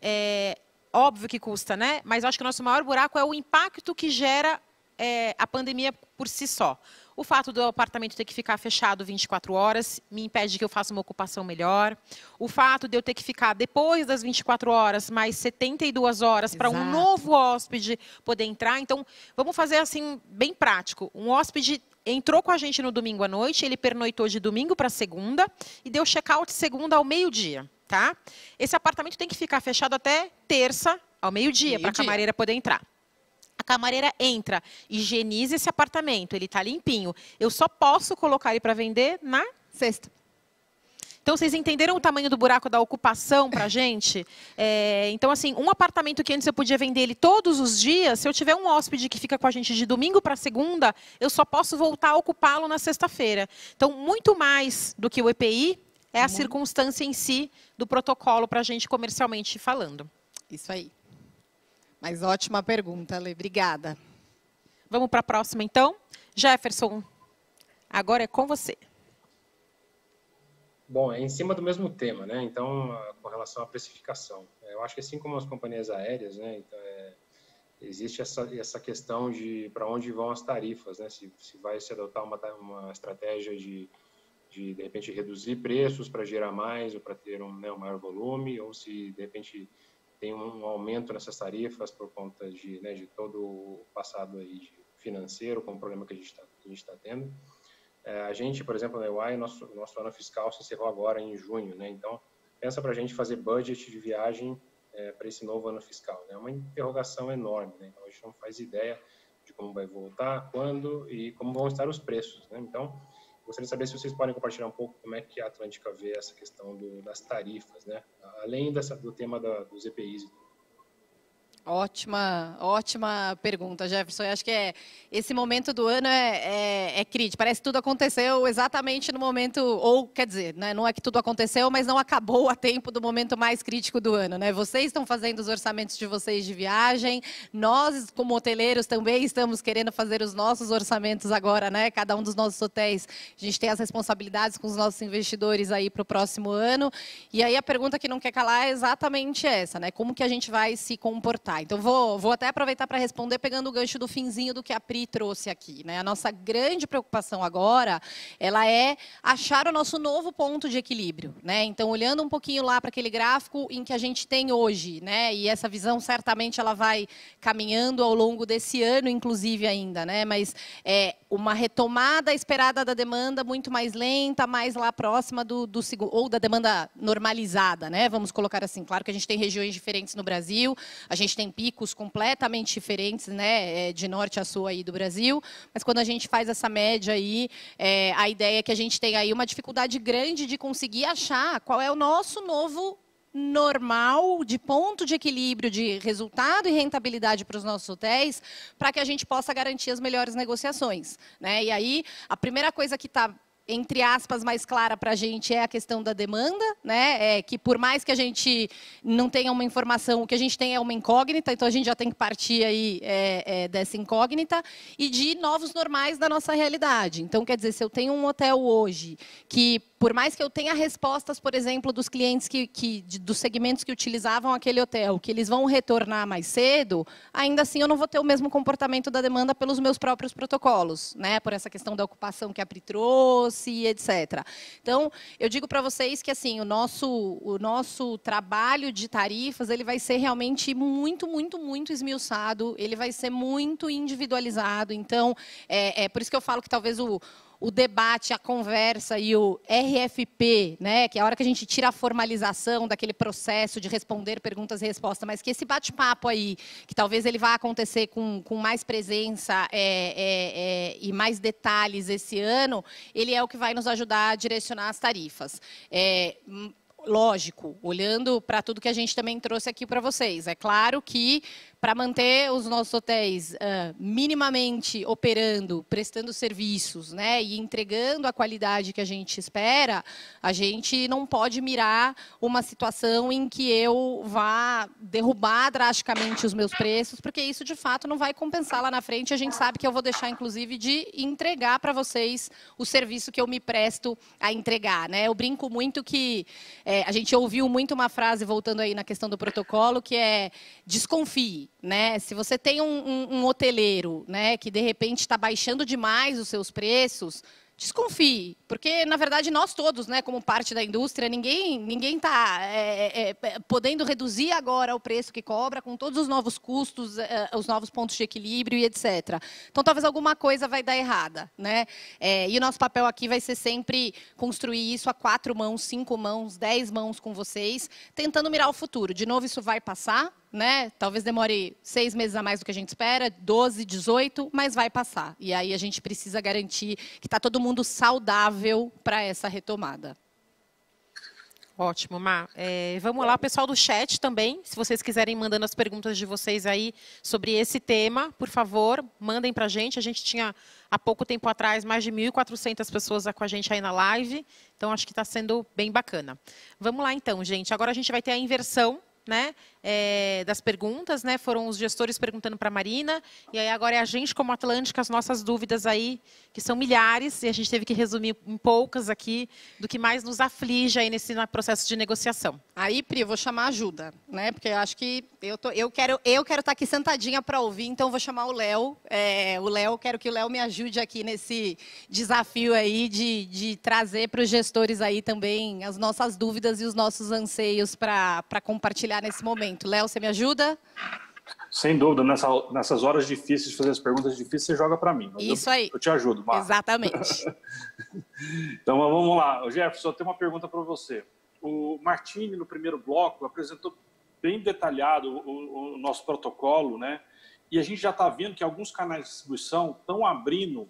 S1: é óbvio que custa, né? Mas eu acho que o nosso maior buraco é o impacto que gera é, a pandemia por si só. O fato do apartamento ter que ficar fechado 24 horas me impede que eu faça uma ocupação melhor. O fato de eu ter que ficar depois das 24 horas, mais 72 horas para um novo hóspede poder entrar. Então, vamos fazer assim, bem prático. Um hóspede entrou com a gente no domingo à noite, ele pernoitou de domingo para segunda e deu check-out segunda ao meio-dia, tá? Esse apartamento tem que ficar fechado até terça ao meio-dia meio para a camareira poder entrar. A camareira entra, higieniza esse apartamento, ele está limpinho. Eu só posso colocar ele para vender na sexta. Então, vocês entenderam o tamanho do buraco da ocupação para a (coughs) gente? É, então, assim, um apartamento que antes eu podia vender ele todos os dias, se eu tiver um hóspede que fica com a gente de domingo para segunda, eu só posso voltar a ocupá-lo na sexta-feira. Então, muito mais do que o EPI é a uhum. circunstância em si do protocolo para a gente comercialmente falando. Isso aí. Mas ótima pergunta, Lê. Obrigada. Vamos para a próxima, então. Jefferson, agora é com você.
S3: Bom, é em cima do mesmo tema, né? Então, com relação à precificação, é, eu acho que assim como as companhias aéreas, né? Então, é, existe essa, essa questão de para onde vão as tarifas, né? Se, se vai se adotar uma, uma estratégia de, de, de repente, reduzir preços para gerar mais ou para ter um, né, um maior volume, ou se, de repente, tem um aumento nessas tarifas por conta de, né, de todo o passado aí financeiro, com o problema que a gente está tá tendo. É, a gente, por exemplo, na né, EY, nosso, nosso ano fiscal se encerrou agora em junho, né? Então, pensa para a gente fazer budget de viagem é, para esse novo ano fiscal. Né? É né? uma interrogação enorme, né? Então, a gente não faz ideia de como vai voltar, quando e como vão estar os preços, né? Então, Gostaria de saber se vocês podem compartilhar um pouco como é que a Atlântica vê essa questão do, das tarifas, né? Além dessa, do tema da, dos EPIs e tudo
S9: Ótima, ótima pergunta, Jefferson. Eu acho que é, esse momento do ano é, é, é crítico. Parece que tudo aconteceu exatamente no momento, ou quer dizer, né, não é que tudo aconteceu, mas não acabou a tempo do momento mais crítico do ano. Né? Vocês estão fazendo os orçamentos de vocês de viagem, nós, como hoteleiros, também estamos querendo fazer os nossos orçamentos agora, né? Cada um dos nossos hotéis, a gente tem as responsabilidades com os nossos investidores aí para o próximo ano. E aí a pergunta que não quer calar é exatamente essa, né? Como que a gente vai se comportar? Tá, então vou, vou até aproveitar para responder pegando o gancho do finzinho do que a Pri trouxe aqui. Né? A nossa grande preocupação agora, ela é achar o nosso novo ponto de equilíbrio. Né? Então, olhando um pouquinho lá para aquele gráfico em que a gente tem hoje, né? e essa visão certamente ela vai caminhando ao longo desse ano, inclusive ainda, né? mas é, uma retomada esperada da demanda muito mais lenta, mais lá próxima do, do ou da demanda normalizada, né? Vamos colocar assim. Claro que a gente tem regiões diferentes no Brasil, a gente tem picos completamente diferentes, né? É, de norte a sul aí do Brasil, mas quando a gente faz essa média aí, é, a ideia é que a gente tem aí uma dificuldade grande de conseguir achar qual é o nosso novo normal, de ponto de equilíbrio de resultado e rentabilidade para os nossos hotéis, para que a gente possa garantir as melhores negociações. Né? E aí, a primeira coisa que está entre aspas, mais clara para a gente é a questão da demanda, né? É que por mais que a gente não tenha uma informação, o que a gente tem é uma incógnita, então a gente já tem que partir aí é, é, dessa incógnita e de novos normais da nossa realidade. Então, quer dizer, se eu tenho um hotel hoje que por mais que eu tenha respostas, por exemplo, dos clientes que, que de, dos segmentos que utilizavam aquele hotel, que eles vão retornar mais cedo, ainda assim eu não vou ter o mesmo comportamento da demanda pelos meus próprios protocolos, né? Por essa questão da ocupação que a Pri trouxe, etc. Então, eu digo para vocês que assim o nosso o nosso trabalho de tarifas ele vai ser realmente muito, muito, muito esmiuçado. Ele vai ser muito individualizado. Então, é, é por isso que eu falo que talvez o o debate, a conversa e o RFP, né, que é a hora que a gente tira a formalização daquele processo de responder perguntas e respostas, mas que esse bate-papo aí, que talvez ele vá acontecer com, com mais presença é, é, é, e mais detalhes esse ano, ele é o que vai nos ajudar a direcionar as tarifas é, lógico, olhando para tudo que a gente também trouxe aqui para vocês. É claro que para manter os nossos hotéis uh, minimamente operando, prestando serviços né, e entregando a qualidade que a gente espera, a gente não pode mirar uma situação em que eu vá derrubar drasticamente os meus preços, porque isso de fato não vai compensar lá na frente. A gente sabe que eu vou deixar, inclusive, de entregar para vocês o serviço que eu me presto a entregar. Né? Eu brinco muito que é, a gente ouviu muito uma frase, voltando aí na questão do protocolo, que é desconfie. Né? Se você tem um, um, um hoteleiro né, que de repente está baixando demais os seus preços, desconfie, porque na verdade nós todos, né, como parte da indústria, ninguém ninguém está é, é, é, podendo reduzir agora o preço que cobra com todos os novos custos, é, é os novos pontos de equilíbrio e etc. Então talvez alguma coisa vai dar errada, né? É, e o nosso papel aqui vai ser sempre construir isso a quatro mãos, cinco mãos, dez mãos com vocês, tentando mirar o futuro. De novo isso vai passar, né? Talvez demore seis meses a mais do que a gente espera, 12, 18, mas vai passar. E aí a gente precisa garantir que está todo mundo saudável para essa retomada.
S1: Ótimo, Má. É, vamos lá, pessoal do chat também. Se vocês quiserem mandando as perguntas de vocês aí sobre esse tema, por favor, mandem para a gente. A gente tinha, há pouco tempo atrás, mais de 1.400 pessoas com a gente aí na live. Então, acho que está sendo bem bacana. Vamos lá, então, gente. Agora a gente vai ter a inversão né, é, das perguntas, né, foram os gestores perguntando para a Marina, e aí agora é a gente, como Atlântica, as nossas dúvidas aí, que são milhares, e a gente teve que resumir em poucas aqui, do que mais nos aflige aí nesse processo de negociação. Aí, Pri, eu vou chamar ajuda, né, porque eu acho que eu, tô, eu quero eu quero estar
S9: tá aqui sentadinha para ouvir, então vou chamar o Léo, é, o Léo, quero que o Léo me ajude aqui nesse desafio aí de, de trazer para os gestores aí também as nossas dúvidas e os nossos anseios para compartilhar olhar nesse momento? Léo, você me ajuda?
S2: Sem dúvida, nessa, nessas horas difíceis de fazer as perguntas difíceis, você joga para mim. Isso eu, aí. Eu te ajudo, Marcos. Exatamente. (laughs) então vamos lá. Jefferson, tem uma pergunta para você. O Martini, no primeiro bloco, apresentou bem detalhado o, o nosso protocolo, né? E a gente já está vendo que alguns canais de distribuição estão abrindo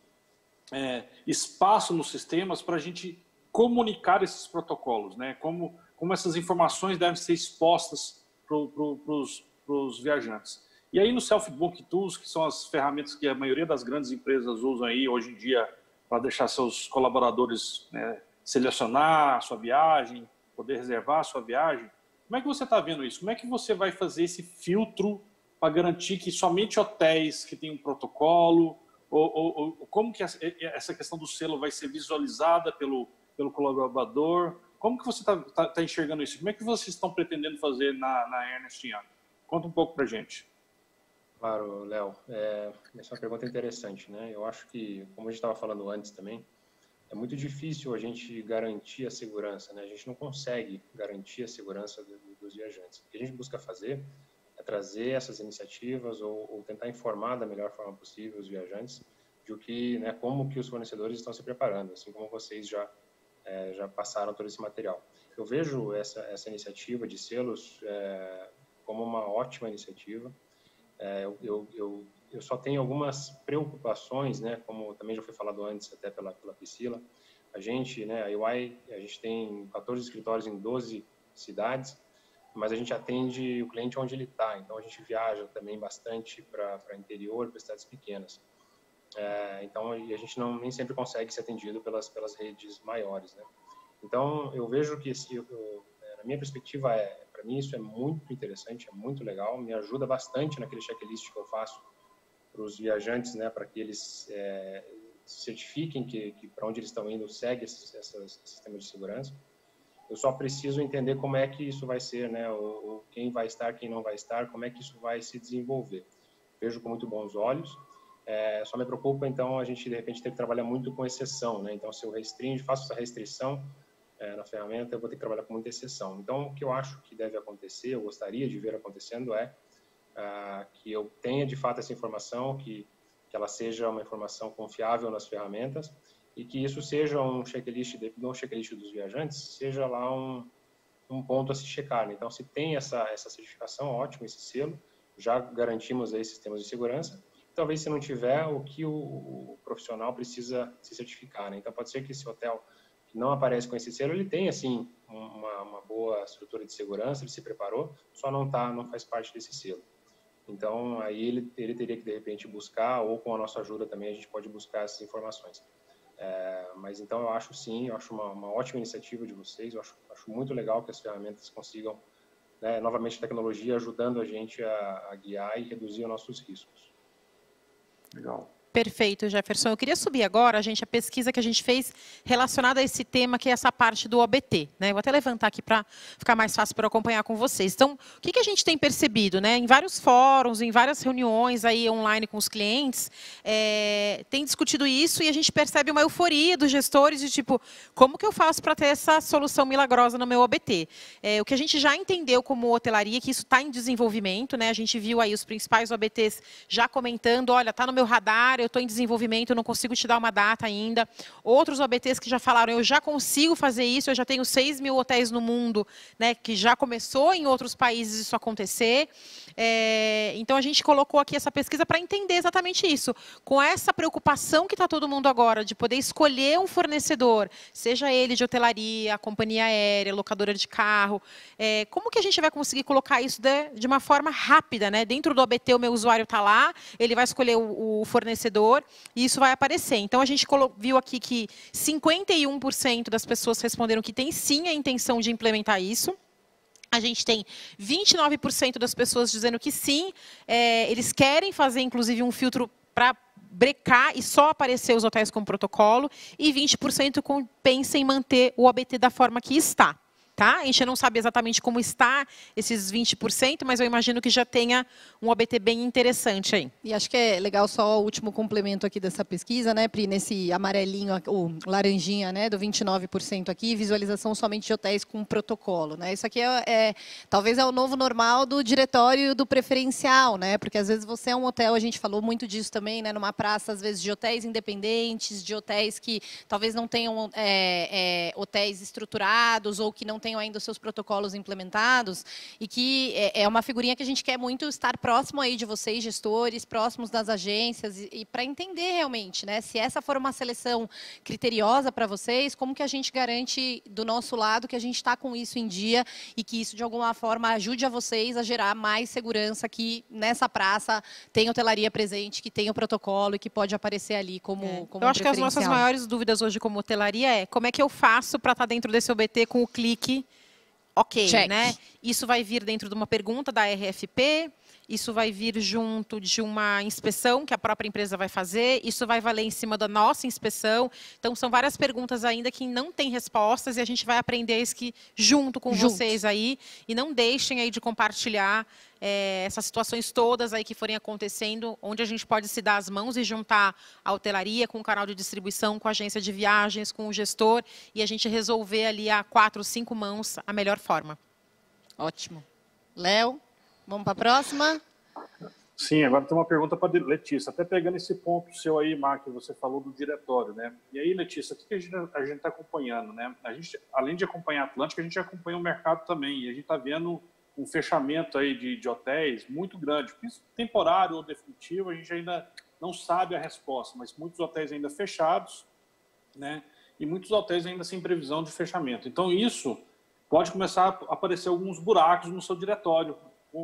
S2: é, espaço nos sistemas para a gente comunicar esses protocolos, né? Como como essas informações devem ser expostas para os viajantes. E aí no Self-Book Tools, que são as ferramentas que a maioria das grandes empresas usam aí hoje em dia para deixar seus colaboradores né, selecionar a sua viagem, poder reservar a sua viagem, como é que você está vendo isso? Como é que você vai fazer esse filtro para garantir que somente hotéis que têm um protocolo, ou, ou, ou como que essa questão do selo vai ser visualizada pelo, pelo colaborador? Como que você está tá, tá enxergando isso? Como é que vocês estão pretendendo fazer na, na Ernest Young? Conta um pouco para gente.
S3: Claro, Léo. É, essa é uma pergunta interessante, né? Eu acho que, como a gente estava falando antes também, é muito difícil a gente garantir a segurança, né? A gente não consegue garantir a segurança dos viajantes. O que a gente busca fazer é trazer essas iniciativas ou, ou tentar informar da melhor forma possível os viajantes de o que, né, como que os fornecedores estão se preparando, assim como vocês já é, já passaram todo esse material. Eu vejo essa, essa iniciativa de selos é, como uma ótima iniciativa. É, eu, eu, eu, só tenho algumas preocupações, né, como também já foi falado antes até pela, pela Priscila. A gente, né, a UI, a gente tem 14 escritórios em 12 cidades, mas a gente atende o cliente onde ele está. Então, a gente viaja também bastante para interior, para cidades pequenas. É, então, a gente não nem sempre consegue ser atendido pelas pelas redes maiores, né? Então, eu vejo que esse, eu, é, na minha perspectiva, é, para mim isso é muito interessante, é muito legal, me ajuda bastante naquele checklist que eu faço para os viajantes, né, para que eles é, certifiquem que, que para onde eles estão indo segue esses, esses sistemas de segurança. Eu só preciso entender como é que isso vai ser, né, ou, ou quem vai estar, quem não vai estar, como é que isso vai se desenvolver. Vejo com muito bons olhos é, só me preocupa, então, a gente, de repente, ter que trabalhar muito com exceção, né? Então, se eu restringe, faço essa restrição é, na ferramenta, eu vou ter que trabalhar com muita exceção. Então, o que eu acho que deve acontecer, eu gostaria de ver acontecendo, é ah, que eu tenha, de fato, essa informação, que, que ela seja uma informação confiável nas ferramentas e que isso seja um checklist, não um checklist dos viajantes, seja lá um, um ponto a se checar. Né? Então, se tem essa, essa certificação, ótimo, esse selo, já garantimos aí sistemas de segurança, talvez se não tiver o que o, o profissional precisa se certificar, né? Então pode ser que esse hotel que não aparece com esse selo, ele tem assim uma, uma boa estrutura de segurança, ele se preparou, só não tá, não faz parte desse selo. Então aí ele ele teria que de repente buscar ou com a nossa ajuda também a gente pode buscar essas informações. É, mas então eu acho sim, eu acho uma, uma ótima iniciativa de vocês, eu acho, acho muito legal que as ferramentas consigam né, novamente a tecnologia ajudando a gente a, a guiar e reduzir os nossos riscos.
S1: Legal. Perfeito, Jefferson. Eu queria subir agora, gente, a pesquisa que a gente fez relacionada a esse tema, que é essa parte do OBT. Né? Vou até levantar aqui para ficar mais fácil para acompanhar com vocês. Então, o que, que, a gente tem percebido? Né? Em vários fóruns, em várias reuniões aí online com os clientes, é, tem discutido isso e a gente percebe uma euforia dos gestores de tipo, como que eu faço para ter essa solução milagrosa no meu OBT? É, o que a gente já entendeu como hotelaria, que isso está em desenvolvimento, né? a gente viu aí os principais OBTs já comentando, olha, está no meu radar, eu estou em desenvolvimento, não consigo te dar uma data ainda. Outros OBTs que já falaram, eu já consigo fazer isso, eu já tenho 6 mil hotéis no mundo, né, que já começou em outros países isso acontecer. É, então, a gente colocou aqui essa pesquisa para entender exatamente isso. Com essa preocupação que está todo mundo agora de poder escolher um fornecedor, seja ele de hotelaria, companhia aérea, locadora de carro, é, como que a gente vai conseguir colocar isso de, de uma forma rápida? Né? Dentro do OBT, o meu usuário está lá, ele vai escolher o, o fornecedor vencedor, e isso vai aparecer. Então, a gente viu aqui que 51% das pessoas responderam que tem sim a intenção de implementar isso. A gente tem 29% das pessoas dizendo que sim, é, eles querem fazer, inclusive, um filtro para brecar e só aparecer os hotéis com protocolo, e 20% pensa em manter o ABT da forma que está. Tá? A gente não sabe exatamente como está esses 20%, mas eu imagino que já tenha um OBT bem interessante aí.
S9: E acho que é legal só o último complemento aqui dessa pesquisa, né, Pri, nesse amarelinho, o laranjinha, né, do 29% aqui, visualização somente de hotéis com protocolo, né? Isso aqui é, é, talvez é o novo normal do diretório do preferencial, né? Porque às vezes você é um hotel, a gente falou muito disso também, né, numa praça às vezes de hotéis independentes, de hotéis que talvez não tenham é, é, hotéis estruturados ou que não tenham ainda os seus protocolos implementados e que é, é uma figurinha que a gente quer muito estar próximo aí de vocês, gestores, próximos das agências e, e para entender realmente, né, se essa for uma seleção criteriosa para vocês, como que a gente garante do nosso lado que a gente está com isso em dia e que isso de alguma forma ajude a vocês a gerar mais segurança que nessa praça tem hotelaria presente, que tem o protocolo e que pode aparecer ali como, é. como Eu acho que as nossas maiores
S1: dúvidas hoje como hotelaria é como é que eu faço para estar tá dentro desse OBT com o clique ok, Check. né? Isso vai vir dentro de uma pergunta da RFP, isso vai vir junto de uma inspeção que a própria empresa vai fazer, isso vai valer em cima da nossa inspeção. Então, são várias perguntas ainda que não têm respostas e a gente vai aprender isso que junto com junto. vocês aí. E não deixem aí de compartilhar é, essas situações todas aí que forem acontecendo, onde a gente pode se dar as mãos e juntar a hotelaria com o canal de distribuição, com a agência de viagens, com o gestor e a gente resolver ali a quatro, cinco mãos a melhor forma. Ótimo. Léo, Vamos para a próxima?
S2: Sim, agora tem uma pergunta para a Letícia. Até pegando esse ponto seu aí, Mark, você falou do diretório, né? E aí, Letícia, o que a gente está acompanhando, né? A gente, além de acompanhar a Atlântica, a gente acompanha o mercado também. E a gente está vendo um fechamento aí de, de hotéis muito grande. É temporário ou definitivo, a gente ainda não sabe a resposta, mas muitos hotéis ainda fechados, né? E muitos hotéis ainda sem previsão de fechamento. Então, isso pode começar a aparecer alguns buracos no seu diretório,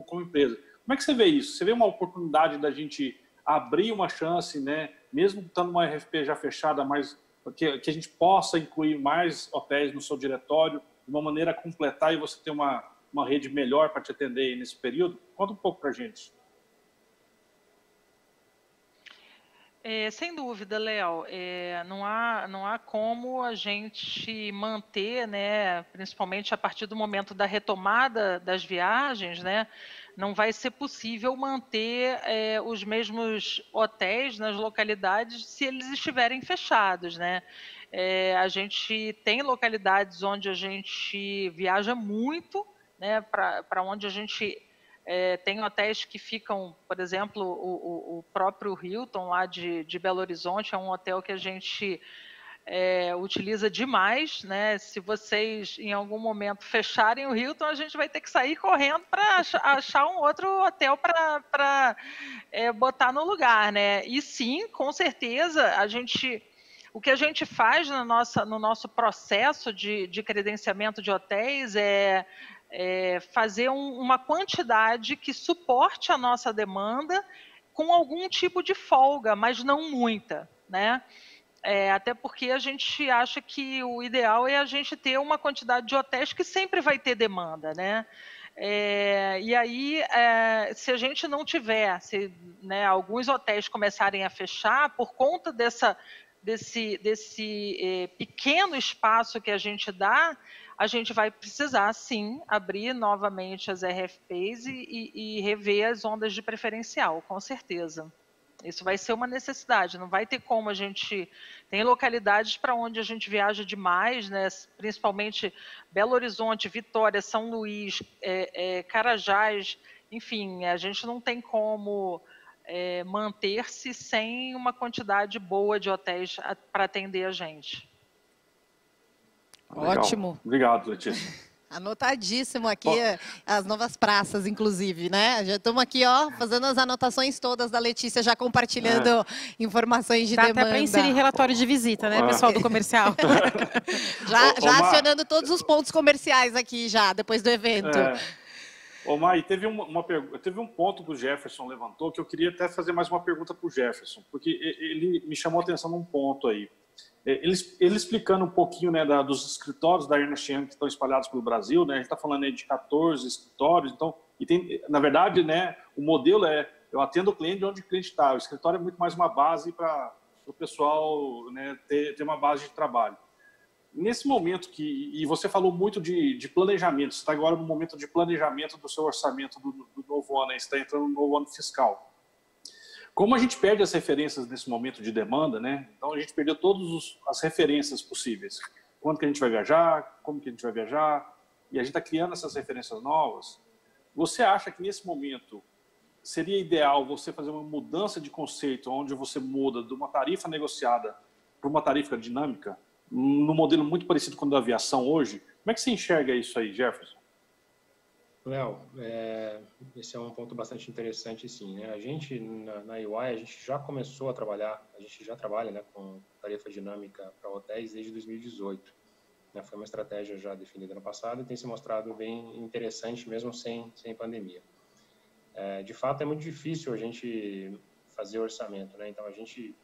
S2: como empresa. Como é que você vê isso? Você vê uma oportunidade da gente abrir uma chance, né? mesmo estando uma RFP já fechada, mas que, que a gente possa incluir mais hotéis no seu diretório, de uma maneira a completar e você ter uma, uma rede melhor para te atender nesse período? Conta um pouco para a gente.
S4: É, sem dúvida, Léo, é, não, há, não há como a gente manter, né, principalmente a partir do momento da retomada das viagens, né, não vai ser possível manter é, os mesmos hotéis nas localidades se eles estiverem fechados. Né? É, a gente tem localidades onde a gente viaja muito, né, para onde a gente é, tem hotéis que ficam, por exemplo, o, o, o próprio Hilton lá de, de, Belo Horizonte é um hotel que a gente é, utiliza demais, né? Se vocês em algum momento fecharem o Hilton, a gente vai ter que sair correndo para achar um outro hotel para é, botar no lugar, né? E sim, com certeza a gente o que a gente faz na nossa, no nosso processo de, de credenciamento de hotéis é é, fazer um, uma quantidade que suporte a nossa demanda com algum tipo de folga, mas não muita, né? É, até porque a gente acha que o ideal é a gente ter uma quantidade de hotéis que sempre vai ter demanda, né? É, e aí, é, se a gente não tiver, se né, alguns hotéis começarem a fechar por conta dessa, desse, desse é, pequeno espaço que a gente dá, a gente vai precisar, sim, abrir novamente as RFPs e, e, e rever as ondas de preferencial, com certeza. Isso vai ser uma necessidade, não vai ter como a gente. Tem localidades para onde a gente viaja demais, né? principalmente Belo Horizonte, Vitória, São Luís, é, é, Carajás, enfim, a gente não tem como é, manter-se sem uma quantidade boa de hotéis para atender a gente.
S9: Legal. Ótimo.
S2: Obrigado, Letícia.
S4: (laughs)
S9: Anotadíssimo aqui Bom, as novas praças, inclusive, né? Já estamos aqui, ó, fazendo as anotações todas da Letícia, já compartilhando é. informações de Dá demanda. até para inserir
S1: relatório de visita, né, é. pessoal do comercial? (laughs)
S9: já, o, já Omar, acionando todos os pontos comerciais aqui já, depois do evento. É.
S2: Ô, Mai, teve, uma, uma teve um ponto que o Jefferson levantou que eu queria até fazer mais uma pergunta para o Jefferson, porque ele me chamou a atenção num ponto aí. É, ele, ele explicando um pouquinho né, da, dos escritórios da Ernst Young que estão espalhados pelo Brasil, né? a gente está falando aí de 14 escritórios, então, e tem, na verdade, né, o modelo é eu atendo o cliente onde o cliente está, o escritório é muito mais uma base para o pessoal né, ter, ter uma base de trabalho nesse momento que e você falou muito de, de planejamento, está agora no momento de planejamento do seu orçamento do, do novo ano, está entrando no novo ano fiscal. Como a gente perde as referências nesse momento de demanda, né? Então a gente perdeu todas as referências possíveis. Quando que a gente vai viajar? Como que a gente vai viajar? E a gente está criando essas referências novas. Você acha que nesse momento seria ideal você fazer uma mudança de conceito, onde você muda de uma tarifa negociada para uma tarifa dinâmica, no modelo muito parecido com o da aviação hoje? Como é que você enxerga isso aí, Jefferson?
S3: Léo, é, esse é um ponto bastante interessante, sim. Né? A gente, na, na UI, a gente já começou a trabalhar, a gente já trabalha né, com tarifa dinâmica para hotéis desde 2018. Né? Foi uma estratégia já definida no passado e tem se mostrado bem interessante, mesmo sem, sem pandemia. É, de fato, é muito difícil a gente fazer orçamento, né? então a gente,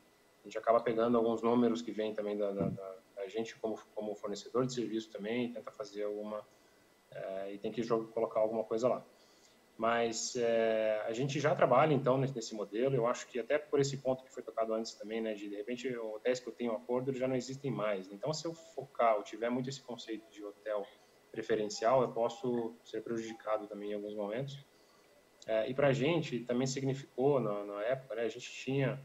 S3: a gente acaba pegando alguns números que vêm também da, da, da, da gente como, como fornecedor de serviço também, tenta fazer alguma é, e tem que jogar colocar alguma coisa lá. Mas é, a gente já trabalha, então, nesse, modelo. Eu acho que até por esse ponto que foi tocado antes também, né, de, de repente, hotéis que eu tenho acordo já não existem mais. Né. Então, se eu focar ou tiver muito esse conceito de hotel preferencial, eu posso ser prejudicado também em alguns momentos. É, e para a gente também significou, na, na época, né, a gente tinha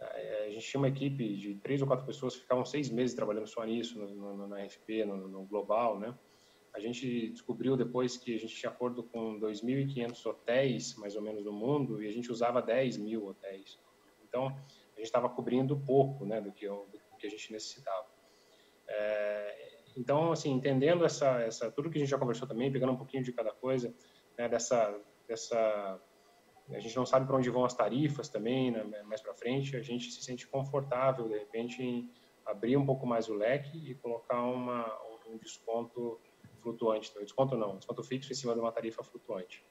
S3: é, a gente tinha uma equipe de três ou quatro pessoas que ficavam seis meses trabalhando só nisso, no, no, na RFP, no, no global, né? A gente descobriu depois que a gente tinha acordo com 2.500 hotéis, mais ou menos, no mundo, e a gente usava 10 mil hotéis. Então, a gente estava cobrindo pouco né, do, que, do que a gente necessitava. É, então, assim, entendendo essa, essa, tudo que a gente já conversou também, pegando um pouquinho de cada coisa, né, dessa, dessa a gente não sabe para onde vão as tarifas também, né, mais para frente, a gente se sente confortável, de repente, em abrir um pouco mais o leque e colocar uma, um desconto flutuante, né? desconto não, desconto fixo em cima de uma tarifa flutuante.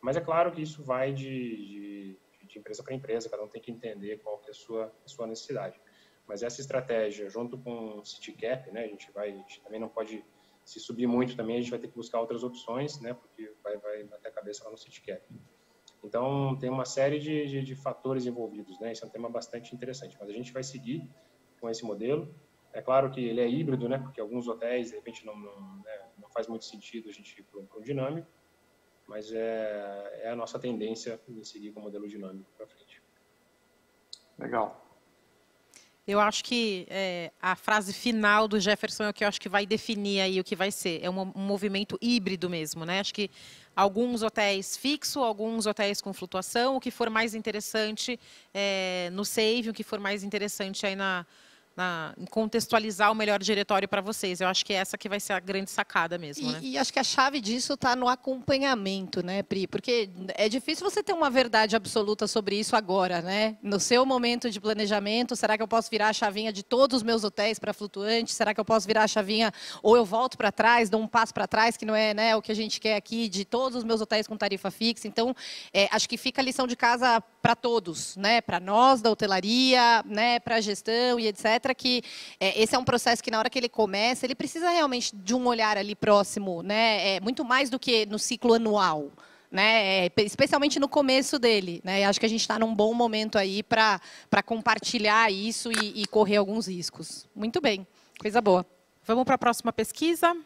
S3: Mas é claro que isso vai de, de, de empresa para empresa, cada um tem que entender qual que é a sua, a sua necessidade. Mas essa estratégia, junto com o CityCap, né, a gente vai, a gente também não pode se subir muito também, a gente vai ter que buscar outras opções, né, porque vai, vai bater a cabeça lá no CityCap. Então, tem uma série de, de, de fatores envolvidos, né, isso é um tema bastante interessante, mas a gente vai seguir com esse modelo, é claro que ele é híbrido, né? Porque alguns hotéis, de repente, não, não né, não faz muito sentido a gente ir para um dinâmico, mas é, é a nossa tendência em seguir com o modelo dinâmico
S2: para frente. Legal.
S1: Eu acho que é, a frase final do Jefferson é o que eu acho que vai definir aí o que vai ser. É um, um movimento híbrido mesmo, né? Acho que alguns hotéis fixo, alguns hotéis com flutuação, o que for mais interessante é, no save, o que for mais interessante aí na, na, contextualizar o melhor diretório para vocês. Eu acho que é essa que vai ser a grande sacada mesmo. E, né? e
S9: acho que a chave disso está no acompanhamento, né, Pri? Porque é difícil você ter uma verdade absoluta sobre isso agora, né? No seu momento de planejamento, será que eu posso virar a chavinha de todos os meus hotéis para flutuante? Será que eu posso virar a chavinha ou eu volto para trás, dou um passo para trás, que não é né, o que a gente quer aqui, de todos os meus hotéis com tarifa fixa? Então, é, acho que fica a lição de casa para todos, né? Para nós da hotelaria, né? Para a gestão e etc que é, esse é um processo que na hora que ele começa, ele precisa realmente de um olhar ali próximo, né? É, muito mais do que no ciclo anual. Né? É, especialmente no começo dele. Né? acho que a gente está num bom momento aí para compartilhar isso e, e correr alguns riscos. Muito
S1: bem, coisa boa. Vamos para a próxima pesquisa.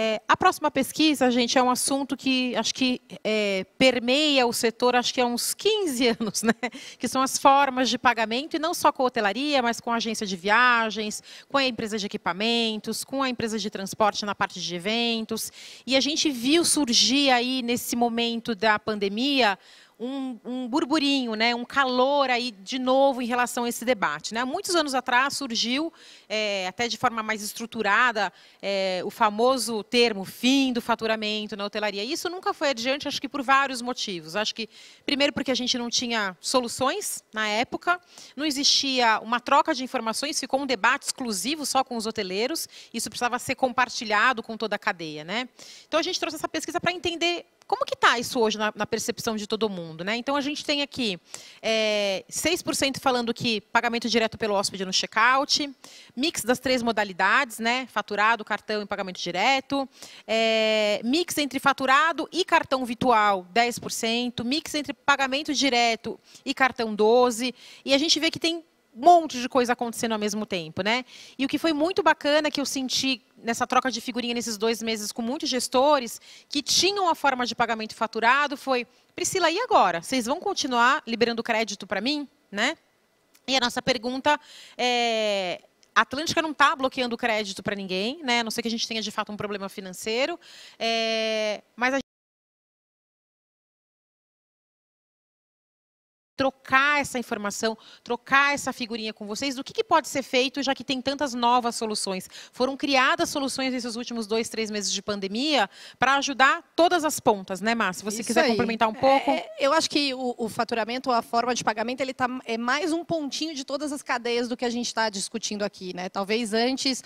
S1: É, a próxima pesquisa, gente, é um assunto que acho que é, permeia o setor, acho que há uns 15 (laughs) anos, né? Que são as formas de pagamento, e não só com a hotelaria, mas com a agência de viagens, com a empresa de equipamentos, com a empresa de transporte na parte de eventos. E a gente viu surgir aí, nesse momento da pandemia, um, um, burburinho, né, um calor aí de novo em relação a esse debate. Né? muitos anos atrás surgiu, é, até de forma mais estruturada, é, o famoso termo fim do faturamento na hotelaria. Isso nunca foi adiante, acho que por vários motivos. Acho que, primeiro, porque a gente não tinha soluções na época, não existia uma troca de informações, ficou um debate exclusivo só com os hoteleiros, isso precisava ser compartilhado com toda a cadeia. Né? Então, a gente trouxe essa pesquisa para entender como que está isso hoje na, na, percepção de todo mundo? Né? Então, a gente tem aqui é, 6% falando que pagamento direto pelo hóspede no check-out, mix das três modalidades, né? faturado, cartão e pagamento direto, é, mix entre faturado e cartão virtual, 10%, mix entre pagamento direto e cartão, 12%, e a gente vê que tem monte de coisa acontecendo ao mesmo tempo, né? E o que foi muito bacana que eu senti nessa troca de figurinha nesses dois meses com muitos gestores que tinham a forma de pagamento faturado foi Priscila, e agora? Vocês vão continuar liberando crédito para mim, né? E a nossa pergunta é a Atlântica não está bloqueando crédito para ninguém, né? A não ser que a gente tenha de fato um problema financeiro, é, mas a trocar essa informação, trocar essa figurinha com vocês, do que, que, pode ser feito, já que tem tantas novas soluções. Foram criadas soluções nesses últimos dois, três meses de pandemia para ajudar todas as pontas, né, Márcia? Se você Isso quiser aí. complementar um pouco. É, é, eu acho que o, o
S9: faturamento, a forma de pagamento, ele tá, é mais um pontinho de todas as cadeias do que a gente está discutindo aqui. Né? Talvez antes,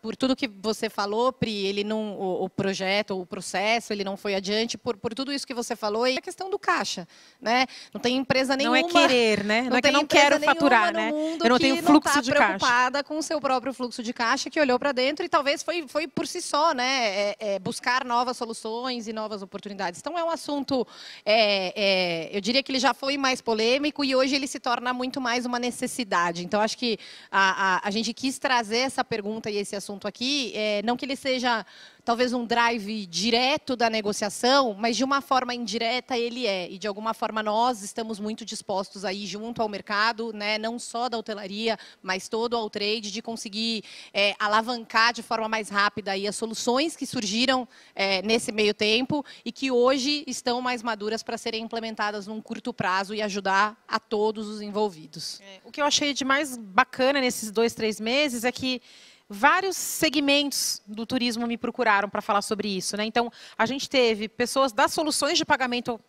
S9: por tudo que você falou, Pri, ele não, o, o projeto, o processo, ele não foi adiante, por, por tudo isso que você falou, e a questão do caixa. Né? Não tem empresa empresa nenhuma. Não é querer, né? Não, não é que não quero faturar, né? Eu não tenho fluxo não tá de caixa. preocupada com o seu próprio fluxo de caixa que olhou para dentro e talvez foi, foi por si só, né? É, é, buscar novas soluções e novas oportunidades. Então é um assunto, é, é, eu diria que ele já foi mais polêmico e hoje ele se torna muito mais uma necessidade. Então acho que a, a, a gente quis trazer essa pergunta e esse assunto aqui, é, não que ele seja talvez um drive direto da negociação, mas de uma forma indireta ele é. E de alguma forma nós estamos muito dispostos aí junto ao mercado, né, não só da hotelaria, mas todo ao trade, de conseguir é, alavancar de forma mais rápida aí as soluções que surgiram é, nesse meio tempo e que hoje estão mais maduras para serem implementadas num curto prazo
S1: e ajudar a todos os envolvidos. É, o que eu achei de mais bacana nesses dois, três meses é que vários segmentos do turismo me procuraram para falar sobre isso. Né? Então, a gente teve pessoas das soluções de pagamento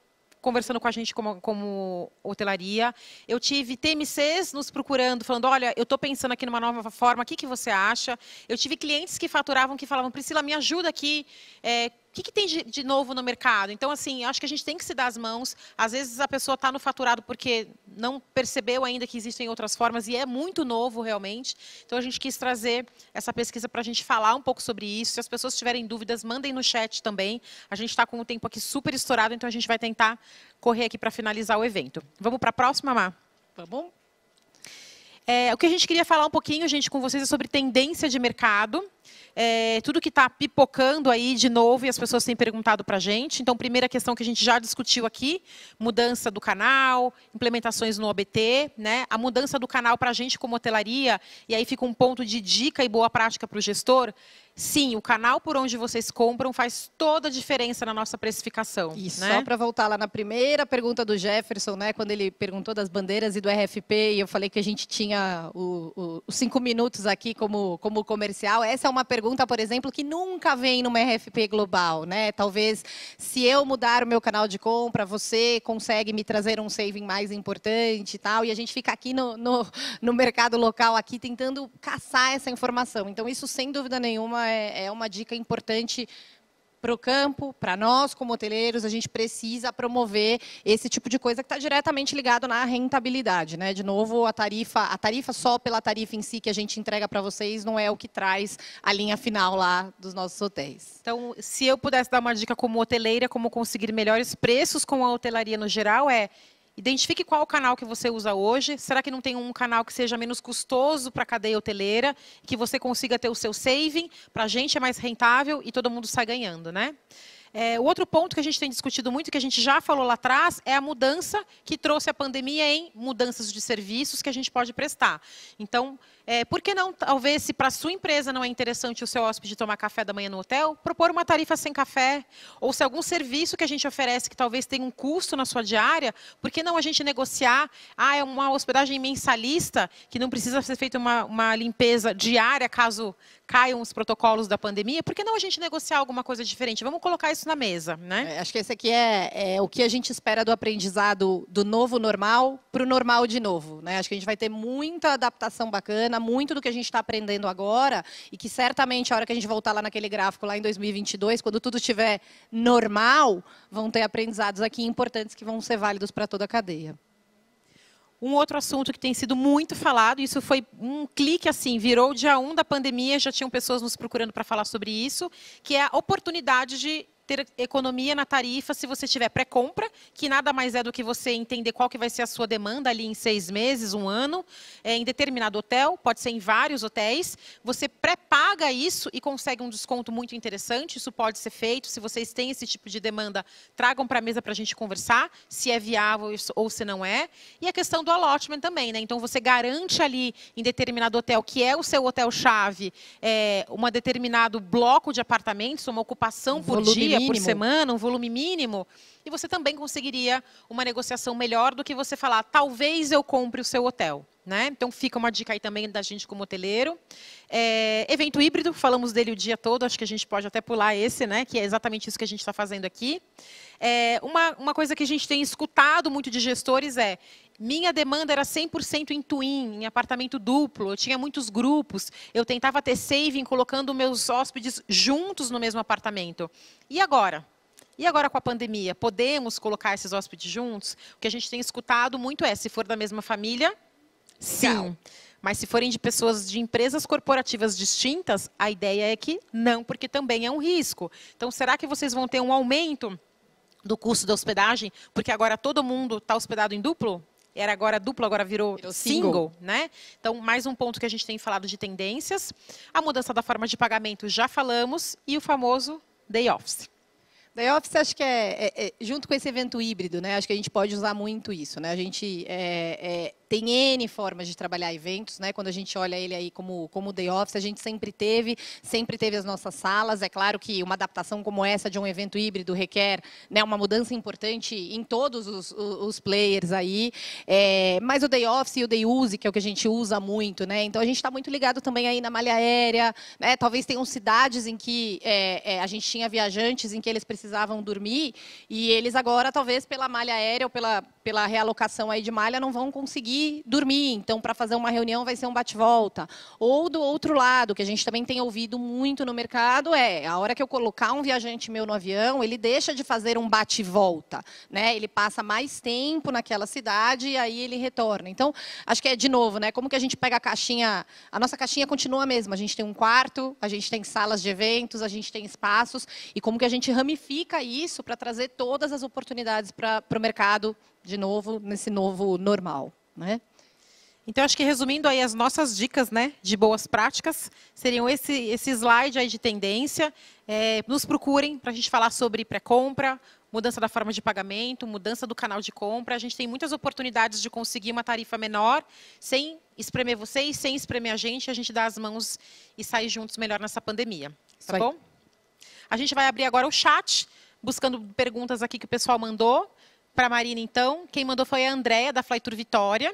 S1: conversando com a gente como, como hotelaria. Eu tive TMCs nos procurando, falando, olha, eu estou pensando aqui numa nova forma, o que, que você acha? Eu tive clientes que faturavam, que falavam, Priscila, me ajuda aqui, é, que, que tem de, de, novo no mercado? Então, assim, acho que a gente tem que se dar as mãos. Às vezes a pessoa está no faturado porque não percebeu ainda que existem outras formas e é muito novo realmente. Então, a gente quis trazer essa pesquisa para a gente falar um pouco sobre isso. Se as pessoas tiverem dúvidas, mandem no chat também. A gente está com o tempo aqui super estourado, então a gente vai tentar correr aqui para finalizar o evento. Vamos para a próxima, Má? Tá bom? É, o que a gente queria falar um pouquinho, gente, com vocês é sobre tendência de mercado é, tudo que está pipocando aí de novo e as pessoas têm perguntado para a gente. Então, primeira questão que a gente já discutiu aqui, mudança do canal, implementações no OBT, né? A mudança do canal para a gente como hotelaria, e aí fica um ponto de dica e boa prática para o gestor, Sim, o canal por onde vocês compram faz toda a diferença na nossa precificação. Isso. Né? Só para
S9: voltar lá na primeira pergunta do Jefferson, né? Quando ele perguntou das bandeiras e do RFP, e eu falei que a gente tinha os cinco minutos aqui como, como comercial. Essa é uma uma pergunta, por exemplo, que nunca vem numa RFP global, né? Talvez se eu mudar o meu canal de compra, você consegue me trazer um saving mais importante e tal, e a gente fica aqui no, no, no mercado local aqui tentando caçar essa informação. Então, isso sem dúvida nenhuma é, é uma dica importante para o campo, para nós como hoteleiros, a gente precisa promover esse tipo de coisa que está diretamente ligado na rentabilidade. Né? De novo, a tarifa, a tarifa só pela tarifa em si que a gente entrega
S1: para vocês não é o que traz a linha final lá dos nossos hotéis. Então, se eu pudesse dar uma dica como hoteleira, como conseguir melhores preços com a hotelaria no geral, é Identifique qual o canal que você usa hoje. Será que não tem um canal que seja menos custoso para a cadeia hoteleira, que você consiga ter o seu saving? Para a gente é mais rentável e todo mundo sai ganhando, né? É, o outro ponto que a gente tem discutido muito, que a gente já falou lá atrás, é a mudança que trouxe a pandemia em mudanças de serviços que a gente pode prestar. Então, é, por que não, talvez, se para a sua empresa não é interessante o seu hóspede tomar café da manhã no hotel, propor uma tarifa sem café? Ou se algum serviço que a gente oferece que talvez tenha um custo na sua diária, por que não a gente negociar? Ah, é uma hospedagem mensalista, que não precisa ser feita uma, uma limpeza diária caso caiam os protocolos da pandemia. Por que não a gente negociar alguma coisa diferente? Vamos colocar isso isso na mesa, né? É, acho que
S9: esse aqui é, é, o que a gente espera do aprendizado do novo normal para o normal de novo, né? Acho que a gente vai ter muita adaptação bacana, muito do que a gente está aprendendo agora e que certamente a hora que a gente voltar lá naquele gráfico lá em 2022, quando tudo estiver normal, vão ter aprendizados aqui importantes que vão ser válidos para toda a cadeia.
S1: Um outro assunto que tem sido muito falado, isso foi um clique assim, virou o dia 1 da pandemia, já tinham pessoas nos procurando para falar sobre isso, que é a oportunidade de ter economia na tarifa se você tiver pré-compra, que nada mais é do que você entender qual que vai ser a sua demanda ali em seis meses, um ano, é, em determinado hotel, pode ser em vários hotéis. Você pré-paga isso e consegue um desconto muito interessante. Isso pode ser feito. Se vocês têm esse tipo de demanda, tragam para a mesa para a gente conversar, se é viável ou se não é. E a questão do allotment também, né? Então você garante ali em determinado hotel, que é o seu hotel-chave, é, um determinado bloco de apartamentos, uma ocupação por dia dia mínimo. por semana, um volume mínimo, e você também conseguiria uma negociação melhor do que você falar, talvez eu compre o seu hotel. Né? Então fica uma dica aí também da gente como hoteleiro. É, evento híbrido, falamos dele o dia todo, acho que a gente pode até pular esse, né? Que é exatamente isso que a gente está fazendo aqui. É, uma, uma coisa que a gente tem escutado muito de gestores é: minha demanda era 100% em twin, em apartamento duplo, eu tinha muitos grupos, eu tentava ter saving colocando meus hóspedes juntos no mesmo apartamento. E agora? E agora com a pandemia, podemos colocar esses hóspedes juntos? O que a gente tem escutado muito é, se for da mesma família, sim. Mas se forem de pessoas de empresas corporativas distintas, a ideia é que não, porque também é um risco. Então, será que vocês vão ter um aumento do custo da hospedagem, porque agora todo mundo está hospedado em duplo? era agora duplo, agora virou, virou single. single, né? Então, mais um ponto que a gente tem falado de tendências. A mudança da forma de pagamento já falamos e o famoso day office.
S9: Day Office acho que é, é, é, junto com esse evento híbrido, né? Acho que a gente pode usar muito isso, né? A gente é, é tem N formas de trabalhar eventos, né? Quando a gente olha ele aí como, como day office, a gente sempre teve, sempre teve as nossas salas. É claro que uma adaptação como essa de um evento híbrido requer né, uma mudança importante em todos os, os players aí. É, mas o day office e o day use, que é o que a gente usa muito, né? Então a gente está muito ligado também aí na malha aérea, né? Talvez tenham cidades em que é, é, a gente tinha viajantes em que eles precisavam dormir e eles agora, talvez pela malha aérea ou pela, pela realocação aí de malha, não vão conseguir dormir. Então, para fazer uma reunião, vai ser um bate-volta. Ou do outro lado, que a gente também tem ouvido muito no mercado, é a hora que eu colocar um viajante meu no avião, ele deixa de fazer um bate-volta. Né? Ele passa mais tempo naquela cidade e aí ele retorna. Então, acho que é de novo, né? como que a gente pega a caixinha. A nossa caixinha continua a mesma. A gente tem um quarto, a gente tem salas de eventos, a gente tem espaços. E como que a gente ramifica isso para trazer todas as oportunidades para o mercado de novo, nesse
S1: novo normal. Né? Então, acho que resumindo aí as nossas dicas né, de boas práticas, seriam esse, esse slide aí de tendência. É, nos procurem para a gente falar sobre pré-compra, mudança da forma de pagamento, mudança do canal de compra. A gente tem muitas oportunidades de conseguir uma tarifa menor, sem espremer vocês, sem espremer a gente. A gente dá as mãos e sai juntos melhor nessa pandemia. Tá bom? A gente vai abrir agora o chat, buscando perguntas aqui que o pessoal mandou para a Marina, então. Quem mandou foi a Andrea, da Flytour Vitória.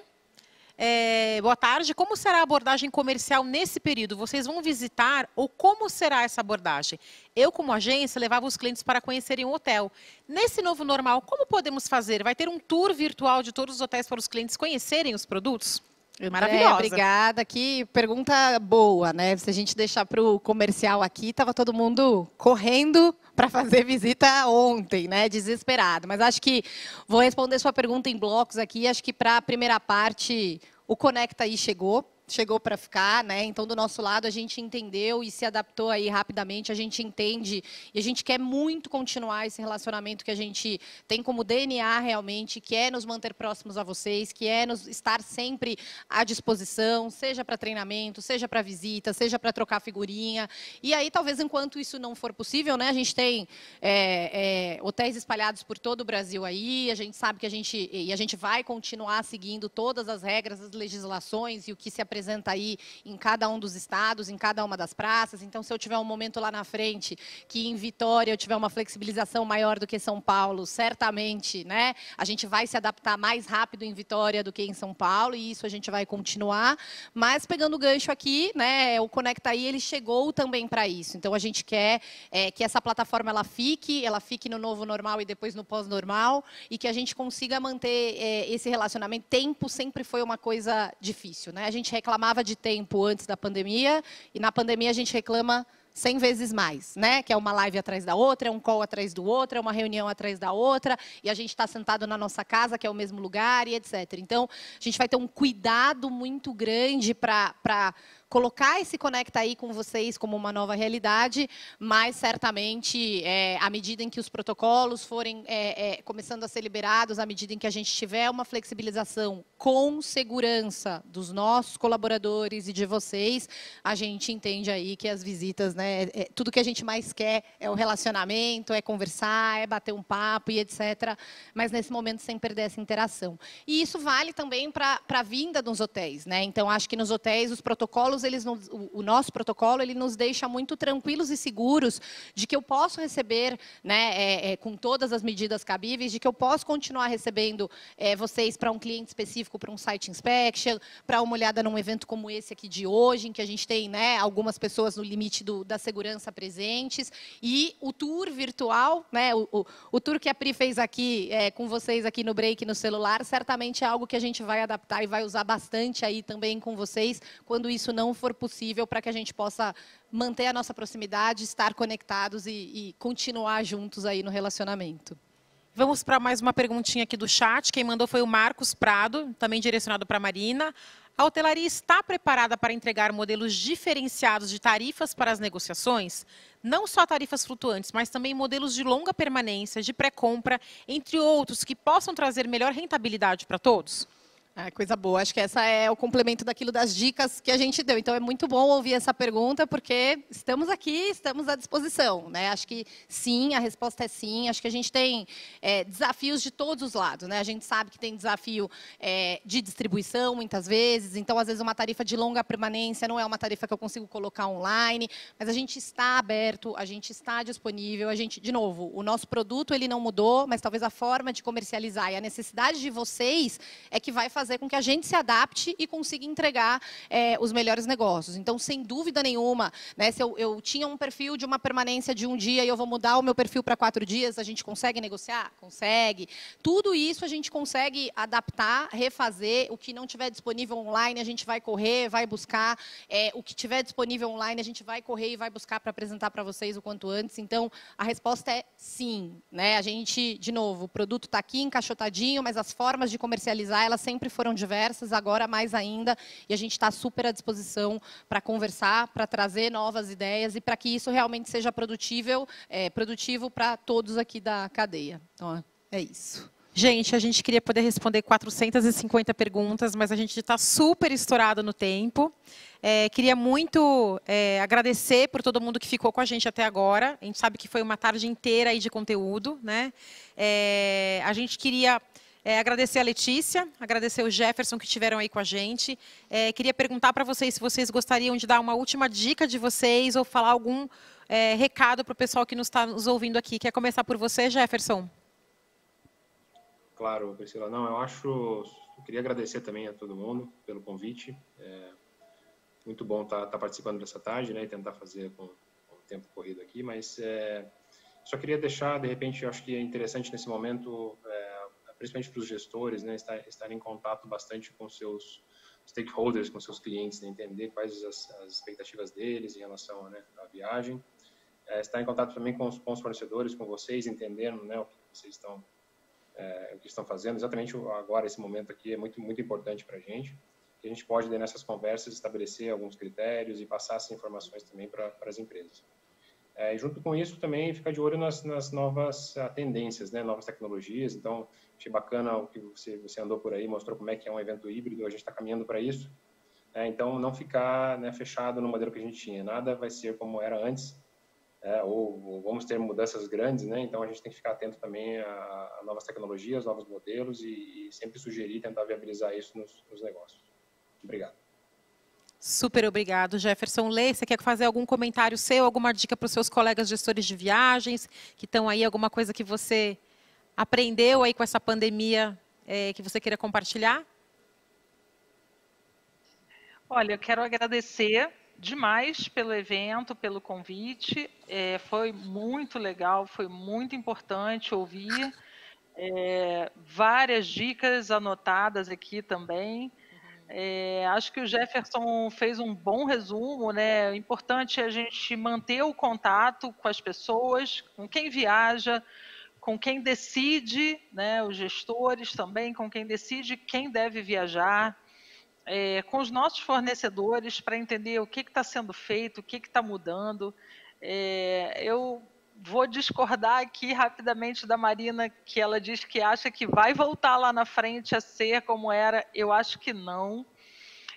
S1: É, boa tarde. Como será a abordagem comercial nesse período? Vocês vão visitar ou como será essa abordagem? Eu, como agência, levava os clientes para conhecerem o hotel. Nesse novo normal, como podemos fazer? Vai ter um tour virtual de todos os hotéis para os clientes conhecerem os produtos? É, Maravilhosa. É, obrigada.
S9: Que pergunta boa, né? Se a gente deixar para o comercial aqui, estava todo mundo correndo para fazer visita ontem, né? Desesperado. Mas acho que vou responder sua pergunta em blocos aqui. Acho que para a primeira parte, o Conecta aí chegou chegou para ficar, né? Então do nosso lado a gente entendeu e se adaptou aí rapidamente, a gente entende e a gente quer muito continuar esse relacionamento que a gente tem como DNA realmente, que é nos manter próximos a vocês, que é nos estar sempre à disposição, seja para treinamento, seja para visita, seja para trocar figurinha. E aí talvez enquanto isso não for possível, né? A gente tem é, é, hotéis espalhados por todo o Brasil aí, a gente sabe que a gente e a gente vai continuar seguindo todas as regras, as legislações e o que se apresenta representa aí em cada um dos estados, em cada uma das praças. Então, se eu tiver um momento lá na frente que em Vitória eu tiver uma flexibilização maior do que São Paulo, certamente, né? A gente vai se adaptar mais rápido em Vitória do que em São Paulo e isso a gente vai continuar. Mas pegando o gancho aqui, né? O Conecta aí ele chegou também para isso. Então, a gente quer é, que essa plataforma ela fique, ela fique no novo normal e depois no pós-normal e que a gente consiga manter é, esse relacionamento. Tempo sempre foi uma coisa difícil, né? A gente reclama reclamava de tempo antes da pandemia e na pandemia a gente reclama 100 vezes mais, né? Que é uma live atrás da outra, é um call atrás do outro, é uma reunião atrás da outra, e a gente está sentado na nossa casa, que é o mesmo lugar, e etc. Então, a gente vai ter um cuidado muito grande para colocar esse Conecta aí com vocês como uma nova realidade, mas certamente, é, à medida em que os protocolos forem é, é, começando a ser liberados, à medida em que a gente tiver uma flexibilização com segurança dos nossos colaboradores e de vocês, a gente entende aí que as visitas, né, é, é, tudo que a gente mais quer é o relacionamento, é conversar, é bater um papo e etc. Mas nesse momento, sem perder essa interação. E isso vale também para a vinda dos hotéis. Né? Então, acho que nos hotéis os protocolos protocolos, eles o, nosso protocolo, ele nos deixa muito tranquilos e seguros de que eu posso receber, né, é, é, com todas as medidas cabíveis, de que eu posso continuar recebendo é, vocês para um cliente específico, para um site inspection, para uma olhada num evento como esse aqui de hoje, em que a gente tem né, algumas pessoas no limite do, da segurança presentes, e o tour virtual, né, o, o, o tour que a Pri fez aqui é, com vocês aqui no break no celular, certamente é algo que a gente vai adaptar e vai usar bastante aí também com vocês quando isso não não for possível para que a gente possa manter a nossa proximidade, estar conectados e, e continuar
S1: juntos aí no relacionamento. Vamos para mais uma perguntinha aqui do chat. Quem mandou foi o Marcos Prado, também direcionado para a Marina. A hotelaria está preparada para entregar modelos diferenciados de tarifas para as negociações? Não só tarifas flutuantes, mas também modelos de longa permanência, de pré-compra, entre outros, que possam trazer melhor rentabilidade para todos?
S9: Ah, coisa boa. Acho que essa é o complemento daquilo das dicas que a gente deu. Então é muito bom ouvir essa pergunta, porque estamos aqui, estamos à disposição. Né? Acho que sim, a resposta é sim. Acho que a gente tem é, desafios de todos os lados. Né? A gente sabe que tem desafio é, de distribuição, muitas vezes. Então, às vezes, uma tarifa de longa permanência não é uma tarifa que eu consigo colocar online. Mas a gente está aberto, a gente está disponível. A gente, de novo, o nosso produto ele não mudou, mas talvez a forma de comercializar e a necessidade de vocês é que vai fazer fazer com que a gente se adapte e consiga entregar é, os melhores negócios. Então, sem dúvida nenhuma, né, se eu, eu tinha um perfil de uma permanência de um dia e eu vou mudar o meu perfil para quatro dias, a gente consegue negociar? Consegue. Tudo isso a gente consegue adaptar, refazer. O que não tiver disponível online, a gente vai correr, vai buscar. É, o que tiver disponível online, a gente vai correr e vai buscar para apresentar para vocês o quanto antes. Então, a resposta é sim. Né? A gente, de novo, o produto está aqui encaixotadinho, mas as formas de comercializar, elas sempre foram diversas, agora mais ainda, e a gente está super à disposição para conversar, para trazer novas ideias e para que isso realmente seja produtível, é, produtivo para todos aqui da cadeia.
S1: Então, é isso. Gente, a gente queria poder responder 450 perguntas, mas a gente está super estourado no tempo. É, queria muito é, agradecer por todo mundo que ficou com a gente até agora. A gente sabe que foi uma tarde inteira aí de conteúdo, né? É, a gente queria é, agradecer a Letícia, agradecer o Jefferson que estiveram aí com a gente. É, queria perguntar para vocês se vocês gostariam de dar uma última dica de vocês ou falar algum é, recado para o pessoal que nos está nos ouvindo aqui. Quer começar por você, Jefferson?
S3: Claro, Priscila. Não, eu acho. Eu queria agradecer também a todo mundo pelo convite. É muito bom estar tá, tá participando dessa tarde, né? E tentar fazer com, com o tempo corrido aqui, mas é, só queria deixar, de repente, eu acho que é interessante nesse momento. É, principalmente para os gestores, né, estar, estar em contato bastante com seus stakeholders, com seus clientes, né, entender quais as, as, expectativas deles em relação né, à viagem. É, estar em contato também com os, com os fornecedores, com vocês, entendendo né, o que vocês estão é, o que estão fazendo. Exatamente agora, esse momento aqui é muito, muito importante para a gente. que a gente pode, né, nessas conversas, estabelecer alguns critérios e passar essas informações também para as empresas. É, junto com isso, também ficar de olho nas, nas novas é, tendências, né, novas tecnologias. Então, Achei bacana o que você, você andou por aí, mostrou como é que é um evento híbrido, a gente está caminhando para isso. É, então, não ficar né, fechado no modelo que a gente tinha. Nada vai ser como era antes, é, ou, ou, vamos ter mudanças grandes, né? Então, a gente tem que ficar atento também a, a novas tecnologias, novos modelos e, e, sempre sugerir, tentar viabilizar isso nos, nos negócios. Obrigado.
S1: Super obrigado, Jefferson Lê. Você quer fazer algum comentário seu, alguma dica para os seus colegas gestores de viagens que estão aí, alguma coisa que você aprendeu aí com essa pandemia é, que você queira compartilhar?
S4: Olha, eu quero agradecer demais pelo evento, pelo convite. É, foi muito legal, foi muito importante ouvir. É, várias dicas anotadas aqui também. É, acho que o Jefferson fez um bom resumo, né? O importante é a gente manter o contato com as pessoas, com quem viaja, com quem decide, né, os gestores também, com quem decide quem deve viajar, é, com os nossos fornecedores para entender o que está sendo feito, o que está mudando. É, eu vou discordar aqui rapidamente da Marina, que ela diz que acha que vai voltar lá na frente a ser como era. Eu acho que não.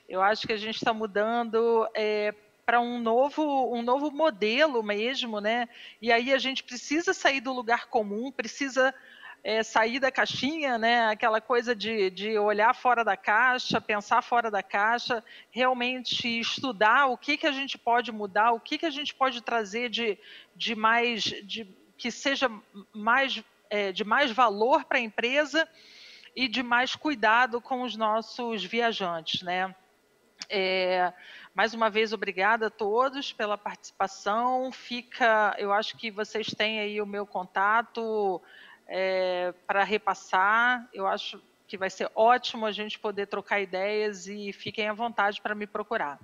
S4: Eu acho que a gente está mudando é, para um novo, um novo modelo mesmo, né? E aí a gente precisa sair do lugar comum, precisa é, sair da caixinha, né? Aquela coisa de, de olhar fora da caixa, pensar fora da caixa, realmente estudar o que, que a gente pode mudar, o que, que a gente pode trazer de, de mais, de, que seja mais, é, de mais valor para a empresa e de mais cuidado com os nossos viajantes, né? É, mais uma vez, obrigada a todos pela participação. Fica, eu acho que vocês têm aí o meu contato é, para repassar. Eu acho que vai ser ótimo a gente poder trocar ideias e fiquem à vontade para me procurar.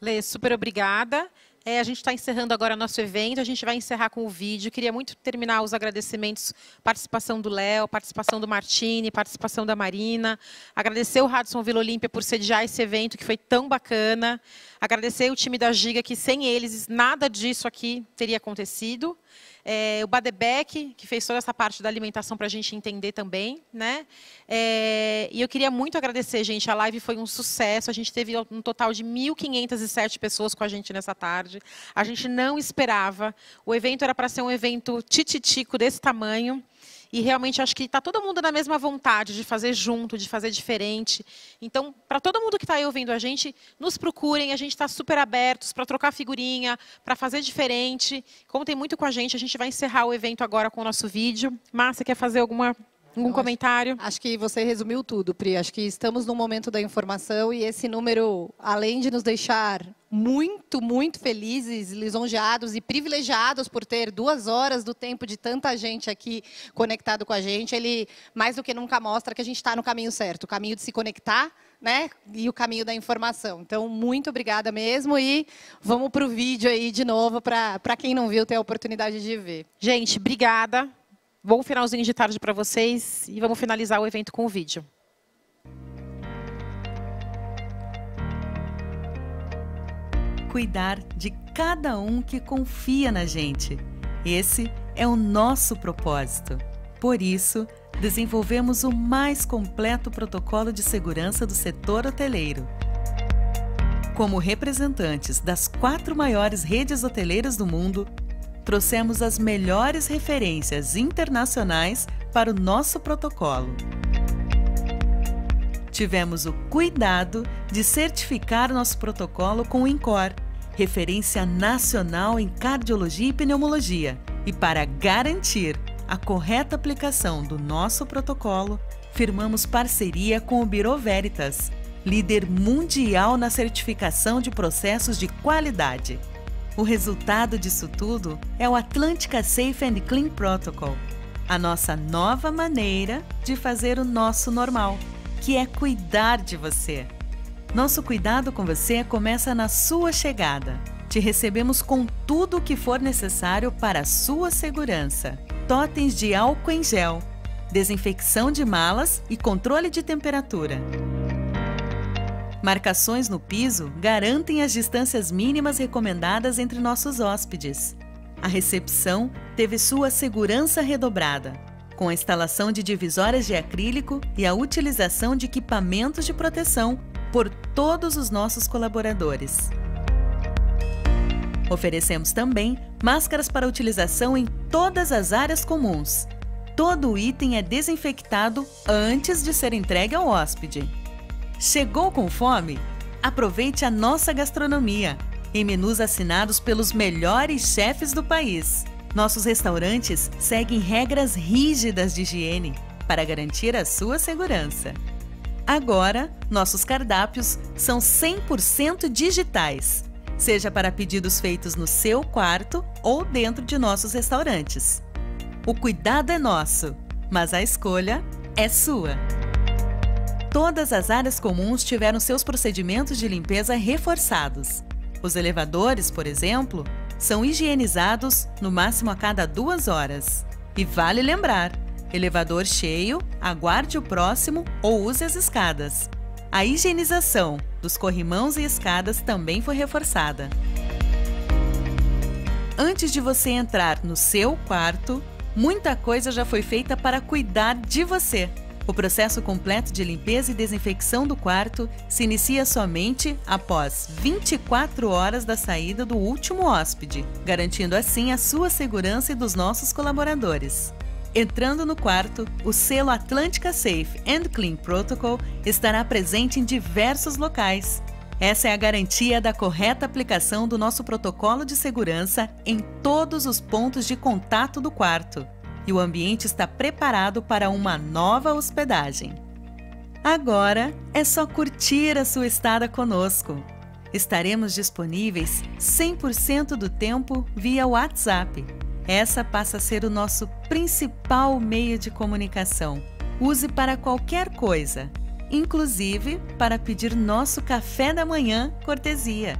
S1: Lê, super obrigada. É, a gente está encerrando agora nosso evento, a gente vai encerrar com o vídeo. Queria muito terminar os agradecimentos, participação do Léo, participação do Martini, participação da Marina. Agradecer o Radisson Vila Olímpia por sediar esse evento que foi tão bacana. Agradecer o time da Giga, que sem eles nada disso aqui teria acontecido. É, o Badebeck, que fez toda essa parte da alimentação para a gente entender também. Né? É, e eu queria muito agradecer, gente. A live foi um sucesso. A gente teve um total de 1.507 pessoas com a gente nessa tarde. A gente não esperava. O evento era para ser um evento tititico desse tamanho. E realmente acho que está todo mundo na mesma vontade de fazer junto, de fazer diferente. Então, para todo mundo que está aí ouvindo a gente, nos procurem, a gente está super abertos para trocar figurinha, para fazer diferente. Contem muito com a gente, a gente vai encerrar o evento agora com o nosso vídeo. Márcia, quer fazer alguma Algum comentário? Acho, acho, que você resumiu tudo,
S9: Pri. Acho que estamos no momento da informação e esse número, além de nos deixar muito, muito felizes, lisonjeados e privilegiados por ter duas horas do tempo de tanta gente aqui conectado com a gente. Ele, mais do que nunca, mostra que a gente está no caminho certo, o caminho de se conectar né, e o caminho da informação. Então, muito obrigada mesmo
S1: e vamos para o vídeo aí de novo, para quem não viu ter a oportunidade de ver. Gente, obrigada. Bom finalzinho de tarde para vocês e vamos finalizar o evento com o vídeo.
S6: cuidar de cada um que confia na gente. Esse é o nosso propósito. Por isso, desenvolvemos o mais completo protocolo de segurança do setor hoteleiro. Como representantes das quatro maiores redes hoteleiras do mundo, trouxemos as melhores referências internacionais para o nosso protocolo tivemos o cuidado de certificar nosso protocolo com o INCOR, referência nacional em cardiologia e pneumologia. E para garantir a correta aplicação do nosso protocolo, firmamos parceria com o Biro Veritas, líder mundial na certificação de processos de qualidade. O resultado disso tudo é o Atlântica Safe and Clean Protocol, a nossa nova maneira de fazer o nosso normal que é cuidar de você. Nosso cuidado com você começa na sua chegada. Te recebemos com tudo o que for necessário para a sua segurança. Totens de álcool em gel, desinfecção de malas e controle de temperatura. Marcações no piso garantem as distâncias mínimas recomendadas entre nossos hóspedes. A recepção teve sua segurança redobrada com a instalação de divisórias de acrílico e a utilização de equipamentos de proteção por todos os nossos colaboradores. Oferecemos também máscaras para utilização em todas as áreas comuns. Todo o item é desinfectado antes de ser entregue ao hóspede. Chegou com fome? Aproveite a nossa gastronomia em menus assinados pelos melhores chefes do país. Nossos restaurantes seguem regras rígidas de higiene para garantir a sua segurança. Agora, nossos cardápios são 100% digitais, seja para pedidos feitos no seu quarto ou dentro de nossos restaurantes. O cuidado é nosso, mas a escolha é sua. Todas as áreas comuns tiveram seus procedimentos de limpeza reforçados. Os elevadores, por exemplo, são higienizados no máximo a cada duas horas. E vale lembrar: elevador cheio, aguarde o próximo ou use as escadas. A higienização dos corrimãos e escadas também foi reforçada. Antes de você entrar no seu quarto, muita coisa já foi feita para cuidar de você. O processo completo de limpeza e desinfecção do quarto se inicia somente após 24 horas da saída do último hóspede, garantindo assim a sua segurança e dos nossos colaboradores. Entrando no quarto, o selo Atlântica Safe and Clean Protocol estará presente em diversos locais. Essa é a garantia da correta aplicação do nosso protocolo de segurança em todos os pontos de contato do quarto e o ambiente está preparado para uma nova hospedagem. Agora é só curtir a sua estada conosco. Estaremos disponíveis 100% do tempo via WhatsApp. Essa passa a ser o nosso principal meio de comunicação. Use para qualquer coisa, inclusive para pedir nosso café da manhã cortesia.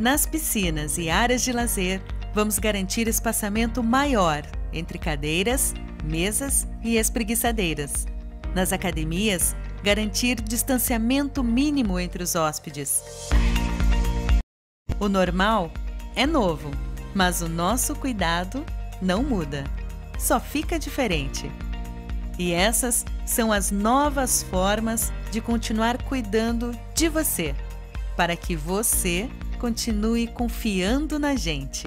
S6: Nas piscinas e áreas de lazer, vamos garantir espaçamento maior entre cadeiras, mesas e espreguiçadeiras. Nas academias, garantir distanciamento mínimo entre os hóspedes. O normal é novo, mas o nosso cuidado não muda, só fica diferente. E essas são as novas formas de continuar cuidando de você, para que você continue confiando na gente.